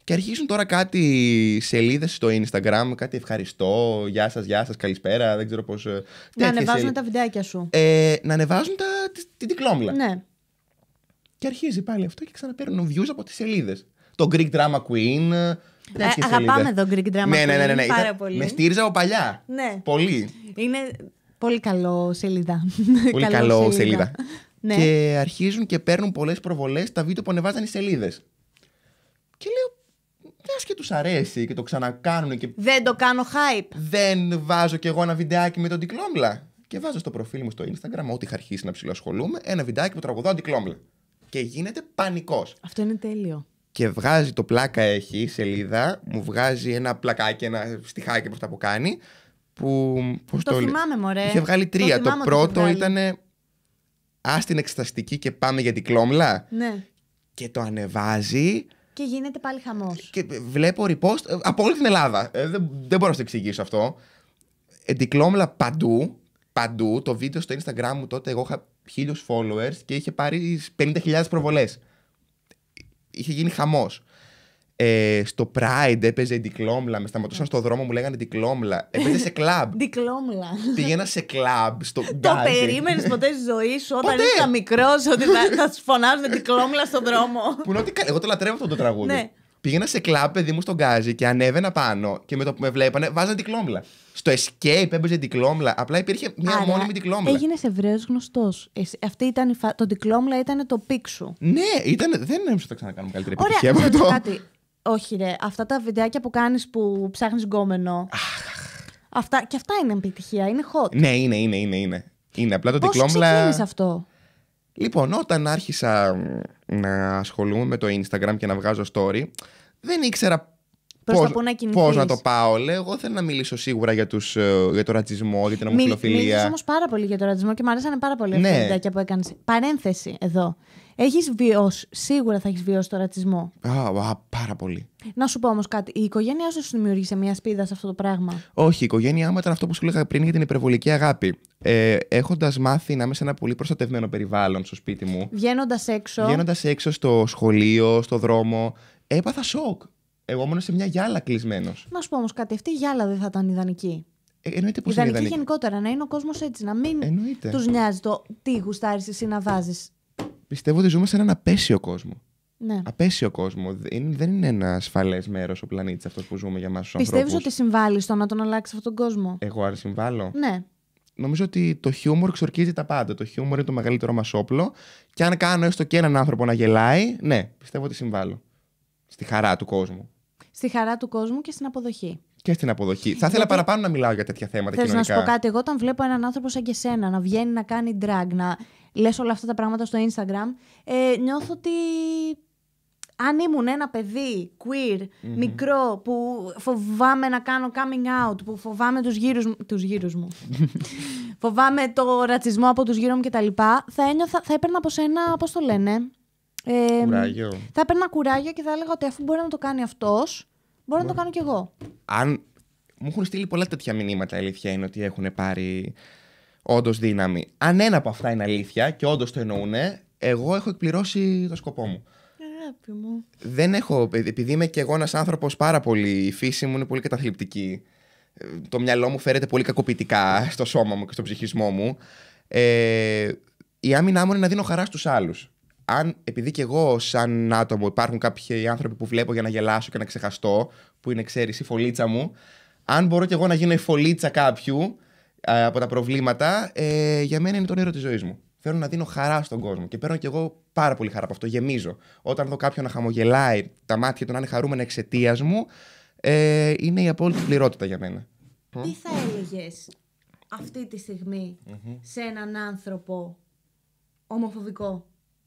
Και αρχίζουν τώρα κάτι σελίδες στο Instagram, κάτι ευχαριστώ, γεια σας, γεια σας, καλησπέρα, δεν ξέρω πώς. Ε, να ανεβάζουν τα βιντεάκια σου. Ε, να ανεβάζουν τα, την τυκλόμυλα. Ναι. Και αρχίζει πάλι αυτό και ξαναπαίρνουν views από τις σελίδες. Το Greek Drama Queen. Ε, ε αγαπάμε το Greek Drama ναι, ναι, ναι, Queen. Ναι, ναι, ναι, Πάρα πολύ. Με στήριζα από παλιά. Ναι. Πολύ. Είναι πολύ καλό σελίδα. Πολύ καλό σελίδα. Ναι. Και αρχίζουν και παίρνουν πολλές προβολές τα βίντεο που ανεβάζαν οι σελίδες. Και λέω, μια «Ναι, και τους αρέσει και το ξανακάνουν. Και... Δεν το κάνω hype. Δεν βάζω κι εγώ ένα βιντεάκι με τον Τικλόμπλα. Και βάζω στο προφίλ μου στο Instagram, ό,τι είχα αρχίσει να ψηλοασχολούμαι, ένα βιντεάκι που τραγουδάω Τικλόμπλα. Και γίνεται πανικός. Αυτό είναι τέλειο. Και βγάζει το πλάκα έχει η σελίδα, μου βγάζει ένα πλακάκι, ένα στιχάκι από αυτά που κάνει. Που, πώς το, το θυμάμαι, μωρέ. Είχε βγάλει τρία. το πρώτο ήταν α την εξεταστική και πάμε για την κλόμλα. Ναι. Και το ανεβάζει. Και γίνεται πάλι χαμός. Και βλέπω ρηπόστ ε, από όλη την Ελλάδα. Ε, δεν, δεν μπορώ να το εξηγήσω αυτό. Εντυκλόμλα παντού. Παντού. Το βίντεο στο Instagram μου τότε εγώ είχα χίλιους followers και είχε πάρει 50.000 προβολές. Ε, είχε γίνει χαμός. Ε, στο Pride έπαιζε δικλόμλα. Με σταματούσαν στο δρόμο, μου λέγανε δικλόμλα. Έπαιζε σε κλαμπ. Δικλόμλα. Πήγαινα σε κλαμπ. Στο το περίμενες ποτέ στη ζωή σου όταν ήσουν μικρός ότι θα, θα σου φωνάζουν δικλόμλα στον δρόμο. Που ότι, εγώ το λατρεύω αυτό το τραγούδι. ναι. Πήγαινα σε κλαμπ, παιδί μου, στον Γκάζι και ανέβαινα πάνω και με το που με βλέπανε βάζανε δικλόμλα. Στο escape έπαιζε δικλόμλα. Απλά υπήρχε μία Άρα, μόνιμη δικλόμλα. Έγινε Εβραίος γνωστός. Αυτή ήταν η φα... Το δικλόμλα ήταν το πίξου. Ναι, ήταν... δεν νομίζω ότι το ξανακάνουμε καλύτερη επιτυχία Ωραία, από αυτό. Όχι ρε, αυτά τα βιντεάκια που κάνεις που ψάχνεις γκόμενο. αυτά, και αυτά είναι επιτυχία, είναι hot. Ναι, είναι, είναι, είναι. είναι. Είναι απλά το Πώς το αυτό? Λοιπόν, όταν άρχισα να ασχολούμαι με το Instagram και να βγάζω story, δεν ήξερα τα πώς, να πώς να το πάω, λέω. Εγώ θέλω να μιλήσω σίγουρα για, τους, ε, για το ρατσισμό, για την ομοφυλοφιλία. Μίλησες όμως πάρα πολύ για το ρατσισμό και μου άρεσαν πάρα πολύ ναι. αυτά τα ναι. που έκανες. Παρένθεση εδώ. Έχεις βιώσει, σίγουρα θα έχεις βιώσει το ρατσισμό. Α, α, πάρα πολύ. Να σου πω όμως κάτι. Η οικογένειά σου σου δημιούργησε μια σπίδα σε αυτό το πράγμα. Όχι, η οικογένειά μου ήταν αυτό που σου έλεγα πριν για την υπερβολική αγάπη. Ε, Έχοντας μάθει να είμαι σε ένα πολύ προστατευμένο περιβάλλον στο σπίτι μου. Βγαίνοντας έξω. Βγαίνοντας έξω στο σχολείο, στο δρόμο, έπαθα σοκ. Εγώ μόνο σε μια γυάλα κλεισμένος. Να σου πω όμως κάτι, αυτή η γυάλα δεν θα ήταν ιδανική. Ε, εννοείται πως ιδανική, ιδανική γενικότερα, να είναι ο κόσμος έτσι, να μην τους νοιάζει το τι γουστάρεις εσύ να βάζεις. Πιστεύω ότι ζούμε σε έναν απέσιο κόσμο. Ναι. Απέσιο κόσμο. Δεν είναι ένα ασφαλές μέρος ο πλανήτης αυτός που ζούμε για μα τους Πιστεύεις ότι συμβάλλει στο να τον αλλάξεις αυτόν τον κόσμο. Εγώ άρα συμβάλλω. Ναι. Νομίζω ότι το χιούμορ ξορκίζει τα πάντα. Το χιούμορ είναι το μεγαλύτερό μας όπλο. Και αν κάνω έστω και έναν άνθρωπο να γελάει, ναι, πιστεύω ότι συμβάλλω. Στη χαρά του κόσμου στη χαρά του κόσμου και στην αποδοχή. Και στην αποδοχή. Θα ήθελα Γιατί... παραπάνω να μιλάω για τέτοια θέματα Θες κοινωνικά. Θέλω να σου πω κάτι. Εγώ, όταν βλέπω έναν άνθρωπο σαν και σένα να βγαίνει να κάνει drag, να λες όλα αυτά τα πράγματα στο Instagram, ε, νιώθω ότι αν ήμουν ένα παιδί queer, mm μικρό, που φοβάμαι να κάνω coming out, που φοβάμαι τους γύρους, μου, τους γύρους μου, φοβάμαι το ρατσισμό από τους γύρω μου κτλ, θα, ένιωθα, θα έπαιρνα από σένα, πώς το λένε... Ε, κουράγιο. Θα έπαιρνα κουράγιο και θα έλεγα ότι αφού μπορεί να το κάνει αυτός, Μπορώ να το κάνω κι εγώ. Αν μου έχουν στείλει πολλά τέτοια μηνύματα, η αλήθεια είναι ότι έχουν πάρει όντως δύναμη. Αν ένα από αυτά είναι αλήθεια και όντως το εννοούν, εγώ έχω εκπληρώσει το σκοπό μου. Αγάπη μου. Δεν έχω, επειδή είμαι κι εγώ ένας άνθρωπος πάρα πολύ. Η φύση μου είναι πολύ καταθλιπτική. Το μυαλό μου φέρεται πολύ κακοποιητικά στο σώμα μου και στο ψυχισμό μου. Ε, η άμυνά μου είναι να δίνω χαρά στους άλλους αν, επειδή και εγώ σαν άτομο υπάρχουν κάποιοι άνθρωποι που βλέπω για να γελάσω και να ξεχαστώ, που είναι, ξέρεις, η φωλίτσα μου, αν μπορώ και εγώ να γίνω η φωλίτσα κάποιου ε, από τα προβλήματα, ε, για μένα είναι το όνειρο της ζωής μου. Θέλω να δίνω χαρά στον κόσμο και παίρνω κι εγώ πάρα πολύ χαρά από αυτό. Γεμίζω. Όταν δω κάποιον να χαμογελάει, τα μάτια του να είναι χαρούμενα εξαιτίας μου, ε, είναι η απόλυτη πληρότητα για μένα. Τι θα έλεγες αυτή τη στιγμη σε έναν άνθρωπο ομοφοβικό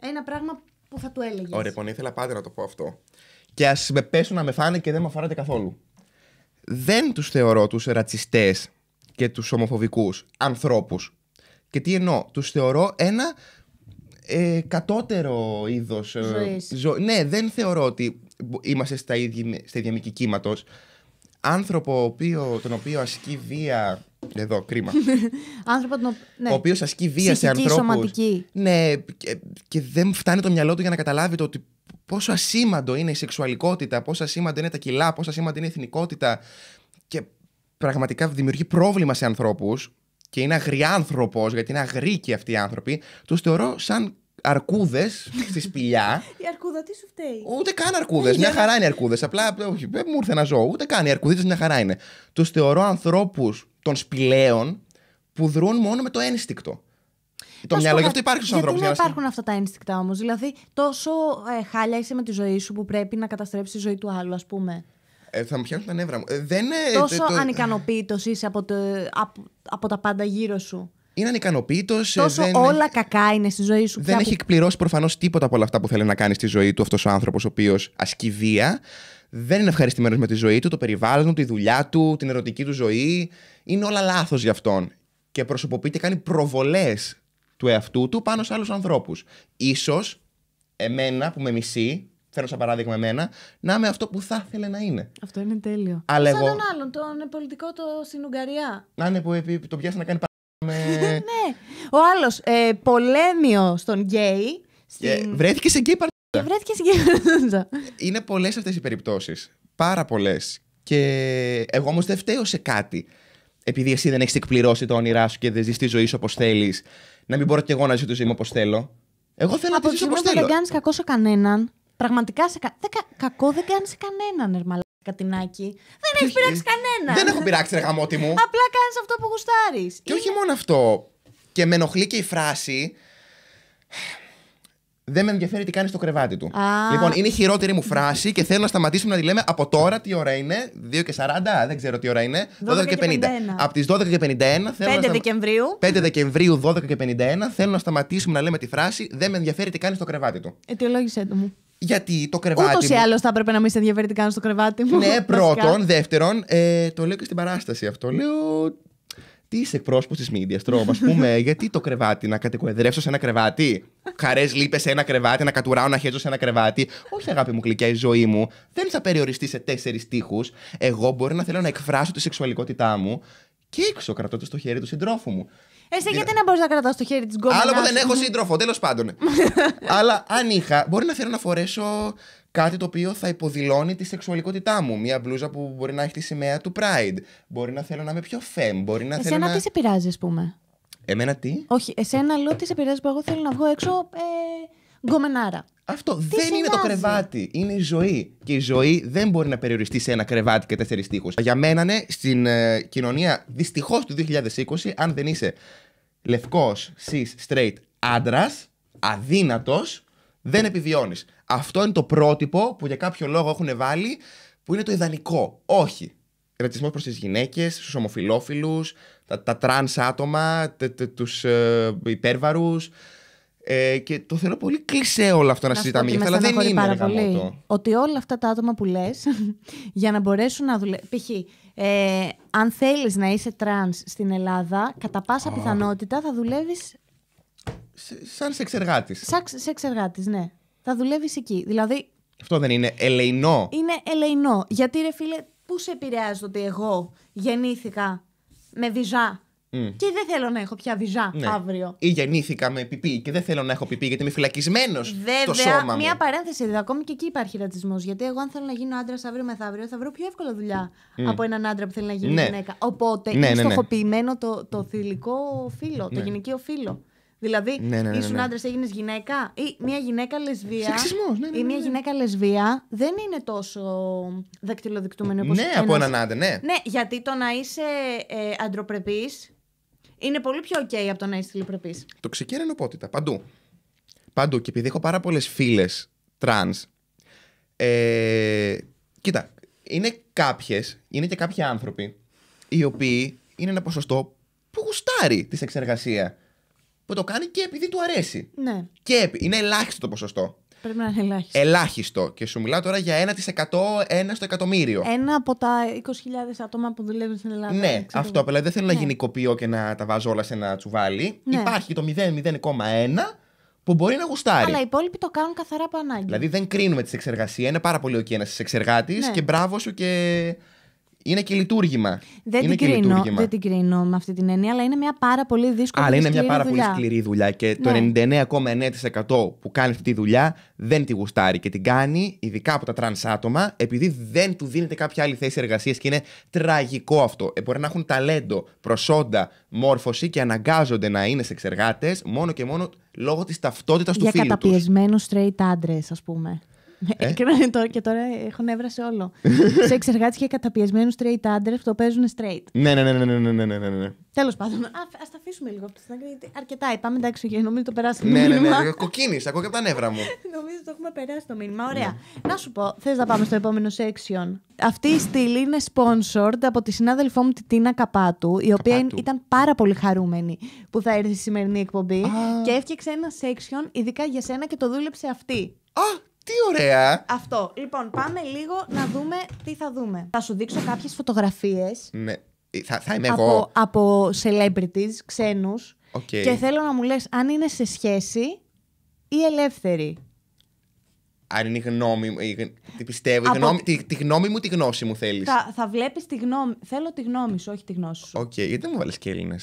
ένα πράγμα που θα του έλεγες. Ωραία, λοιπόν, ήθελα πάντα να το πω αυτό. Και ας με πέσουν να με φάνε και δεν με αφοράτε καθόλου. Δεν τους θεωρώ τους ρατσιστές και τους ομοφοβικούς ανθρώπους. Και τι εννοώ, τους θεωρώ ένα ε, κατώτερο είδος ε, ζωής. Ναι, δεν θεωρώ ότι είμαστε στα ίδια, στα ίδια κύματος άνθρωπο οποίο, τον οποίο ασκεί βία. Εδώ, κρίμα. άνθρωπο τον ναι. οποίος ασκεί βία σε ανθρώπους. Σωματική. Ναι, και, και δεν φτάνει το μυαλό του για να καταλάβει το ότι πόσο ασήμαντο είναι η σεξουαλικότητα, πόσο ασήμαντο είναι τα κιλά, πόσο ασήμαντο είναι η εθνικότητα. Και πραγματικά δημιουργεί πρόβλημα σε ανθρώπους και είναι αγριάνθρωπος, γιατί είναι αγρίκοι αυτοί οι άνθρωποι, τους θεωρώ σαν αρκούδες στη σπηλιά. Η αρκούδα τι σου φταίει. Ούτε καν αρκούδες. Ε, μια χαρά είναι αρκούδες. Απλά όχι, μου ήρθε ένα ζώο. Ούτε καν οι αρκουδίτε μια χαρά είναι. Τους θεωρώ ανθρώπους των σπηλαίων που δρούν μόνο με το ένστικτο. Το μυαλό, γι' αυτό υπάρχει στου ανθρώπου. Δεν υπάρχουν αυτά τα ένστικτα όμως. Δηλαδή, τόσο ε, χάλια είσαι με τη ζωή σου που πρέπει να καταστρέψεις τη ζωή του άλλου, ας πούμε. Ε, θα μου πιάσουν τα νεύρα μου. Ε, δεν, ε, τόσο το... ανικανοποίητος είσαι από, το, από τα πάντα γύρω σου είναι ανικανοποίητο. Ε, Τόσο δεν... όλα κακά είναι στη ζωή σου. Δεν έχει εκπληρώσει προφανώς τίποτα από όλα αυτά που θέλει να κάνει στη ζωή του αυτός ο άνθρωπος, ο οποίος ασκεί βία. Δεν είναι ευχαριστημένος με τη ζωή του, το περιβάλλον, του, τη δουλειά του, την ερωτική του ζωή. Είναι όλα λάθος για αυτόν. Και προσωποποιείται, κάνει προβολές του εαυτού του πάνω σε άλλους ανθρώπους. σω εμένα που με μισεί, θέλω σαν παράδειγμα εμένα, να είμαι αυτό που θα ήθελε να είναι. Αυτό είναι τέλειο. Αλλά Σαν εγώ... τον άλλον, τον πολιτικό το στην Ουγγαρία. Να είναι που το πιάσει να κάνει Ναι. Ο άλλος, ε, πολέμιο στον γκέι. Ε, στην... βρέθηκε σε γκέι παρτίδα. Ε, βρέθηκε σε γκέι Είναι πολλές αυτές οι περιπτώσεις. Πάρα πολλές. Και εγώ όμως δεν φταίω σε κάτι. Επειδή εσύ δεν έχεις εκπληρώσει το όνειρά σου και δεν ζεις τη ζωή σου όπως θέλεις, να μην μπορώ κι εγώ να ζω τη ζωή μου όπως θέλω. Εγώ θέλω Από να τη ζήσω όπω δεν κάνεις κακό σε κανέναν. Πραγματικά σε κα... κακό δεν κάνεις σε κανέναν, Ερμαλά κατινάκι. Δεν έχει πειράξει κανένα. Δεν έχω πειράξει, εργαμότη μου. Απλά κάνεις αυτό που γουστάρεις. Και όχι μόνο αυτό. Και με ενοχλεί και η φράση. Δεν με ενδιαφέρει τι κάνεις στο κρεβάτι του. Λοιπόν, είναι η χειρότερη μου φράση και θέλω να σταματήσουμε να τη λέμε από τώρα τι ώρα είναι. 2 και 40, δεν ξέρω τι ώρα είναι. 12 και 50. Από τις 12 και 51 θέλω 5 Δεκεμβρίου. 5 Δεκεμβρίου, 12 και 51 θέλω να σταματήσουμε να λέμε τη φράση Δεν με ενδιαφέρει τι κάνεις στο κρεβάτι του. Ετιολόγησε το μου. Γιατί το κρεβάτι. Ούτως ή άλλως θα έπρεπε να μην σε ενδιαφέρει στο κρεβάτι μου. Ναι, πρώτον. Δεύτερον, ε, το λέω και στην παράσταση αυτό. Λέω. Τι είσαι εκπρόσωπος της media, τρώω, ας πούμε, γιατί το κρεβάτι, να κατοικοεδρεύσω σε ένα κρεβάτι. Χαρές λείπες σε ένα κρεβάτι, να κατουράω, να χέζω σε ένα κρεβάτι. Όχι, αγάπη μου, κλικιά, η ζωή μου δεν θα περιοριστεί σε τέσσερις τείχους. Εγώ μπορεί να θέλω να εκφράσω τη σεξουαλικότητά μου και έξω κρατώντας το χέρι του συντρόφου μου. Εσύ γιατί να μπορείς να κρατάς το χέρι της γκόμενας. Άλλο που δεν έχω σύντροφο, τέλος πάντων. Αλλά αν είχα, μπορεί να θέλω να φορέσω κάτι το οποίο θα υποδηλώνει τη σεξουαλικότητά μου. Μια μπλούζα που μπορεί να έχει τη σημαία του Pride. Μπορεί να θέλω να είμαι πιο φεμ. Μπορεί να θέλω να... τι σε πειράζει, ας πούμε. Εμένα τι. Όχι, εσένα λέω τι σε πειράζει που εγώ θέλω να βγω έξω ε, γκομενάρα. Αυτό δεν είναι το κρεβάτι. Είναι η ζωή. Και η ζωή δεν μπορεί να περιοριστεί σε ένα κρεβάτι και τέσσερις τείχου. Για μένα, ναι, στην ε, κοινωνία δυστυχώς του 2020, αν δεν είσαι λευκός, cis, straight άντρας, αδύνατος, δεν επιβιώνεις. Αυτό είναι το πρότυπο που για κάποιο λόγο έχουν βάλει που είναι το ιδανικό. Όχι. Ρατσισμός προς τις γυναίκες, στους ομοφυλόφιλους, τα, τα τραν άτομα, τους ε, υπέρβαρους. Ε, και το θέλω πολύ κλεισέ όλο αυτό να, να συζητάμε γι' αυτό, δεν είναι πάρα πολύ. Ότι όλα αυτά τα άτομα που λες για να μπορέσουν να δουλεύουν. Π.χ. Ε, αν θέλεις να είσαι τραν στην Ελλάδα, κατά πάσα πιθανότητα θα δουλεύεις. Σαν σεξεργάτης Σαν σεξεργάτης, ναι. Θα δουλεύεις εκεί. Δηλαδή. Αυτό δεν είναι ελεηνό. Είναι ελεηνό. Γιατί ρε φίλε, πού σε επηρεάζει ότι εγώ γεννήθηκα με βιζά και δεν θέλω να έχω πια βυζά ναι. αύριο. Ή γεννήθηκα με πιπί και δεν θέλω να έχω πιπί γιατί είμαι φυλακισμένος στο σώμα μου. Μία παρένθεση δηλαδή, Ακόμη και εκεί υπάρχει ρατσισμός. Γιατί εγώ, αν θέλω να γίνω άντρας αύριο μεθαύριο, θα βρω πιο εύκολα δουλειά mm. από έναν άντρα που θέλει να γίνει ναι. γυναίκα. Οπότε ναι, είναι ναι, ναι. στοχοποιημένο το, το θηλυκό φύλλο, το ναι. γυναικείο φύλλο. Δηλαδή, ναι, ναι, ναι, ήσουν άντρας, έγινες γυναίκα ή μια γυναίκα λεσβία. Σεξισμός, ναι, Ή μια γυναίκα λεσβία δεν είναι τόσο δακτυλοδεικτούμενη όπως Ναι, ένας... από έναν άντρα, ναι. Ναι, γιατί το να είσαι ε, αντροπρεπής είναι πολύ πιο OK από το να είσαι τηλεπρεπής. Τοξική νοπότητα. Παντού. Παντού. Και επειδή έχω πάρα πολλές φίλες τραν. Ε, κοίτα, είναι κάποιες, είναι και κάποιοι άνθρωποι οι οποίοι είναι ένα ποσοστό που γουστάρει τη σεξεργασία. Που το κάνει και επειδή του αρέσει. Ναι. Και είναι ελάχιστο το ποσοστό. Πρέπει να είναι ελάχιστος. Ελάχιστο. Και σου μιλάω τώρα για 1%, ένα στο εκατομμύριο. Ένα από τα 20.000 άτομα που δουλεύουν στην Ελλάδα. Ναι, αυτό. Απλά δηλαδή. δηλαδή, δεν θέλω ναι. να γενικοποιώ και να τα βάζω όλα σε ένα τσουβάλι. Ναι. Υπάρχει το 0,0,1 που μπορεί να γουστάρει. Αλλά οι υπόλοιποι το κάνουν καθαρά από ανάγκη. Δηλαδή δεν κρίνουμε τη εξεργασία. Είναι πάρα πολύ ο okay, ένας εξεργάτης ναι. και μπράβο σου και είναι και λειτουργήμα. Δεν, είναι την, και κρίνω, δεν την κρίνω με αυτή την έννοια, αλλά είναι μια πάρα πολύ δύσκολη Αλλά είναι μια πάρα δουλειά. πολύ σκληρή δουλειά και το 99,9% ναι. που κάνει αυτή τη δουλειά δεν τη γουστάρει και την κάνει ειδικά από τα τραν άτομα επειδή δεν του δίνεται κάποια άλλη θέση εργασίας και είναι τραγικό αυτό. Ε, μπορεί να έχουν ταλέντο, προσόντα, μόρφωση και αναγκάζονται να είναι σεξεργάτες μόνο και μόνο λόγω της ταυτότητας του φίλου τους. Για καταπιεσμένους straight άντρες, ας πούμε. Ε? Ε, και τώρα έχω νεύρα σε όλο. σε εξεργάτη και καταπιεσμένους straight άντρε που το παίζουν straight. Ναι, ναι, ναι. ναι, ναι, ναι, ναι. ναι, ναι, ναι. Τέλος πάντων, α τα αφήσουμε λίγο αυτή αρκετά είπαμε. Εντάξει, νομίζω το περάσαμε. Ναι, ναι, ναι. Κοκκίνησα, ακούω και από τα νεύρα μου. νομίζω το έχουμε περάσει το μήνυμα. Ωραία. Να σου πω, θες να πάμε στο επόμενο section. Αυτή η στήλη είναι sponsored από τη συνάδελφό μου την Τίνα Καπάτου, η οποία ήταν πάρα πολύ χαρούμενη που θα έρθει στη σημερινή εκπομπή και έφτιαξε ένα section ειδικά για σένα και το δούλεψε αυτή. Α, τι ωραία! Αυτό. Λοιπόν, πάμε λίγο να δούμε τι θα δούμε. Θα σου δείξω κάποιες φωτογραφίες. Ναι. Ε, θα, θα είμαι από, εγώ. Από celebrities, ξένους. Και θέλω να μου λες αν είναι σε σχέση ή ελεύθερη. Αν είναι η γνώμη μου. Τι πιστεύω. Από... Η τη, γνώμη μου, τη γνώση μου θέλεις. Θα, θα βλέπεις τη γνώμη. Θέλω τη γνώμη σου, όχι τη γνώση σου. Οκ, okay. γιατί δεν μου βάλει και Έλληνες.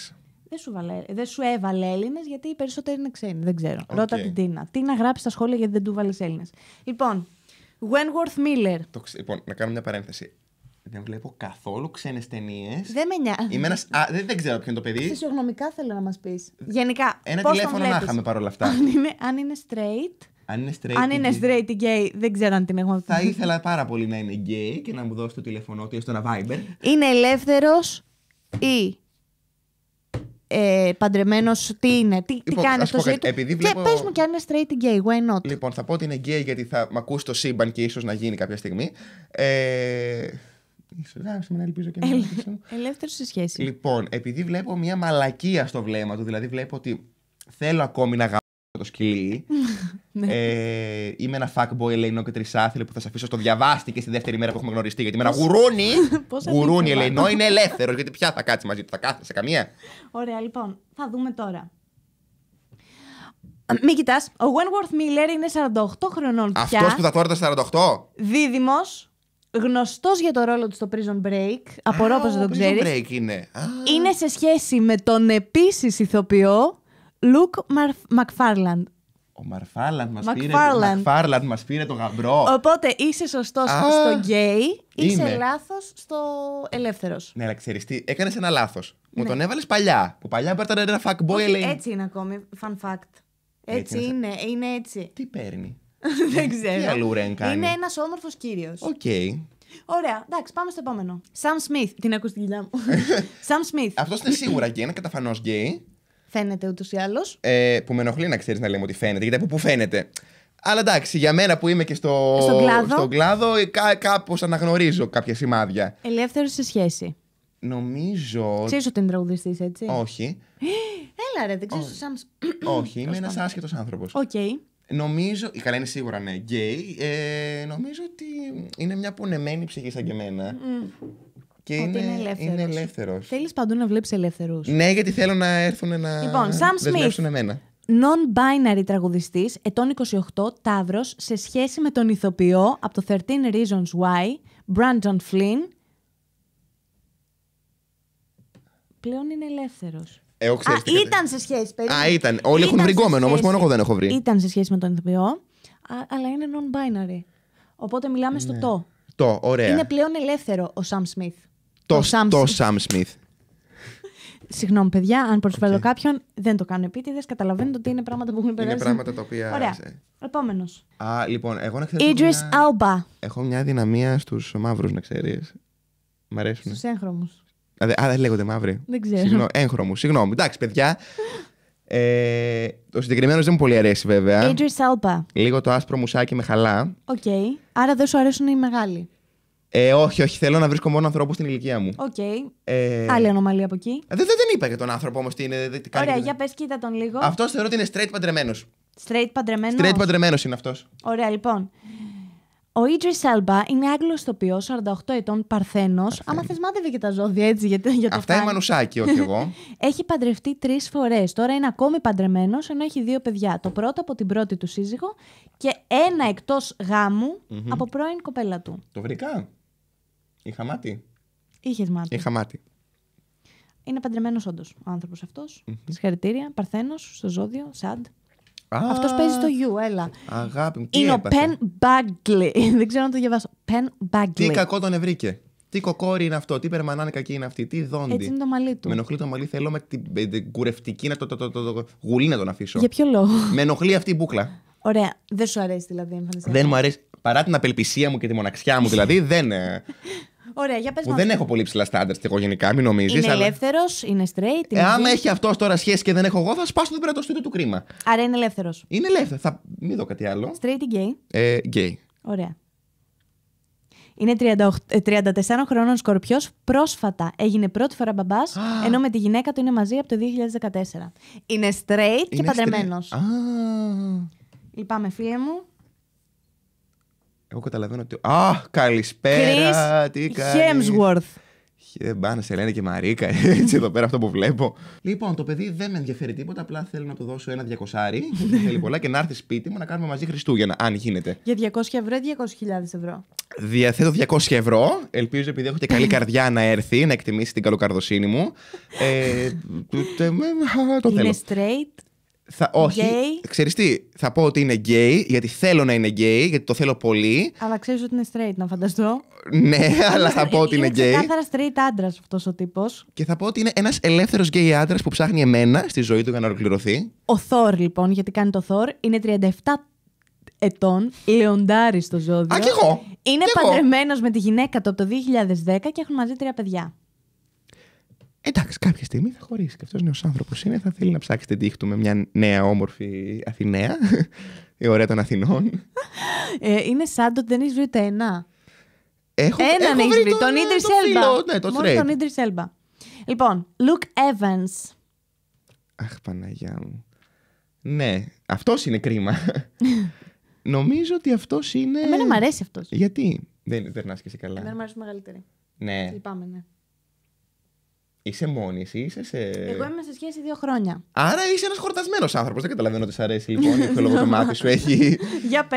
Δεν σου, βαλέ, δεν σου έβαλε Έλληνες, γιατί οι περισσότεροι είναι ξένοι. Δεν ξέρω. Okay. Ρώτα την Τίνα. Τι να γράψει στα σχόλια γιατί δεν του βάλες Έλληνες. Λοιπόν, Wentworth Miller. Το, λοιπόν, να κάνω μια παρένθεση. Δεν βλέπω καθόλου ξένες ταινίες. Δεν με νοιάζει. δεν, ξέρω ποιο είναι το παιδί. Φυσιογνωμικά θέλω να μας πεις. Γενικά. Ένα πώς τηλέφωνο να είχαμε παρόλα αυτά. Αν είναι, αν straight. Αν είναι straight, αν είναι straight ή gay, δεν ξέρω αν την έχω Θα ήθελα πάρα πολύ να είναι gay και να μου δώσει το τηλέφωνό του ή στο ένα Viber. Είναι ελεύθερος ή ε, παντρεμένος, τι είναι, τι, λοιπόν, κάνει αυτό Και πες μου και αν είναι straight gay, why not. Λοιπόν, θα πω ότι είναι gay γιατί θα μ' ακούσει το σύμπαν και ίσως να γίνει κάποια στιγμή. Ε, Ελεύθερο σε σχέση. Λοιπόν, επειδή βλέπω μια μαλακία στο βλέμμα του, δηλαδή βλέπω ότι θέλω ακόμη να Ναι. ε, είμαι ένα fuckboy ελεηνό και τρισάθλι που θα σε αφήσω στο διαβάστη και στη δεύτερη μέρα που έχουμε γνωριστεί. Γιατί με ένα γουρούνι. γουρούνι ελεηνό είναι ελεύθερος. Γιατί πια θα κάτσει μαζί του, θα κάθεσαι καμία. Ωραία, λοιπόν, θα δούμε τώρα. Μην κοιτάς, ο Wentworth Miller είναι 48 χρονών πια. Αυτός που θα τώρα ήταν 48. Δίδυμος. Γνωστός για το ρόλο του στο Prison Break. Απορώ πω δεν το ξέρεις. Prison Break είναι. Είναι σε σχέση με τον επίσης ηθοποιό Λουκ Μακφάρλαντ. Ο Μαρφάλαντ μας πήρε, μας πήρε το γαμπρό. Οπότε είσαι σωστός στο γκέι, είσαι λάθος στο ελεύθερος. Ναι, αλλά ξέρεις τι, έκανες ένα λάθος. Μου ναι. τον έβαλες παλιά. Που παλιά ήταν ένα fuckboy λέει. Έτσι είναι ακόμη. Fun fact. Έτσι, έτσι είναι, είναι έτσι. Τι παίρνει. Δεν ναι, ξέρω. Τι αλλού κάνει. Είναι ένας όμορφος κύριος. Οκ. Okay. Ωραία, εντάξει, πάμε στο επόμενο. Σαμ Σμιθ, Την ακούω στην κοιλιά μου. Σαμ Σμιθ. Αυτός είναι σίγουρα γκέι, είναι καταφανώς γκέι. Φαίνεται ούτως ή άλλως. Ε, που με ενοχλεί να ξέρεις να λέμε ότι φαίνεται, γιατί από πού φαίνεται. Αλλά εντάξει, για μένα που είμαι και στο... στον κλάδο, στον κλάδο ε, κάπως αναγνωρίζω κάποια σημάδια. Ελεύθερο σε σχέση. Νομίζω. Ξέρεις ότι είναι τραγουδιστής, έτσι. Όχι. Έλα ρε, δεν ξέρω. Όχι, είμαι ένα άσχετος άνθρωπος. Οκ. Νομίζω. Η καλά είναι σίγουρα ναι, γκέι. Ε, νομίζω ότι είναι μια πονεμένη ψυχή σαν και εμένα. Και Ότι είναι, είναι ελεύθερο. Θέλεις παντού να βλέπεις ελεύθερους. Ναι, γιατί θέλω να έρθουν να λοιπόν, Sam Smith, εμένα. Non-binary τραγουδιστής, ετών 28, τάβρο σε σχέση με τον ηθοποιό από το 13 Reasons Why, Brandon Flynn. Πλέον είναι ελεύθερος. Α, ήταν σε σχέση, περίπου. Α, ήταν. Όλοι ήταν έχουν βριγκόμενο, όμως μόνο εγώ δεν έχω βρει. Ήταν σε σχέση με τον ηθοποιό, αλλά είναι non-binary. Οπότε μιλάμε στο ναι. το. Το, ωραία. Είναι πλέον ελεύθερο ο Σαμ Σμιθ. Το, το Sam Smith. Συγγνώμη, παιδιά, αν προσφέρω okay. κάποιον, δεν το κάνω επίτηδες. Καταλαβαίνετε ότι είναι πράγματα που έχουν περάσει. Είναι πράγματα τα οποία. Ωραία. Επόμενο. λοιπόν, εγώ να ξέρω. Idris Alba. Έχω μια δυναμία στους μαύρους, να ξέρεις. Μ' αρέσουν. Στους έγχρωμους. Α, δεν λέγονται μαύροι. Δεν ξέρω. Συγγνώ... Έγχρωμους. Συγγνώμη. Εντάξει, παιδιά. ε, το συγκεκριμένος δεν μου πολύ αρέσει, βέβαια. Idris Alba. Λίγο το άσπρο μουσάκι με χαλά. Οκ. Okay. Άρα δεν σου αρέσουν οι μεγάλοι. Ε, όχι, όχι. Θέλω να βρίσκω μόνο ανθρώπους στην ηλικία μου. Οκ. Okay. Ε... Άλλη ανομαλία από εκεί. Ε, δεν, δεν, δεν είπα για τον άνθρωπο όμως τι είναι. Τι κάνει Ωραία, για πες, κοίτα τον λίγο. Αυτός θεωρώ ότι είναι straight παντρεμένος. Straight παντρεμένος. Straight παντρεμένος είναι αυτός. Ωραία, λοιπόν. Ο Ίτρι Σάλμπα είναι Άγγλος τοπίο, 48 ετών, Παρθένος. Άμα θες, και τα ζώδια έτσι, γιατί για το Αυτά είναι μανουσάκι, όχι εγώ. έχει παντρευτεί τρεις φορές. Τώρα είναι ακόμη παντρεμένος, ενώ έχει δύο παιδιά. Το πρώτο από την πρώτη του σύζυγο και ένα εκτός γάμου mm-hmm. από πρώην κοπέλα του. Το βρήκα. Είχα μάτι. Είχες μάτι. Είχα μάτι. Είναι παντρεμένος όντως ο άνθρωπος αυτός. Mm-hmm. Συγχαρητήρια. Παρθένος, στο ζώδιο, σαντ. Ah, αυτός παίζει το γιου, έλα. Αγάπη μου, Είναι ο Πεν Μπάγκλι. Δεν ξέρω να το διαβάσω. Πεν Μπάγκλι. Τι κακό τον ευρύκε. Τι κοκόρι είναι αυτό, τι περμανάνε κακή είναι αυτή, τι δόντι. Έτσι είναι το μαλλί του. Με ενοχλεί το μαλί. θέλω με την, κουρευτική να το, το, το, το, το γουλί να τον αφήσω. Για ποιο λόγο. Με ενοχλεί αυτή η μπουκλα. Ωραία. Δεν σου αρέσει δηλαδή η εμφανισία. Δεν μου αρέσει. Παρά την απελπισία μου και τη μοναξιά μου δηλαδή, δεν. Ε, Ωραία, για πες δεν έχω πολύ ψηλά στάνταρτ εγώ γενικά, μην νομίζεις. Είναι αλλά... ελεύθερος, είναι straight. Είναι έχει αυτός τώρα σχέση και δεν έχω εγώ, θα σπάσω την το του κρίμα. Άρα είναι ελεύθερος. Είναι ελεύθερο. Θα... Μην δω κάτι άλλο. Straight ή gay. Ε, gay. Ωραία. Είναι 38, 34 ε, χρόνων Σκορπιός. Πρόσφατα έγινε πρώτη φορά μπαμπάς, ενώ με τη γυναίκα του είναι μαζί από το 2014. Είναι straight είναι και παντρεμένο. Λυπάμαι, φίλε μου. Εγώ καταλαβαίνω ότι. Α, καλησπέρα! Chris τι κάνεις. Δεν πάνε, σε λένε και Μαρίκα, έτσι εδώ πέρα αυτό που βλέπω. Λοιπόν, το παιδί δεν με ενδιαφέρει τίποτα. Απλά θέλω να του δώσω ένα διακοσάρι. θέλει πολλά και να έρθει σπίτι μου να κάνουμε μαζί Χριστούγεννα, αν γίνεται. Για 200 ευρώ ή 200.000 ευρώ. Διαθέτω 200 ευρώ. Ελπίζω επειδή έχω και καλή καρδιά να έρθει, να εκτιμήσει την καλοκαρδοσύνη μου. Ε, Είναι straight. Θα, όχι. Ξέρεις τι, θα πω ότι είναι gay γιατί θέλω να είναι gay, γιατί το θέλω πολύ. Αλλά ξέρεις ότι είναι straight, να φανταστώ. ναι, αλλά θα πω ότι είναι gay Είναι ξεκάθαρα straight άντρας αυτός ο τύπος. Και θα πω ότι είναι ένας ελεύθερος gay άντρας που ψάχνει εμένα στη ζωή του για να ολοκληρωθεί. Ο Θόρ, λοιπόν, γιατί κάνει το Θόρ, είναι 37 ετών, λεοντάρι στο ζώδιο. Α, και εγώ. Είναι παντρεμένος με τη γυναίκα του από το 2010 και έχουν μαζί τρία παιδιά. Εντάξει, κάποια στιγμή θα χωρίσει. Και αυτός νέος άνθρωπος είναι, θα θέλει να ψάξει την τύχη του με μια νέα όμορφη Αθηναία. Η ωραία των Αθηνών. Ε, είναι σαν το δεν έχεις βρει ούτε ένα. Έχω, Έναν έχω βρει, τον Ιντρι Έλμπα. Ναι, τον Ιντρι Σέλμπα. Λοιπόν, Λουκ Evans. Αχ, Παναγιά μου. Ναι, αυτός είναι κρίμα. Νομίζω ότι αυτός είναι. Εμένα μου αρέσει αυτός. Γιατί δεν περνάς και σε καλά. Εμένα μου αρέσει μεγαλύτερη. Ναι. Λυπάμαι, ναι. Είσαι μόνη ή είσαι σε. Εγώ είμαι σε σχέση δύο χρόνια. Άρα είσαι ένας χορτασμένος άνθρωπος. Δεν καταλαβαίνω ότι σ' αρέσει λοιπόν. Αυτό λόγο το μάτι σου έχει. Για πες.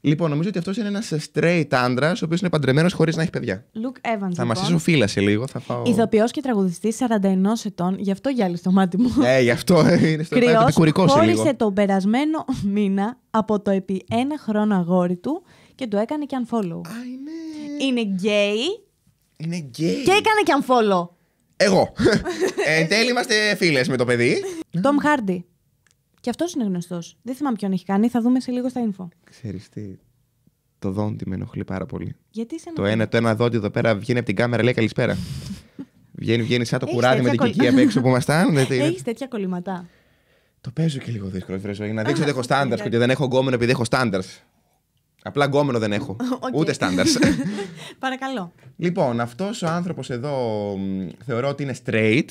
Λοιπόν, νομίζω ότι αυτός είναι ένας straight άντρας, ο οποίος είναι παντρεμένος χωρίς να έχει παιδιά. Λουκ Evans. Θα λοιπόν. μα εσωφύλασε λίγο. Θα φάω... Ηθοποιός και τραγουδιστής 41 ετών, γι' αυτό γυάλει στο μάτι μου. Ε, γι' αυτό ε, είναι στο επικουρικό σου. Χώρισε τον περασμένο μήνα από το επί ένα χρόνο αγόρι του και το έκανε και unfollow. Α, είναι. Είναι γκέι. Είναι γκέι. Και έκανε και unfollow. Εγώ. Ε, εν τέλει είμαστε φίλες με το παιδί. Τομ Χάρντι. Και αυτός είναι γνωστός. Δεν θυμάμαι ποιον έχει κάνει. Θα δούμε σε λίγο στα info. Ξέρεις τι. Το δόντι με ενοχλεί πάρα πολύ. Γιατί σε Το ένα, το ένα δόντι εδώ πέρα βγαίνει από την κάμερα, λέει καλησπέρα. βγαίνει, βγαίνει σαν το Έχεις κουράδι με την κολ... κική απ' έξω που ήμασταν. Έχεις τέτοια κολληματά. Το παίζω και λίγο δύσκολο, να δείξω ότι έχω στάνταρ και δεν έχω γκόμενο επειδή έχω στάνταρ. Απλά γκόμενο δεν έχω. Ούτε στάνταρ. Παρακαλώ. Λοιπόν, αυτός ο άνθρωπος εδώ θεωρώ ότι είναι straight.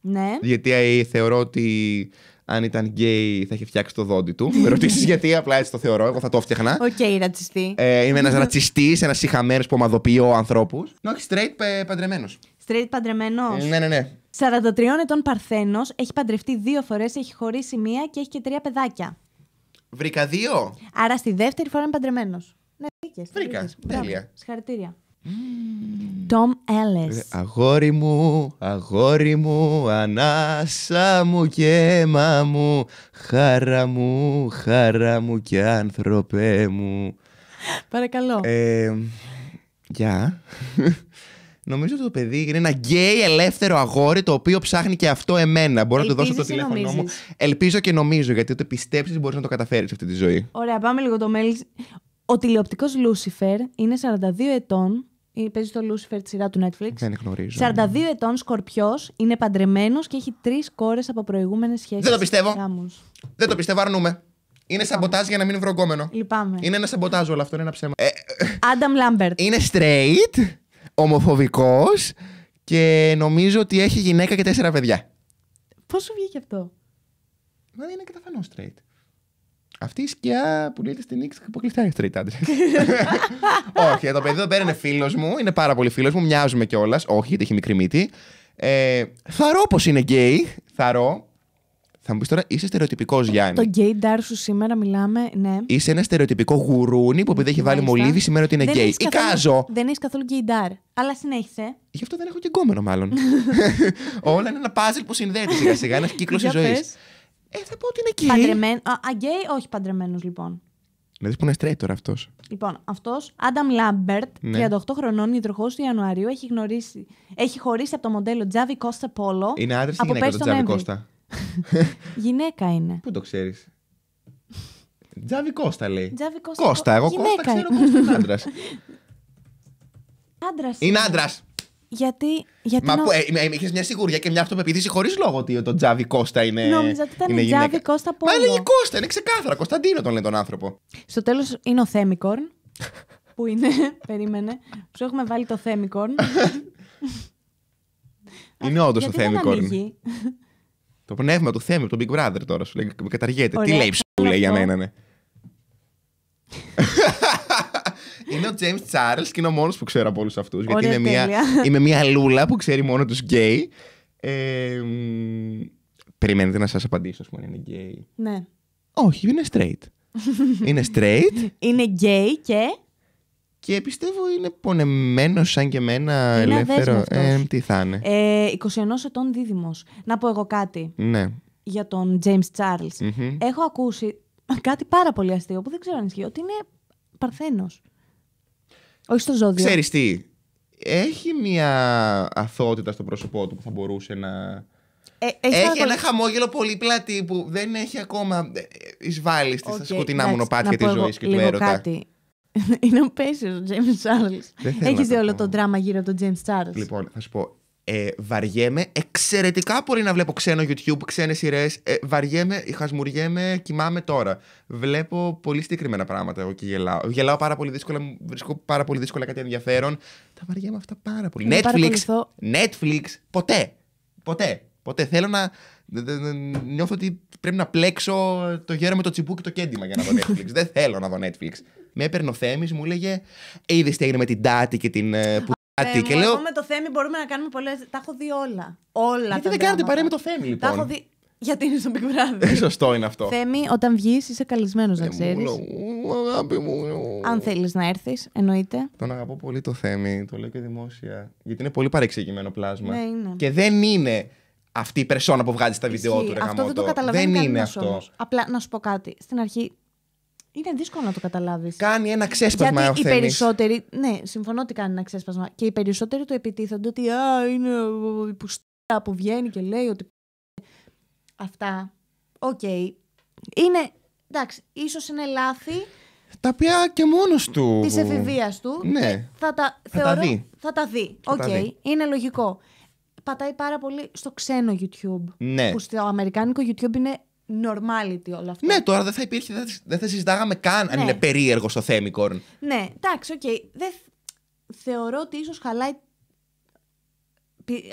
Ναι. Γιατί ε, θεωρώ ότι αν ήταν gay θα είχε φτιάξει το δόντι του. Με ρωτήσεις γιατί, απλά έτσι το θεωρώ. Εγώ θα το φτιάχνα. Οκ, okay, ρατσιστή. Ε, είμαι ένας ρατσιστής, ένας συχαμένος που ομαδοποιεί ανθρώπου. Ναι, όχι, straight παντρεμένος. Straight παντρεμένος. Ε, ναι, ναι, ναι. 43 ετών Παρθένος, έχει παντρευτεί δύο φορές, έχει χωρίσει μία και έχει και τρία παιδάκια. Βρήκα δύο. Άρα στη δεύτερη φορά είμαι παντρεμένος. Ναι, βρήκε. Βρήκα. Τέλεια. Συγχαρητήρια. Τόμ mm. Αγόρι μου, αγόρι μου, ανάσα μου και αίμα μου Χάρα μου, χάρα μου και άνθρωπέ μου Παρακαλώ ε, Γεια Νομίζω ότι το παιδί είναι ένα γκέι ελεύθερο αγόρι το οποίο ψάχνει και αυτό εμένα. Μπορώ να του δώσω το τηλέφωνό μου. Ελπίζω και νομίζω, γιατί όταν πιστέψει μπορείς να το καταφέρεις αυτή τη ζωή. Ωραία, πάμε λίγο το mail. Ο τηλεοπτικός Λούσιφερ είναι 42 ετών. Ε, παίζει το Λούσιφερ τη σειρά του Netflix. Δεν γνωρίζω. 42 ετών, σκορπιός, είναι παντρεμένος και έχει τρεις κόρες από προηγούμενες σχέσεις. Δεν το πιστεύω. Δεν το πιστεύω, αρνούμε. Είναι σαμποτάζ για να μην είναι Λυπάμαι. Είναι ένα σαμποτάζ όλο αυτό, είναι ένα ψέμα. Ε, ε, Άνταμ Λάμπερτ. Είναι straight ομοφοβικός και νομίζω ότι έχει γυναίκα και τέσσερα παιδιά. Πώς σου βγήκε αυτό. Μα είναι καταφανώ straight. Αυτή η σκιά που λέτε στην Ήξ αποκλειστά είναι straight άντρε. Όχι, το παιδί εδώ πέρα είναι φίλος μου, είναι πάρα πολύ φίλος μου, μοιάζουμε κιόλας. Όχι, γιατί έχει μικρή μύτη. Ε, θαρώ πως σου βγηκε αυτο μα ειναι καταφανω straight αυτη η σκια που λετε στην νίκη αποκλειστα γκέι. Θαρώ. Θα μου πεις τώρα, είσαι στερεοτυπικός Γιάννη. Το γκέι σου σήμερα μιλάμε, ναι. Είσαι ένα στερεοτυπικό γουρούνι που επειδή έχει βάλει μολύβι σήμερα ότι είναι γκέι. Εικάζω! Δεν έχεις καθόλου γκέι Αλλά συνέχισε. Γι' αυτό δεν έχω και γκόμενο, μάλλον. Όλα είναι ένα puzzle που συνδέεται σιγά-σιγά, ένας κύκλος της ζωής. Ε, θα πω ότι είναι gay. Παντρεμένο. Αγκέι, όχι παντρεμένο λοιπόν. δεις που είναι straight τώρα αυτός. Λοιπόν, αυτός, Άνταμ Λάμπερτ, 38 χρονών, υδροχό του Ιανουαρίου, έχει, γνωρίσει, έχει χωρίσει από το μοντέλο Τζάβι Κώστα Πόλο. Είναι άντρε ή γυναίκα Γυναίκα είναι. Πού το ξέρεις. Τζάβι Κώστα λέει. Τζάβι Κώστα. Κώστα, εγώ Κώστα ξέρω Κώστα άντρας. Άντρας. Είναι άντρας. Γιατί. γιατί Μα νο... που, ε, είχε μια σιγουριά και μια αυτοπεποίθηση χωρίς λόγο ότι το Τζάβι Κώστα είναι. Νόμιζα ότι ήταν είναι Τζάβι Κώστα που. Μα έλεγε Κώστα, είναι ξεκάθαρα. Κωνσταντίνο τον λέει τον άνθρωπο. Στο τέλος είναι ο Θέμικορν. που είναι. Περίμενε. Σου έχουμε βάλει το Θέμικορν. είναι όντως ο Θέμικορν. Το πνεύμα του Θέμη, τον Big Brother τώρα σου λέει. καταργέται. Τι λέει ψου, λέει για μένα, ναι. είναι ο James Charles και είναι ο μόνος που ξέρω από όλους αυτούς. Γιατί είμαι μια, λούλα που ξέρει μόνο τους γκέι. Ε, περιμένετε να σας απαντήσω, ας πούμε, είναι γκέι. Ναι. Όχι, είναι straight. είναι straight. είναι γκέι και. Και πιστεύω είναι πονεμένο σαν και εμένα είναι ελεύθερο. Ε, τι θα είναι. Ε, 21 ετών δίδυμος. Να πω εγώ κάτι. Ναι. Για τον James Charles. Έχω ακούσει κάτι πάρα πολύ αστείο που δεν ξέρω αν ισχύει. Ότι είναι παρθένος. Όχι στο ζώδιο. Ξέρεις τι. Έχει μια αθότητα στο πρόσωπό του που θα μπορούσε να. Ε, έχει ένα χαμόγελο πολύ πλατή που δεν έχει ακόμα ε, ε, εισβάλει στα σκοτεινά μονοπάτια τη ζωής και του έρωτα. Κάτι. Είναι ο απέσιο ο James Charles. Έχει δει όλο το δράμα γύρω από τον James Charles. Λοιπόν, θα σου πω. Ε, βαριέμαι. Εξαιρετικά πολύ να βλέπω ξένο YouTube, ξένες σειρές. Ε, βαριέμαι, χασμουριέμαι, κοιμάμαι τώρα. Βλέπω πολύ συγκεκριμένα πράγματα εγώ και γελάω. Γελάω πάρα πολύ δύσκολα, βρίσκω πάρα πολύ δύσκολα κάτι ενδιαφέρον. Τα βαριέμαι αυτά πάρα πολύ. Netflix, Netflix, ποτέ. Ποτέ. Ποτέ. Θέλω να. Νιώθω ότι πρέπει να πλέξω το γέρο με το τσιμπού και το κέντημα για να δω Netflix. Δεν θέλω να δω Netflix με έπαιρνε ο Θέμης, μου έλεγε «Ε, Είδες τι έγινε με την Τάτη και την ε, που... και λέω... με το Θέμη μπορούμε να κάνουμε πολλές. Τα έχω δει όλα. Όλα. Γιατί δεν κάνετε παρέα με το Θέμη, λοιπόν. Τα έχω δει. Γιατί είναι στο Big Brother. Ε, σωστό είναι αυτό. Θέμη, όταν βγεις, είσαι καλισμένο να ξέρει. Αγάπη μου. Αν θέλεις να έρθεις, εννοείται. Τον αγαπώ πολύ το Θέμη, το λέω και δημόσια. Γιατί είναι πολύ παρεξηγημένο πλάσμα. Ναι, είναι. Και δεν είναι αυτή η περσόνα που βγάζει στα βίντεο του. αυτό δεν το καταλαβαίνει δεν αυτό. Απλά να σου πω κάτι. Στην αρχή είναι δύσκολο να το καταλάβεις. Κάνει ένα ξέσπασμα Γιατί οι περισσότεροι. Ναι, συμφωνώ ότι κάνει ένα ξέσπασμα. Και οι περισσότεροι το επιτίθενται ότι Α, είναι η πουστά που βγαίνει και λέει ότι. Αυτά. Οκ. Okay. Είναι. Εντάξει, ίσως είναι λάθη. Τα οποία και μόνος του. Της εφηβείας του. Ναι. Θα τα, δει. Θα τα δει. Οκ. Okay. Είναι λογικό. Πατάει πάρα πολύ στο ξένο YouTube. Ναι. Που στο αμερικάνικο YouTube είναι normality όλα αυτά Ναι, τώρα δεν θα υπήρχε, δεν θα, συζητάγαμε καν αν ναι. είναι περίεργο το Θέμικορν. Ναι, εντάξει, οκ. Okay. Δεν... Θεωρώ ότι ίσως χαλάει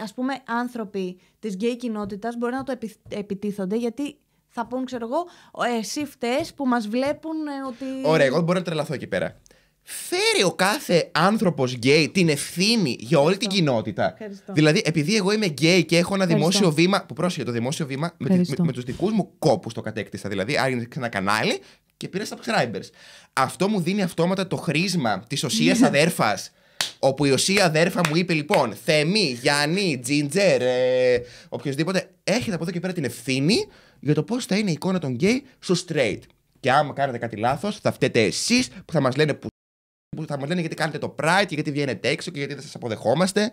ας πούμε άνθρωποι της γκέι κοινότητας μπορεί να το επι... επιτίθονται γιατί θα πούν, ξέρω εγώ, ε, εσύ φταίς που μας βλέπουν ε, ότι... Ωραία, εγώ μπορώ να τρελαθώ εκεί πέρα φέρει ο κάθε άνθρωπος γκέι την ευθύνη για όλη την κοινότητα. Δηλαδή, επειδή εγώ είμαι γκέι και έχω ένα δημόσιο βήμα. που πρόσχε το δημόσιο βήμα με, με, με τους δικούς μου κόπους το κατέκτησα. Δηλαδή, άργησε ένα κανάλι και πήρα subscribers. Αυτό μου δίνει αυτόματα το χρήσμα της οσίας ναι. αδέρφας. Όπου η οσία αδέρφα μου είπε λοιπόν Θεμή, Γιάννη, Τζίντζερ, ε, οποιοδήποτε έχετε από εδώ και πέρα την ευθύνη για το πώς θα είναι η εικόνα των γκέι στο straight. Και άμα κάνετε κάτι λάθος, θα φταίτε εσείς που θα μας λένε που που θα μα λένε γιατί κάνετε το πράιτ και γιατί βγαίνετε έξω και γιατί δεν σας αποδεχόμαστε.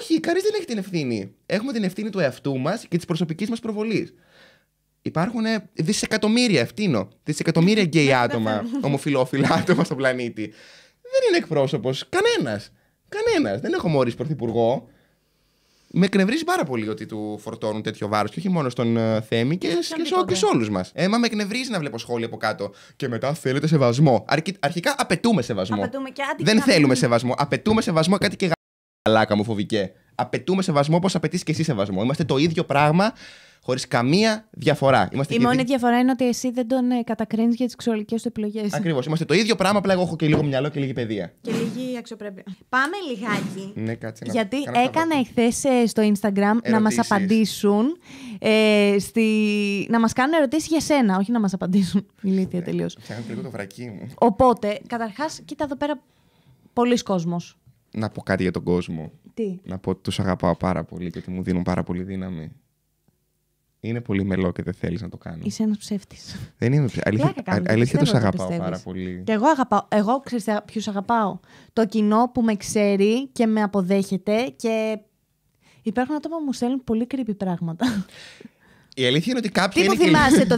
Όχι, κανείς δεν έχει την ευθύνη. Έχουμε την ευθύνη του εαυτού μας και της προσωπικής μας προβολής. Υπάρχουν ε, δισεκατομμύρια, ευθύνο, δισεκατομμύρια γκέι άτομα, ομοφυλόφιλα άτομα στον πλανήτη. Δεν είναι εκπρόσωπος κανένας. Κανένας. Δεν έχω μόλις πρωθυπουργό με εκνευρίζει πάρα πολύ ότι του φορτώνουν τέτοιο βάρος και όχι μόνο στον uh, Θέμη και, και σε όλου ε, μα. Έμα με εκνευρίζει να βλέπω σχόλια από κάτω. Και μετά θέλετε σεβασμό. βασμό. αρχικά απαιτούμε σεβασμό. Απαιτούμε και Δεν θέλουμε σεβασμό. Απαιτούμε σεβασμό κάτι και γαλάκα μου φοβικέ. Απαιτούμε σεβασμό όπως απαιτείς και εσύ σεβασμό. Είμαστε το ίδιο πράγμα Χωρίς καμία διαφορά. Είμαστε η μόνη διαφορά είναι ότι εσύ δεν τον ε, κατακρίνεις για τις σεξουαλικέ του επιλογές. Ακριβώς. Είμαστε το ίδιο πράγμα, απλά εγώ έχω και λίγο μυαλό και λίγη παιδεία. Και λίγη αξιοπρέπεια. Πάμε λιγάκι. ναι, κάτσε να Γιατί έκανα εχθέ στο Instagram να μας απαντήσουν. Ε, στη... Να μας κάνουν ερωτήσεις για σένα, όχι να μας απαντήσουν. Ηλίθεια ε, τελείως. Φτιάχνω λίγο το βρακί μου. Οπότε, καταρχάς, κοίτα εδώ πέρα. Πολλοί κόσμος να πω κάτι για τον κόσμο. Τι? Να πω ότι τους αγαπάω πάρα πολύ και ότι μου δίνουν πάρα πολύ δύναμη είναι πολύ μελό και δεν θέλεις να το κάνει. Είσαι ένας ψεύτης. Δεν είμαι ψεύτη. Αλήθεια, αλήθεια, αλήθεια τους αγαπάω το πάρα πολύ. Και εγώ αγαπάω. Εγώ ξέρω ποιους αγαπάω. Το κοινό που με ξέρει και με αποδέχεται και Υπάρχουν άτομα που μου στέλνουν πολύ creepy πράγματα. Η αλήθεια είναι ότι κάποιοι. Τι που θυμάσαι το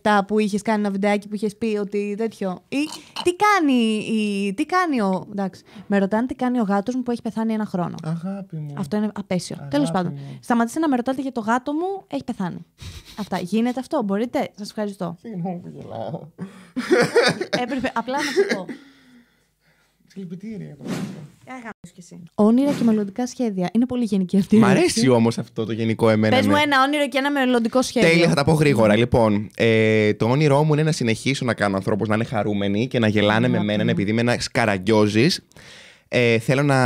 2017 που είχες κάνει ένα βιντεάκι που είχες πει ότι τέτοιο. Ή, τι κάνει, η, τι κάνει ο. Εντάξει, με ρωτάνε τι κάνει ο γάτος μου που έχει πεθάνει ένα χρόνο. Αγάπη μου. Αυτό είναι απέσιο. Τέλος πάντων. Σταματήστε να με ρωτάτε για το γάτο μου, έχει πεθάνει. Αυτά. Γίνεται αυτό, μπορείτε. Σας ευχαριστώ. Συγγνώμη που γελάω. Έπρεπε απλά να σου πω. Συλληπιτήρια. Ε, Όνειρα και μελλοντικά σχέδια. Είναι πολύ γενική αυτή η Μ' αρέσει όμως αυτό το γενικό εμένα. Πες μου ένα όνειρο και ένα μελλοντικό σχέδιο. Τέλεια, θα τα πω γρήγορα. Λοιπόν, ε, το όνειρό μου είναι να συνεχίσω να κάνω ανθρώπους να είναι χαρούμενοι και να γελάνε με μένα ναι. επειδή με ένας καραγκιόζης. Ε, θέλω να,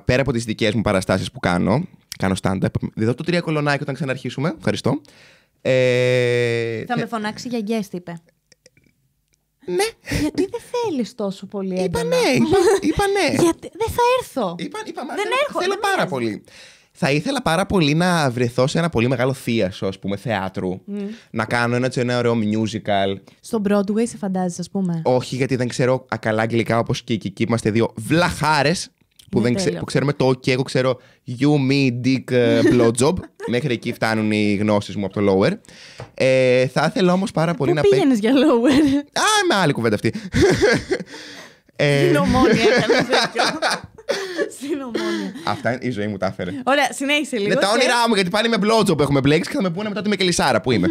πέρα από τις δικές μου παραστάσεις που κάνω, κάνω stand-up. Διδώ το τρία κολονάκι όταν ξαναρχίσουμε. Ευχαριστώ. Ε, θα με φωνάξει για guest είπε. Ναι. Γιατί δεν θέλεις τόσο πολύ έντονα. Ναι, είπα ναι. Είπα, ναι. Γιατί δεν θα έρθω. Είπα, είπα δεν έρχομαι. Θέλω πάρα πολύ. Θα ήθελα πάρα πολύ να βρεθώ σε ένα πολύ μεγάλο θίασο, πούμε, θεάτρου. Να κάνω ένα, ένα ωραίο musical. Στο Broadway, σε φαντάζεσαι, ας πούμε. Όχι, γιατί δεν ξέρω καλά αγγλικά όπως και εκεί. Είμαστε δύο βλαχάρες που, δεν ναι, ξε, που ξέρουμε το και εγώ ξέρω you, me, dick, ε, blowjob. Μέχρι εκεί φτάνουν οι γνώσεις μου από το lower. Ε, θα ήθελα όμως πάρα ε, πολύ να να πήγαινες για lower. Α, με άλλη κουβέντα αυτή. Στην ομόνια είναι Συνομόνια. Αυτά η ζωή μου τα έφερε. Ωραία, συνέχισε λίγο. Με ναι, τα όνειρά μου, γιατί πάλι με blowjob έχουμε μπλέξει και θα με πούνε μετά ότι είμαι κελισάρα που είμαι.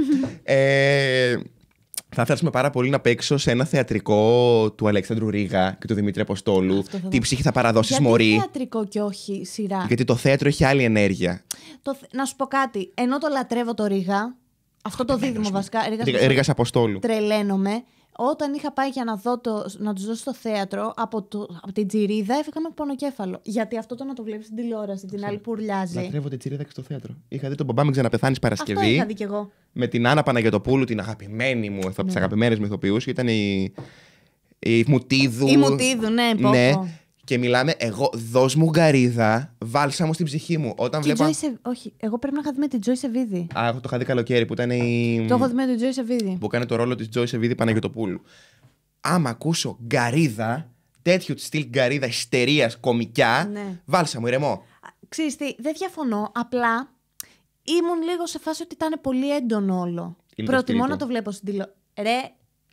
Θα θέλαμε πάρα πολύ να παίξω σε ένα θεατρικό του Αλέξανδρου Ρίγα και του Δημήτρη Αποστόλου. Τι ψυχή θα παραδώσεις Μωρή. Γιατί θεατρικό και όχι σειρά. Γιατί το θέατρο έχει άλλη ενέργεια. Το... Να σου πω κάτι. Ενώ το λατρεύω το Ρίγα, αυτό το δίδυμο βασικά. Ρίγας Αποστόλου. Τρελαίνομαι. Όταν είχα πάει για να, δω το, να τους δω στο θέατρο, από, το, από την τσιρίδα έφυγα με πονοκέφαλο. Γιατί αυτό το να το βλέπεις στην τηλεόραση, την άλλη που ουρλιάζει. Λατρεύω την τσιρίδα και στο θέατρο. Είχα δει τον μπαμπά με ξαναπεθάνει Παρασκευή. Αυτό είχα δει κι εγώ. Με την Άννα Παναγιοτοπούλου, την αγαπημένη μου, από ναι. τις αγαπημένες μου Ήταν η. Η Μουτίδου. Η Μουτίδου, ναι, υπόκο. Ναι. Και μιλάμε, εγώ δώσ' μου γκαρίδα, βάλσα μου στην ψυχή μου. Όταν βλέπω... Joyce, Όχι, εγώ πρέπει να είχα δει με την Τζοϊ Σεβίδη. Α, το είχα δει καλοκαίρι που ήταν η. Το έχω δει με την Τζοϊ Σεβίδη. Που κάνει το ρόλο της Τζοϊ Σεβίδη Παναγιοτοπούλου. Άμα ακούσω γκαρίδα, τέτοιου της στυλ γκαρίδα ιστερίας κομικιά, ναι. βάλσα μου ηρεμό. Ξέρεις δεν διαφωνώ, απλά ήμουν λίγο σε φάση ότι ήταν πολύ έντονο όλο. Προτιμώ να το βλέπω στην τηλεόραση. Ρε,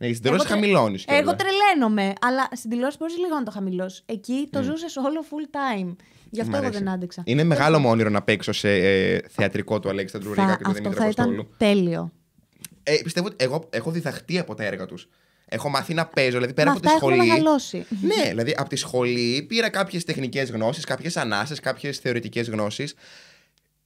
ναι, στην τηλεόραση χαμηλώνει. Εγώ τρελαίνομαι, αλλά στην τηλεόραση μπορείς λίγο να το χαμηλώσεις. Εκεί το ζούσες όλο full time. Γι' αυτό εγώ δεν άντεξα. Είναι μεγάλο μου όνειρο να παίξω σε ε, θεατρικό του Αλέξη Ρίγα και του Δημήτρη ήταν Τέλειο. Ε, πιστεύω ότι εγώ έχω διδαχτεί από τα έργα τους. Έχω μάθει να παίζω, δηλαδή πέρα Μα από τη σχολή. μεγαλώσει. Ναι, δηλαδή από τη σχολή πήρα κάποιες τεχνικές γνώσεις, κάποιες ανάσες, κάποιες θεωρητικές γνώσεις.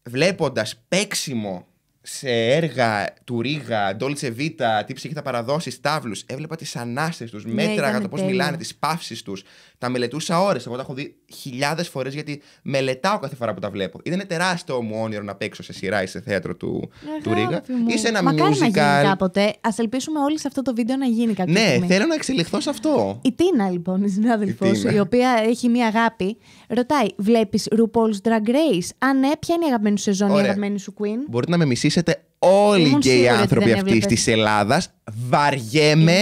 Βλέποντας παίξιμο σε έργα του Ρίγα, Ντόλτσε Βίτα, τι ψυχή θα παραδώσει, τάβλους, Έβλεπα τις ανάστες τους, ναι, μέτραγα το πώ μιλάνε, τις παύσεις τους. Τα μελετούσα ώρες. Εγώ τα έχω δει χιλιάδες φορές γιατί μελετάω κάθε φορά που τα βλέπω. Ήταν τεράστιο μου όνειρο να παίξω σε σειρά ή σε θέατρο του, Αγάπη του Ρίγα. Μου. Ή σε ένα Μακάρι musical. Μακάρι να γίνει κάποτε. Ας ελπίσουμε όλοι σε αυτό το βίντεο να γίνει κάποια Ναι, στιγμή. θέλω να εξελιχθώ σε αυτό. Η Τίνα, του λοιπόν, ριγα η σε ενα μακαρι musical να γινει καποτε α ελπισουμε ολοι σε αυτο το βιντεο να γινει κατι ναι στιγμη θελω να εξελιχθω σε αυτο η τινα λοιπον η συναδελφο σου, η οποία έχει μία αγάπη, ρωτάει, Βλέπει RuPaul's Drag Race. Αν ναι, ποια είναι η αγαπημένη σου σεζόν, Ωραία. η αγαπημένη σου Queen. Μπορείτε να με μισήσετε όλοι και οι άνθρωποι αυτή τη Ελλάδα. Βαριέμαι.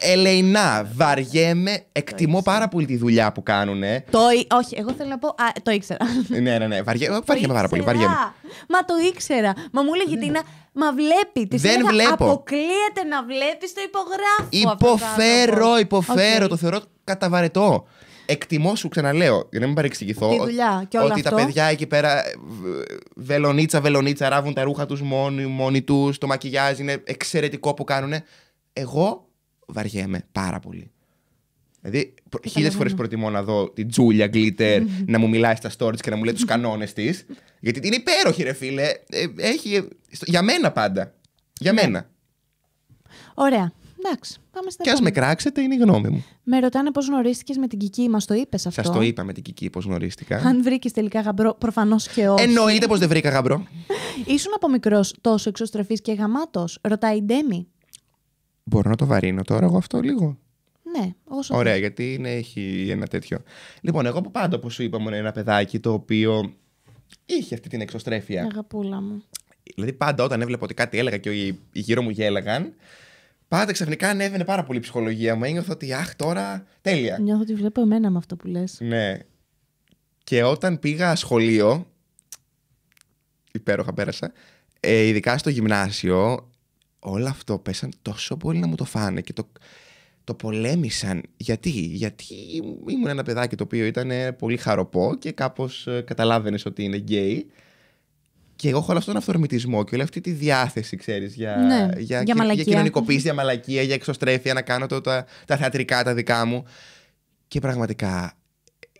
Ελεινά βαριέμαι. Εκτιμώ πάρα πολύ τη δουλειά που κάνουν. Το, όχι, εγώ θέλω να πω. το ήξερα. ναι, ναι, ναι. βαριέμαι πάρα πολύ. Βαριέμαι. Μα το ήξερα. Μα μου έλεγε ναι, τι Τίνα, ναι. μα βλέπει. Της Δεν βλέπω. Αποκλείεται να βλέπει, το υπογράφω. Υποφέρω, υποφέρω. Το θεωρώ καταβαρετό εκτιμώ σου, ξαναλέω, για να μην παρεξηγηθώ. Ότι τα παιδιά εκεί πέρα ε, βελονίτσα, βελονίτσα, ράβουν τα ρούχα τους μόνοι, μόνοι τους, το μακιγιάζ είναι εξαιρετικό που κάνουν. Εγώ βαριέμαι πάρα πολύ. Δηλαδή, χίλιες φορές προτιμώ να δω την Τζούλια Γκλίτερ να μου μιλάει στα stories και να μου λέει τους κανόνες της. Γιατί την υπέροχη, ρε φίλε. Ε, έχει. Ε, για μένα πάντα. Για ναι. μένα. Ωραία. Εντάξει, πάμε στην Και ας με κράξετε, είναι η γνώμη μου. Με ρωτάνε πώς γνωρίστηκες με την Κική, μας το είπες αυτό. Σα το είπα με την Κική, πώς γνωρίστηκα. Αν βρήκες τελικά γαμπρό, προφανώς και όχι. Εννοείται πως δεν βρήκα γαμπρό. Ήσουν από μικρός τόσο εξωστρεφής και γαμάτος, ρωτάει η Ντέμι. Μπορώ να το βαρύνω τώρα εγώ αυτό λίγο. Ναι, όσο. Ωραία, γιατί είναι, έχει ένα τέτοιο. Λοιπόν, εγώ από πάντα, όπως σου είπα μου, ένα παιδάκι το οποίο είχε αυτή την εξωστρέφεια. Αγαπούλα μου. Δηλαδή, πάντα όταν έβλεπα ότι κάτι έλεγα και οι γύρω μου γέλαγαν, Πάντα ξαφνικά ανέβαινε πάρα πολύ η ψυχολογία μου. Ένιωθα ότι αχ, τώρα τέλεια. Νιώθω ότι βλέπω εμένα με αυτό που λες. Ναι. Και όταν πήγα σχολείο. Υπέροχα πέρασα. Ε, ειδικά στο γυμνάσιο, όλο αυτό πέσαν τόσο πολύ να μου το φάνε και το, το πολέμησαν. Γιατί, γιατί ήμουν ένα παιδάκι το οποίο ήταν ε, πολύ χαροπό και κάπως ε, καταλάβαινες ότι είναι γκέι. Και εγώ έχω όλο αυτόν τον αυθορμητισμό και όλη αυτή τη διάθεση, ξέρεις, ναι, για, για, για, για, κοινωνικοποίηση, για μαλακία, για εξωστρέφεια, να κάνω το, τα, θεατρικά τα δικά μου. Και πραγματικά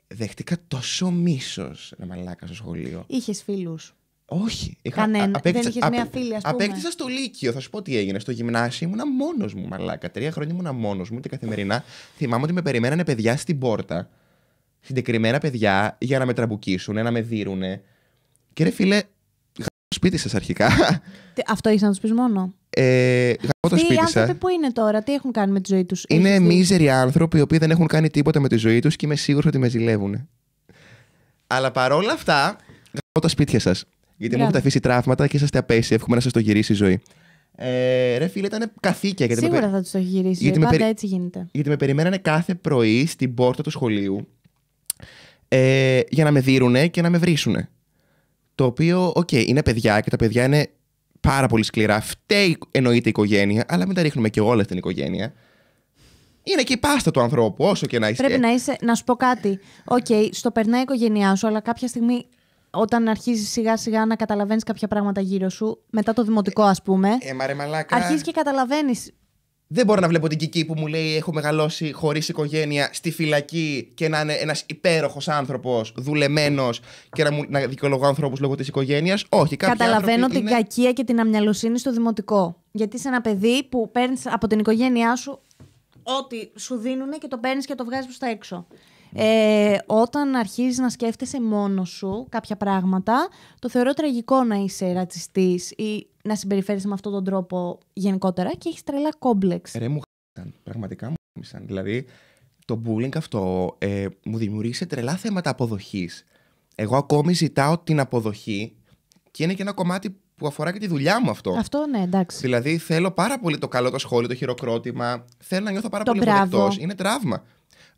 δέχτηκα τόσο μίσος να μαλάκα στο σχολείο. Είχες φίλους. Όχι. Είχα, Κανένα. Απέκτησα, δεν είχες μία φίλη, ας πούμε. Απέκτησα στο Λύκειο. Θα σου πω τι έγινε. Στο γυμνάσιο ήμουνα μόνος μου, μαλάκα. Τρία χρόνια ήμουνα μόνος μου και καθημερινά θυμάμαι ότι με περιμένανε παιδιά στην πόρτα. Συγκεκριμένα παιδιά για να με τραμπουκίσουν, να με δίρουνε. Και ρε φίλε, σπίτι σας αρχικά. Αυτό έχεις να τους πεις μόνο. Ε, γαμώ το σπίτι σας. που είναι τώρα, τι έχουν κάνει με τη ζωή τους. Είναι μίζεροι άνθρωποι οι οποίοι δεν έχουν κάνει τίποτα με τη ζωή τους και είμαι σίγουρος ότι με ζηλεύουν. Αλλά παρόλα αυτά, γαμώ τα σπίτια σας. Γιατί μου έχετε αφήσει τραύματα και είσαστε απέσιοι. Εύχομαι να σας το γυρίσει η ζωή. Ε, ρε φίλε, ήταν καθήκια. Γιατί Σίγουρα θα τους το έχει γυρίσει. Γιατί Πάντα με... έτσι γίνεται. Γιατί με περιμένανε κάθε πρωί στην πόρτα του σχολείου ε, για να με δίνουν και να με βρίσουν. Το οποίο, οκ, είναι παιδιά και τα παιδιά είναι πάρα πολύ σκληρά. Φταίει εννοείται η οικογένεια, αλλά μην τα ρίχνουμε και όλα στην οικογένεια. Είναι και η πάστα του ανθρώπου, όσο και να είσαι. Πρέπει να είσαι, να σου πω κάτι. Οκ, στο περνάει η οικογένειά σου, αλλά κάποια στιγμή όταν αρχίζεις σιγά σιγά να καταλαβαίνεις κάποια πράγματα γύρω σου, μετά το δημοτικό, ας πούμε. Ε, Αρχίζεις και καταλαβαίνεις δεν μπορώ να βλέπω την Κική που μου λέει έχω μεγαλώσει χωρίς οικογένεια στη φυλακή και να είναι ένας υπέροχος άνθρωπος, δουλεμένος και να, μου, να δικαιολογώ ανθρώπους λόγω της οικογένειας. Όχι, Καταλαβαίνω την κακία και την αμυαλοσύνη στο δημοτικό. Γιατί είσαι ένα παιδί που παίρνεις από την οικογένειά σου ό,τι σου δίνουν και το παίρνεις και το βγάζεις προς τα έξω. Ε, όταν αρχίζεις να σκέφτεσαι μόνος σου κάποια πράγματα, το θεωρώ τραγικό να είσαι ρατσιστής ή να συμπεριφέρεις με αυτόν τον τρόπο γενικότερα και έχεις τρελά κόμπλεξ. Ρε μου πραγματικά μου χ***σαν. Δηλαδή, το bullying αυτό ε, μου δημιουργήσε τρελά θέματα αποδοχής. Εγώ ακόμη ζητάω την αποδοχή και είναι και ένα κομμάτι που αφορά και τη δουλειά μου αυτό. Αυτό, ναι, εντάξει. Δηλαδή, θέλω πάρα πολύ το καλό το σχόλιο, το χειροκρότημα. Θέλω να νιώθω πάρα το πολύ αποδεκτός. Είναι τραύμα.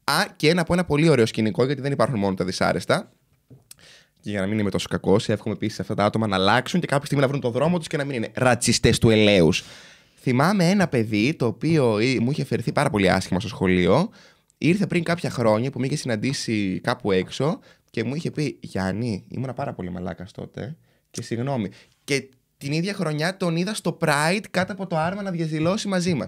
Α, και να πω ένα πολύ ωραίο σκηνικό, γιατί δεν υπάρχουν μόνο τα δυσάρεστα. Και για να μην είμαι τόσο κακός, εύχομαι επίσης αυτά τα άτομα να αλλάξουν και κάποια στιγμή να βρουν τον δρόμο τους και να μην είναι ρατσιστές του ελαίου. Θυμάμαι ένα παιδί το οποίο ε, μου είχε φερθεί πάρα πολύ άσχημα στο σχολείο. Ήρθε πριν κάποια χρόνια που με είχε συναντήσει κάπου έξω και μου είχε πει Γιάννη, ήμουν πάρα πολύ μαλάκας τότε. Και συγγνώμη. Και την ίδια χρονιά τον είδα στο Pride κάτω από το άρμα να διαδηλώσει μαζί μας.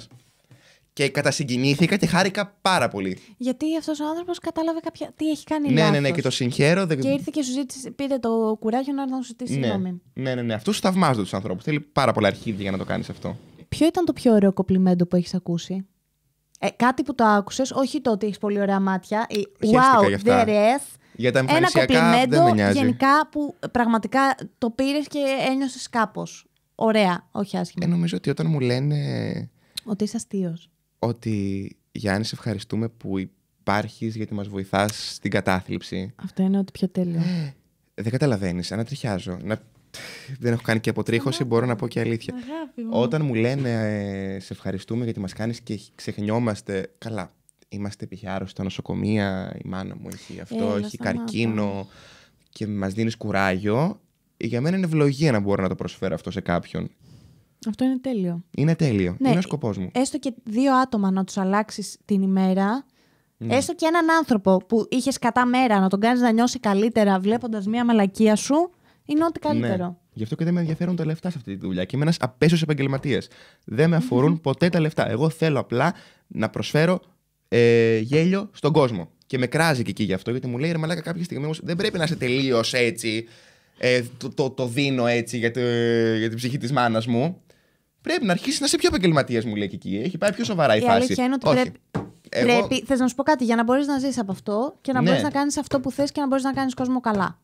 Και κατασυγκινήθηκα και χάρηκα πάρα πολύ. Γιατί αυτός ο άνθρωπος κατάλαβε κάποια... τι έχει κάνει. Ναι, λάθος. ναι, ναι, και το συγχαίρω. Δε... Και ήρθε και σου ζήτησε, πήρε το κουράγιο να έρθει να σου ζητήσει ναι. συγγνώμη. Ναι, ναι, ναι. Αυτούς θαυμάζονται τους ανθρώπους. Θέλει πάρα πολλά αρχίδια για να το κάνεις αυτό. Ποιο ήταν το πιο ωραίο κοπλιμέντο που έχεις ακούσει. Ε, κάτι που το άκουσες, όχι το ότι έχεις πολύ ωραία μάτια. Η... Wow, there Για τα Ένα κοπλιμέντο γενικά που πραγματικά το πήρες και ένιωσες κάπως. Ωραία, όχι άσχημα. Ε, νομίζω ότι όταν μου λένε. Ότι είσαι αστείος ότι Γιάννη, σε ευχαριστούμε που υπάρχεις γιατί μας βοηθάς στην κατάθλιψη. Αυτό είναι ότι πιο τέλειο. Ε, δεν καταλαβαίνεις, ανατριχιάζω. Να... Δεν έχω κάνει και αποτρίχωση, μπορώ να πω και αλήθεια. Όταν μου λένε ε, σε ευχαριστούμε γιατί μας κάνεις και ξεχνιόμαστε, καλά, είμαστε π.χ. στα νοσοκομεία, η μάνα μου έχει αυτό, έχει καρκίνο και μας δίνεις κουράγιο. Για μένα είναι ευλογία να μπορώ να το προσφέρω αυτό σε κάποιον. Αυτό είναι τέλειο. Είναι τέλειο. Ναι, είναι ο σκοπός μου. Έστω και δύο άτομα να τους αλλάξεις την ημέρα. Ναι. Έστω και έναν άνθρωπο που είχες κατά μέρα να τον κάνεις να νιώσει καλύτερα βλέποντας μία μαλακία σου, είναι ό,τι ναι. καλύτερο. Γι' αυτό και δεν με ενδιαφέρουν τα λεφτά σε αυτή τη δουλειά. Και είμαι ένας απέσιος επαγγελματίας. Δεν με αφορούν ποτέ τα λεφτά. Εγώ θέλω απλά να προσφέρω ε, γέλιο στον κόσμο. Και με κράζει και εκεί γι' αυτό, γιατί μου λέει ρε Μαλάκα, κάποια στιγμή δεν πρέπει να είσαι τελείως έτσι. Ε, το, το, το, δίνω έτσι για, το, για την ψυχή της μάνας μου. Πρέπει να αρχίσει να είσαι πιο επαγγελματίας, μου λέει και εκεί. Έχει πάει πιο σοβαρά η, η φάση. Αλήθεια είναι ότι Όχι. πρέπει. Εγώ... πρέπει... Θες να σου πω κάτι για να μπορείς να ζεις από αυτό και να ναι. μπορείς να κάνεις αυτό που θες και να μπορείς να κάνεις κόσμο καλά.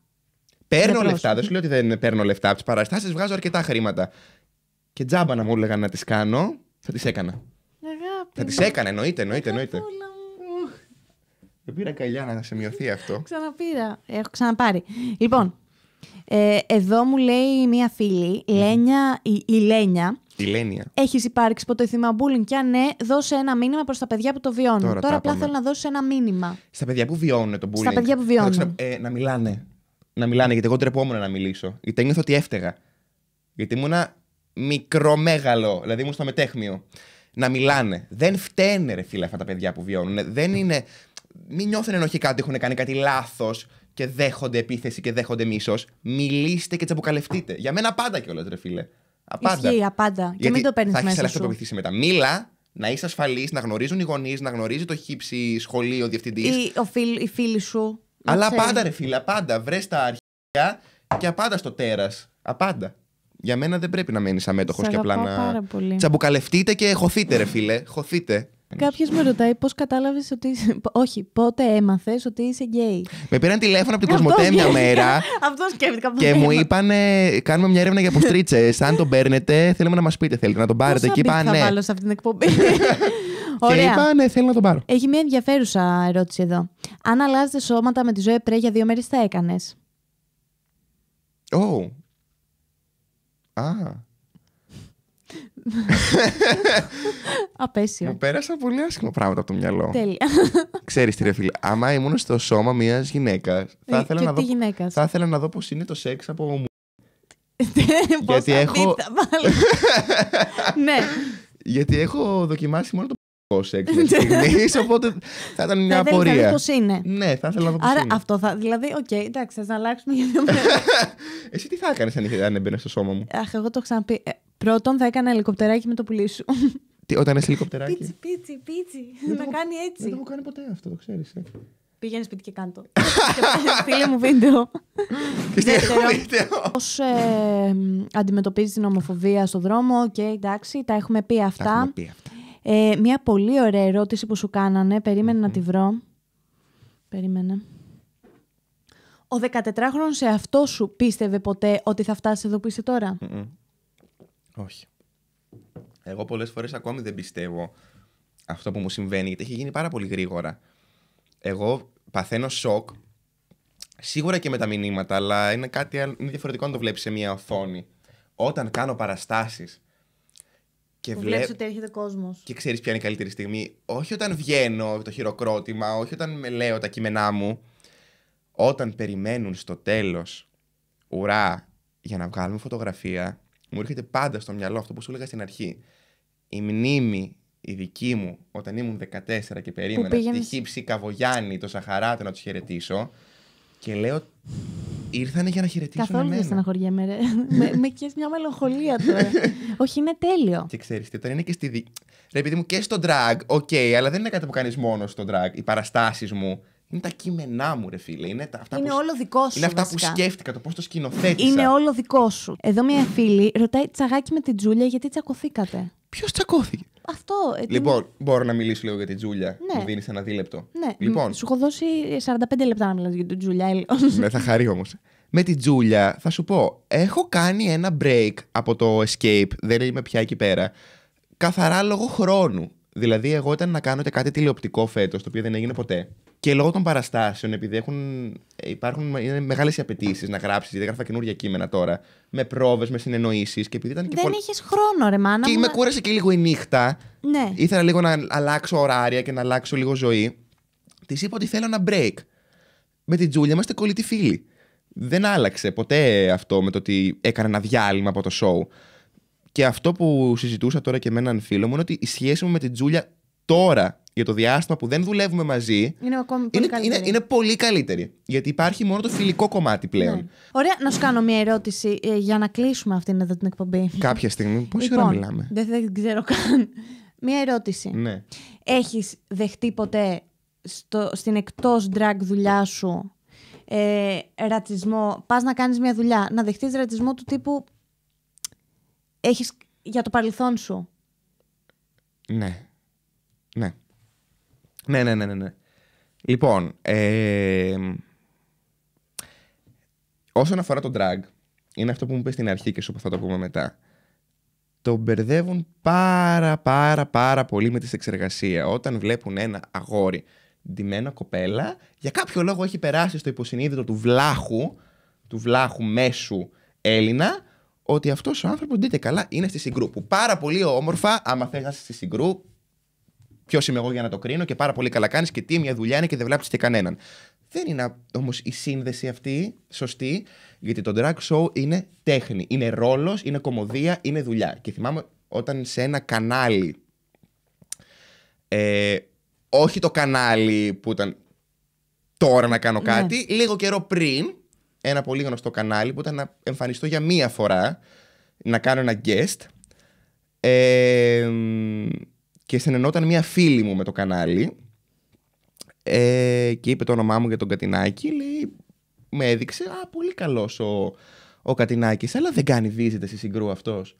Παίρνω λεφτά. Δεν σου λέω ότι δεν παίρνω λεφτά. Από τις παραστάσεις βγάζω αρκετά χρήματα. Και τζάμπα να μου έλεγαν να τις κάνω, θα τις έκανα. Ναι, αγάπη θα τις έκανα, εννοείται, εννοείται, εννοείται. Δεν πήρα καλιά να μειωθεί αυτό. Ξαναπήρα. Έχω ξαναπάρει. Λοιπόν, ε, εδώ μου λέει μία φίλη, Λένια, η, η Λένια, η Έχεις υπάρξει ποτέ θύμα bullying. Και αν ναι, δώσε ένα μήνυμα προς τα παιδιά που το βιώνουν. Τώρα, Τώρα απλά θέλω να δώσω ένα μήνυμα. Στα παιδιά που βιώνουν το bullying. Στα παιδιά που βιώνουν. ε, να μιλάνε. Να μιλάνε, γιατί εγώ τρεπόμουν να μιλήσω. Γιατί νιώθω ότι έφταιγα. Γιατί ήμουνα μικρομέγαλο. Δηλαδή ήμουν στο μετέχμιο. Να μιλάνε. Δεν φταίνε, ρε φίλε, αυτά τα παιδιά που βιώνουν. Δεν είναι. Μην νιώθουν ενοχικά ότι έχουν κάνει κάτι λάθος και δέχονται επίθεση και δέχονται μίσος. Μιλήστε και τσαμπουκαλευτείτε. Για μένα πάντα κιόλας, ρε φίλε. Απάντα. Ισχύει, απάντα. και μην το παίρνεις μέσα. Θα έχεις ελάχιστη μετά. Μίλα, να είσαι ασφαλής, να γνωρίζουν οι γονείς, να γνωρίζει το χύψη σχολείο, διευθυντής. Φίλ, οι φίλοι σου. Αλλά πάντα ρε φίλε, πάντα. Βρες τα αρχεία και απάντα στο τέρας. Απάντα. Για μένα δεν πρέπει να μένεις αμέτωχος και απλά να. Τσαμπουκαλευτείτε και χωθείτε, ρε φίλε. Χωθείτε. Κάποιος με ρωτάει πώς κατάλαβες ότι. Όχι, πότε έμαθες ότι είσαι γκέι. Με πήραν τηλέφωνο από την Κοσμοτέ μια μέρα. Αυτό σκέφτηκα. Και μου είπαν, κάνουμε μια έρευνα για αποστρίτσε. Αν τον παίρνετε, θέλουμε να μας πείτε. Θέλετε να τον πάρετε. Και είπα, βάλω σε αυτή την εκπομπή. Και είπα, ναι, θέλω να τον πάρω. Έχει μια ενδιαφέρουσα ερώτηση εδώ. Αν αλλάζετε σώματα με τη ζωή πρέ για δύο μέρες, θα έκανες. Oh. Α. Απέσιο. Μου πέρασαν πολύ άσχημα πράγματα από το μυαλό. Τέλεια. Ξέρεις τι, ρε φίλε. Άμα ήμουν στο σώμα μιας γυναίκας. Ε, θα ήθελα να, δω... θα ήθελα να δω πώς είναι το σεξ από μου. Ναι, Γιατί έχω. Ναι. Γιατί έχω δοκιμάσει μόνο το σεξ ναι. στιγμής, οπότε θα ήταν μια απορία. Θα πώς είναι. Ναι, θα ήθελα να δω είναι. Άρα αυτό θα. Δηλαδή, οκ, εντάξει, θα αλλάξουμε για δύο μέρε. Εσύ τι θα έκανες αν, αν έμπαινε στο σώμα μου. Αχ, εγώ το ξαναπεί. Ε, Πρώτον, θα έκανα ελικοπτεράκι με το πουλί σου. Τι, όταν είσαι ελικοπτεράκι. Πίτσι, πίτσι, πίτσι. Να κάνει έτσι. Δεν το έχω κάνει ποτέ αυτό, το ξέρεις. Ε. Πήγαινε σπίτι και κάντο. Φίλε μου βίντεο. Πώς ε, αντιμετωπίζεις την ομοφοβία στον δρόμο okay, εντάξει, τα έχουμε πει αυτά. Τα πει αυτά. Ε, μια πολύ ωραία ερώτηση που σου κάνανε. να τη βρω. Περίμενε. Ο 14 χρονο σε αυτό σου πίστευε ποτέ ότι θα φτάσει εδώ που είσαι τώρα. Όχι. Εγώ πολλές φορές ακόμη δεν πιστεύω αυτό που μου συμβαίνει, γιατί έχει γίνει πάρα πολύ γρήγορα. Εγώ παθαίνω σοκ σίγουρα και με τα μηνύματα, αλλά είναι κάτι είναι διαφορετικό να το βλέπεις σε μια οθόνη. Όταν κάνω παραστάσεις. Και βλέπεις ότι έρχεται κόσμος. Και ξέρεις ποια είναι η καλύτερη στιγμή. Όχι όταν βγαίνω το χειροκρότημα, όχι όταν με λέω τα κείμενά μου. Όταν περιμένουν στο τέλος ουρά για να βγάλουμε φωτογραφία μου έρχεται πάντα στο μυαλό αυτό που σου έλεγα στην αρχή. Η μνήμη η δική μου όταν ήμουν 14 και περίμενα πήγαινε... τη χύψη Καβογιάννη, το Σαχαράτο να τους χαιρετήσω. Και λέω, ήρθανε για να χαιρετήσουν Καθόλου εμένα. Καθόλου δεν στεναχωριέμαι, ρε. με, με και μια μελαγχολία τώρα. Όχι, είναι τέλειο. Και ξέρεις τώρα είναι και στη... δική. Ρε, επειδή μου και στο drag, οκ, okay, αλλά δεν είναι κάτι που κάνεις μόνος στο drag. Οι παραστάσεις μου είναι τα κείμενά μου, ρε φίλε. Είναι, τα, αυτά είναι όλο δικό σου. Είναι αυτά που σκέφτηκα, το πώς το σκηνοθέτησα. Είναι όλο δικό σου. Εδώ μια φίλη ρωτάει τσαγάκι με την Τζούλια γιατί τσακωθήκατε. Ποιος τσακώθηκε. Αυτό. Ε, λοιπόν, μπορώ να μιλήσω λίγο για την Τζούλια. Ναι. Μου δίνεις ένα δίλεπτο. Ναι. Λοιπόν. Σου έχω δώσει 45 λεπτά να μιλάς για την Τζούλια. Ναι, θα χαρεί όμως. Με την Τζούλια θα σου πω, έχω κάνει ένα break από το escape, δεν είμαι πια εκεί πέρα, καθαρά λόγω χρόνου. Δηλαδή, εγώ ήταν να κάνω κάτι τηλεοπτικό φέτος, το οποίο δεν έγινε ποτέ. Και λόγω των παραστάσεων, επειδή έχουν, ε, υπάρχουν μεγάλες οι απαιτήσεις να γράψεις, γιατί έγραφα καινούργια κείμενα τώρα, με πρόβες, με συνεννοήσεις. Και επειδή ήταν και Δεν πολλ... είχες χρόνο, ρε μάνα. Και με κούρασε και λίγο η νύχτα. Ναι. Ήθελα λίγο να αλλάξω ωράρια και να αλλάξω λίγο ζωή. Της είπα ότι θέλω ένα break. Με την Τζούλια είμαστε κολλητοί φίλοι. Δεν άλλαξε ποτέ αυτό με το ότι έκανα ένα διάλειμμα από το show. Και αυτό που συζητούσα τώρα και με έναν φίλο μου είναι ότι η σχέση μου με την Τζούλια τώρα για το διάστημα που δεν δουλεύουμε μαζί. Είναι πολύ καλύτερη. Είναι, πολύ καλύτερη. Γιατί υπάρχει μόνο το φιλικό κομμάτι πλέον. Ναι. Ωραία, να σου κάνω μια ερώτηση ε, για να κλείσουμε αυτήν εδώ την εκπομπή. Κάποια στιγμή. Πόση λοιπόν, ώρα μιλάμε. Δεν, δεν ξέρω καν. Μια ερώτηση. Ναι. Έχεις δεχτεί ποτέ στο, στην εκτός drag δουλειά σου ε, ρατσισμό. Πας να κάνεις μια δουλειά, να δεχτείς ρατσισμό του τύπου. Έχεις για το παρελθόν σου. Ναι. Ναι. Ναι, ναι, ναι, ναι, ναι. Λοιπόν, ε, όσον αφορά το drag, είναι αυτό που μου πες στην αρχή και σου θα το πούμε μετά. Το μπερδεύουν πάρα πάρα πάρα πολύ με τη σεξεργασία. Όταν βλέπουν ένα αγόρι ντυμένο κοπέλα, για κάποιο λόγο έχει περάσει στο υποσυνείδητο του βλάχου, του βλάχου μέσου Έλληνα, ότι αυτός ο άνθρωπος, δείτε καλά, είναι στη συγκρού. Που πάρα πολύ όμορφα, άμα θέλει να είσαι στη συγκρού, ποιος είμαι εγώ για να το κρίνω και πάρα πολύ καλά κάνεις και τι μια δουλειά είναι και δεν βλάπτεις και κανέναν. Δεν είναι όμως η σύνδεση αυτή σωστή, γιατί το drag show είναι τέχνη. Είναι ρόλος, είναι κομμωδία, είναι δουλειά. Και θυμάμαι όταν σε ένα κανάλι. Ε, όχι το κανάλι που ήταν τώρα να κάνω ναι. κάτι, λίγο καιρό πριν, ένα πολύ γνωστό κανάλι που ήταν να εμφανιστώ για μία φορά, να κάνω ένα guest. Ε, και συνενόταν μια φίλη μου με το κανάλι ε, και είπε το όνομά μου για τον Κατινάκη. Λέει, με έδειξε, α, πολύ καλός ο, ο Κατινάκης, αλλά δεν κάνει βίζεται στη συγκρού αυτός.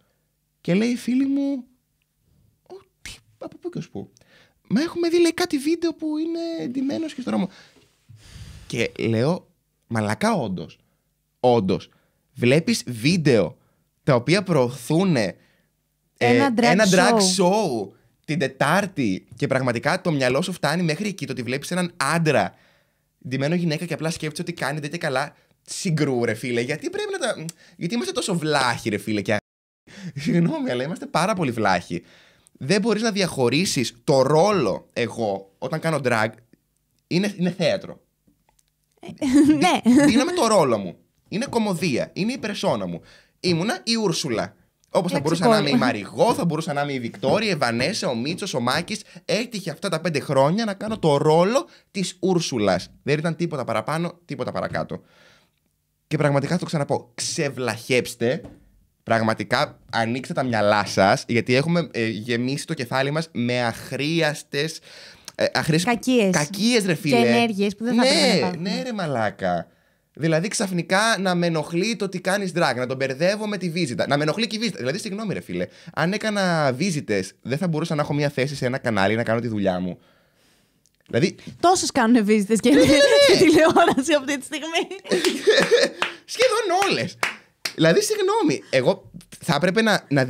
Και λέει η φίλη μου, ο, από πού και ως πού. Μα έχουμε δει λέει κάτι βίντεο που είναι βιντεο που ειναι εντυμένος και στο δρόμο. Και λέω, μαλακά όντως. Όντως. Βλέπεις βίντεο τα οποία προωθούν ε, ένα, drag, show. drag show την Τετάρτη και πραγματικά το μυαλό σου φτάνει μέχρι εκεί. Το ότι βλέπεις έναν άντρα ντυμένο γυναίκα και απλά σκέφτεσαι ότι κάνει τέτοια καλά. Συγκρού, ρε φίλε, γιατί πρέπει να τα. Γιατί είμαστε τόσο βλάχοι, ρε φίλε. Και... Συγγνώμη, αλλά είμαστε πάρα πολύ βλάχοι. Δεν μπορείς να διαχωρίσεις το ρόλο εγώ όταν κάνω drag. Είναι, είναι θέατρο. Ε, ναι. Δίναμε το ρόλο μου. Είναι κομμωδία. Είναι η περσόνα μου. Ήμουνα η Ούρσουλα. Όπως θα μπορούσε να είμαι η Μαριγό, θα μπορούσε να είμαι η Βικτόρια, η Βανέσα, ο Μίτσος, ο Μάκης. Έτυχε αυτά τα πέντε χρόνια να κάνω το ρόλο της Ούρσουλας. Δεν ήταν τίποτα παραπάνω, τίποτα παρακάτω. Και πραγματικά θα το ξαναπώ. Ξεβλαχέψτε. Πραγματικά ανοίξτε τα μυαλά σας, γιατί έχουμε ε, γεμίσει το κεφάλι μας με αχρίαστες. Ε, Κακίες, Κακίες. Κακίες, ρε φίλε. Και ενέργειες που δεν θα ναι, πρέπει να Ναι, ρε μαλάκα. Δηλαδή ξαφνικά να με ενοχλεί το ότι κάνεις drag, να τον μπερδεύω με τη βίζιτα. Να με ενοχλεί και η βίζιτα. Δηλαδή, συγγνώμη, ρε φίλε, αν έκανα βίζιτε, δεν θα μπορούσα να έχω μια θέση σε ένα κανάλι να κάνω τη δουλειά μου. Δηλαδή... Τόσου κάνουν βίζιτε και ναι, ναι, ναι. τηλεόραση αυτή τη στιγμή. Σχεδόν όλες. Δηλαδή, συγγνώμη, εγώ θα έπρεπε να, να,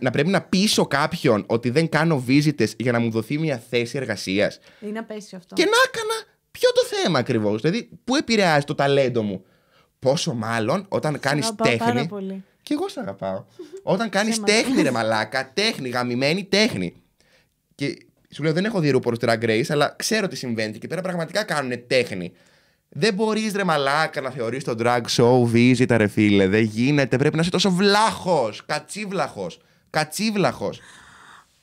να, πρέπει να πείσω κάποιον ότι δεν κάνω βίζιτε για να μου δοθεί μια θέση εργασίας. Είναι απέσιο αυτό. Και να έκανα Ποιο το θέμα ακριβώς, Δηλαδή, πού επηρεάζει το ταλέντο μου. Πόσο μάλλον όταν κάνει τέχνη. Πάρα πολύ. Και εγώ σε αγαπάω. όταν κάνει τέχνη, ρε μαλάκα, τέχνη, γαμημένη τέχνη. Και σου λέω, δεν έχω δει ρούπορ Drag Race, αλλά ξέρω τι συμβαίνει. Και πέρα πραγματικά κάνουν τέχνη. Δεν μπορείς ρε μαλάκα να θεωρείς το drag show βίζιτα, ρε φίλε. Δεν γίνεται. Πρέπει να είσαι τόσο βλάχος. Κατσίβλαχος. Κατσίβλαχος.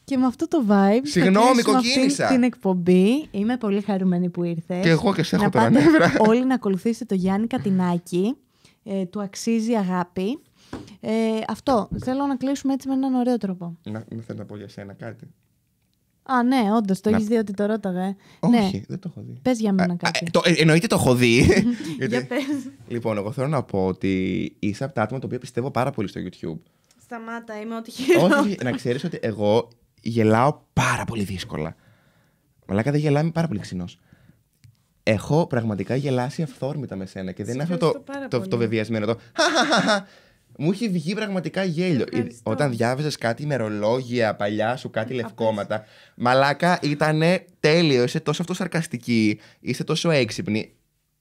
Και με αυτό το vibe. Συγγνώμη, κοκκίνησα. Την εκπομπή. Είμαι πολύ χαρούμενη που ήρθες. Και εγώ και σε έχω τώρα νεύρα. Όλοι να ακολουθήσετε το Γιάννη Κατινάκη. Ε, του αξίζει αγάπη. Ε, αυτό. Θέλω να κλείσουμε έτσι με έναν ωραίο τρόπο. Να, θέλω να πω για σένα κάτι. Α, ναι, όντως. Το να... έχεις δει ότι το ρώταγα. Ε. Ναι. Όχι, ναι. δεν το έχω δει. Πες για μένα ε, ε, κάτι. το, εννοείται το έχω δει. γιατί... για πες. Λοιπόν, εγώ θέλω να πω ότι είσαι από τα άτομα τα οποία πιστεύω πάρα πολύ στο YouTube. Σταμάτα, είμαι ό,τι χειρότερο. Όχι, να ξέρεις ότι εγώ γελάω πάρα πολύ δύσκολα. Μαλάκα δεν γελάμε πάρα πολύ ξινός. Έχω πραγματικά γελάσει αυθόρμητα με σένα και δεν είναι αυτό το, το, το, το βεβαιασμένο. Το... Μου έχει βγει πραγματικά γέλιο. Ε, όταν διάβαζες κάτι ημερολόγια παλιά σου, κάτι ε, λευκόματα. Μαλάκα ήταν τέλειο. Είσαι τόσο αυτοσαρκαστική, είσαι τόσο έξυπνη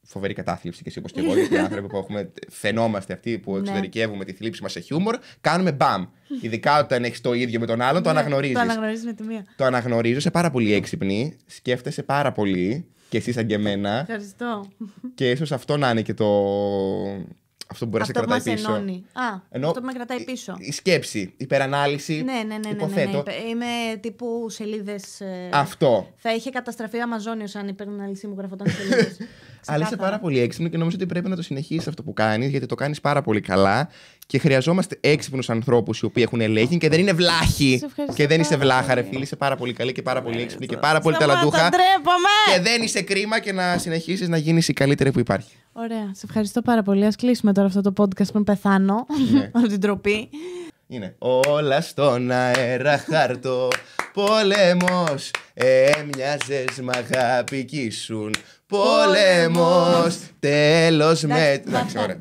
φοβερή κατάθλιψη και εσύ όπως και εγώ, γιατί άνθρωποι που έχουμε, φαινόμαστε αυτοί που ναι. εξωτερικεύουμε τη θλίψη μας σε χιούμορ, κάνουμε μπαμ. Ειδικά όταν έχεις το ίδιο με τον άλλον, το ναι, αναγνωρίζεις. Το αναγνωρίζεις με τη μία. Το αναγνωρίζω, σε πάρα πολύ έξυπνη, σκέφτεσαι πάρα πολύ και εσύ σαν και εμένα. Ευχαριστώ. Και ίσως αυτό να είναι και το, αυτό που μπορεί να σε κρατάει πίσω. Ενώνει. Α, Ενώ, αυτό που με κρατάει πίσω. Η, η σκέψη, η υπερανάλυση. Ναι, ναι, ναι. ναι, ναι, ναι. Είμαι τύπου σελίδες. Ε, αυτό. Θα είχε καταστραφεί ο Αμαζόνιο αν η υπερανάλυση μου γραφόταν σελίδε. Αλλά είσαι πάρα πολύ έξυπνο και νομίζω ότι πρέπει να το συνεχίσεις αυτό που κάνεις, γιατί το κάνεις πάρα πολύ καλά. Και χρειαζόμαστε έξυπνους ανθρώπους οι οποίοι έχουν ελέγχει και δεν είναι βλάχοι. Και δεν είσαι βλάχα, ρε φίλη. Είσαι πάρα πολύ καλή και πάρα πολύ ναι, έξυπνη και πάρα πολύ ταλαντούχα. Και δεν είσαι κρίμα και να συνεχίσεις να γίνεις η καλύτερη που υπάρχει. Ωραία. Σε ευχαριστώ πάρα πολύ. Ας κλείσουμε τώρα αυτό το podcast πριν πεθάνω ναι. από την τροπή. Είναι όλα στον αέρα χάρτο. Πόλεμος, ε, μ' αγάπη κι ήσουν Πόλεμος, τέλος με...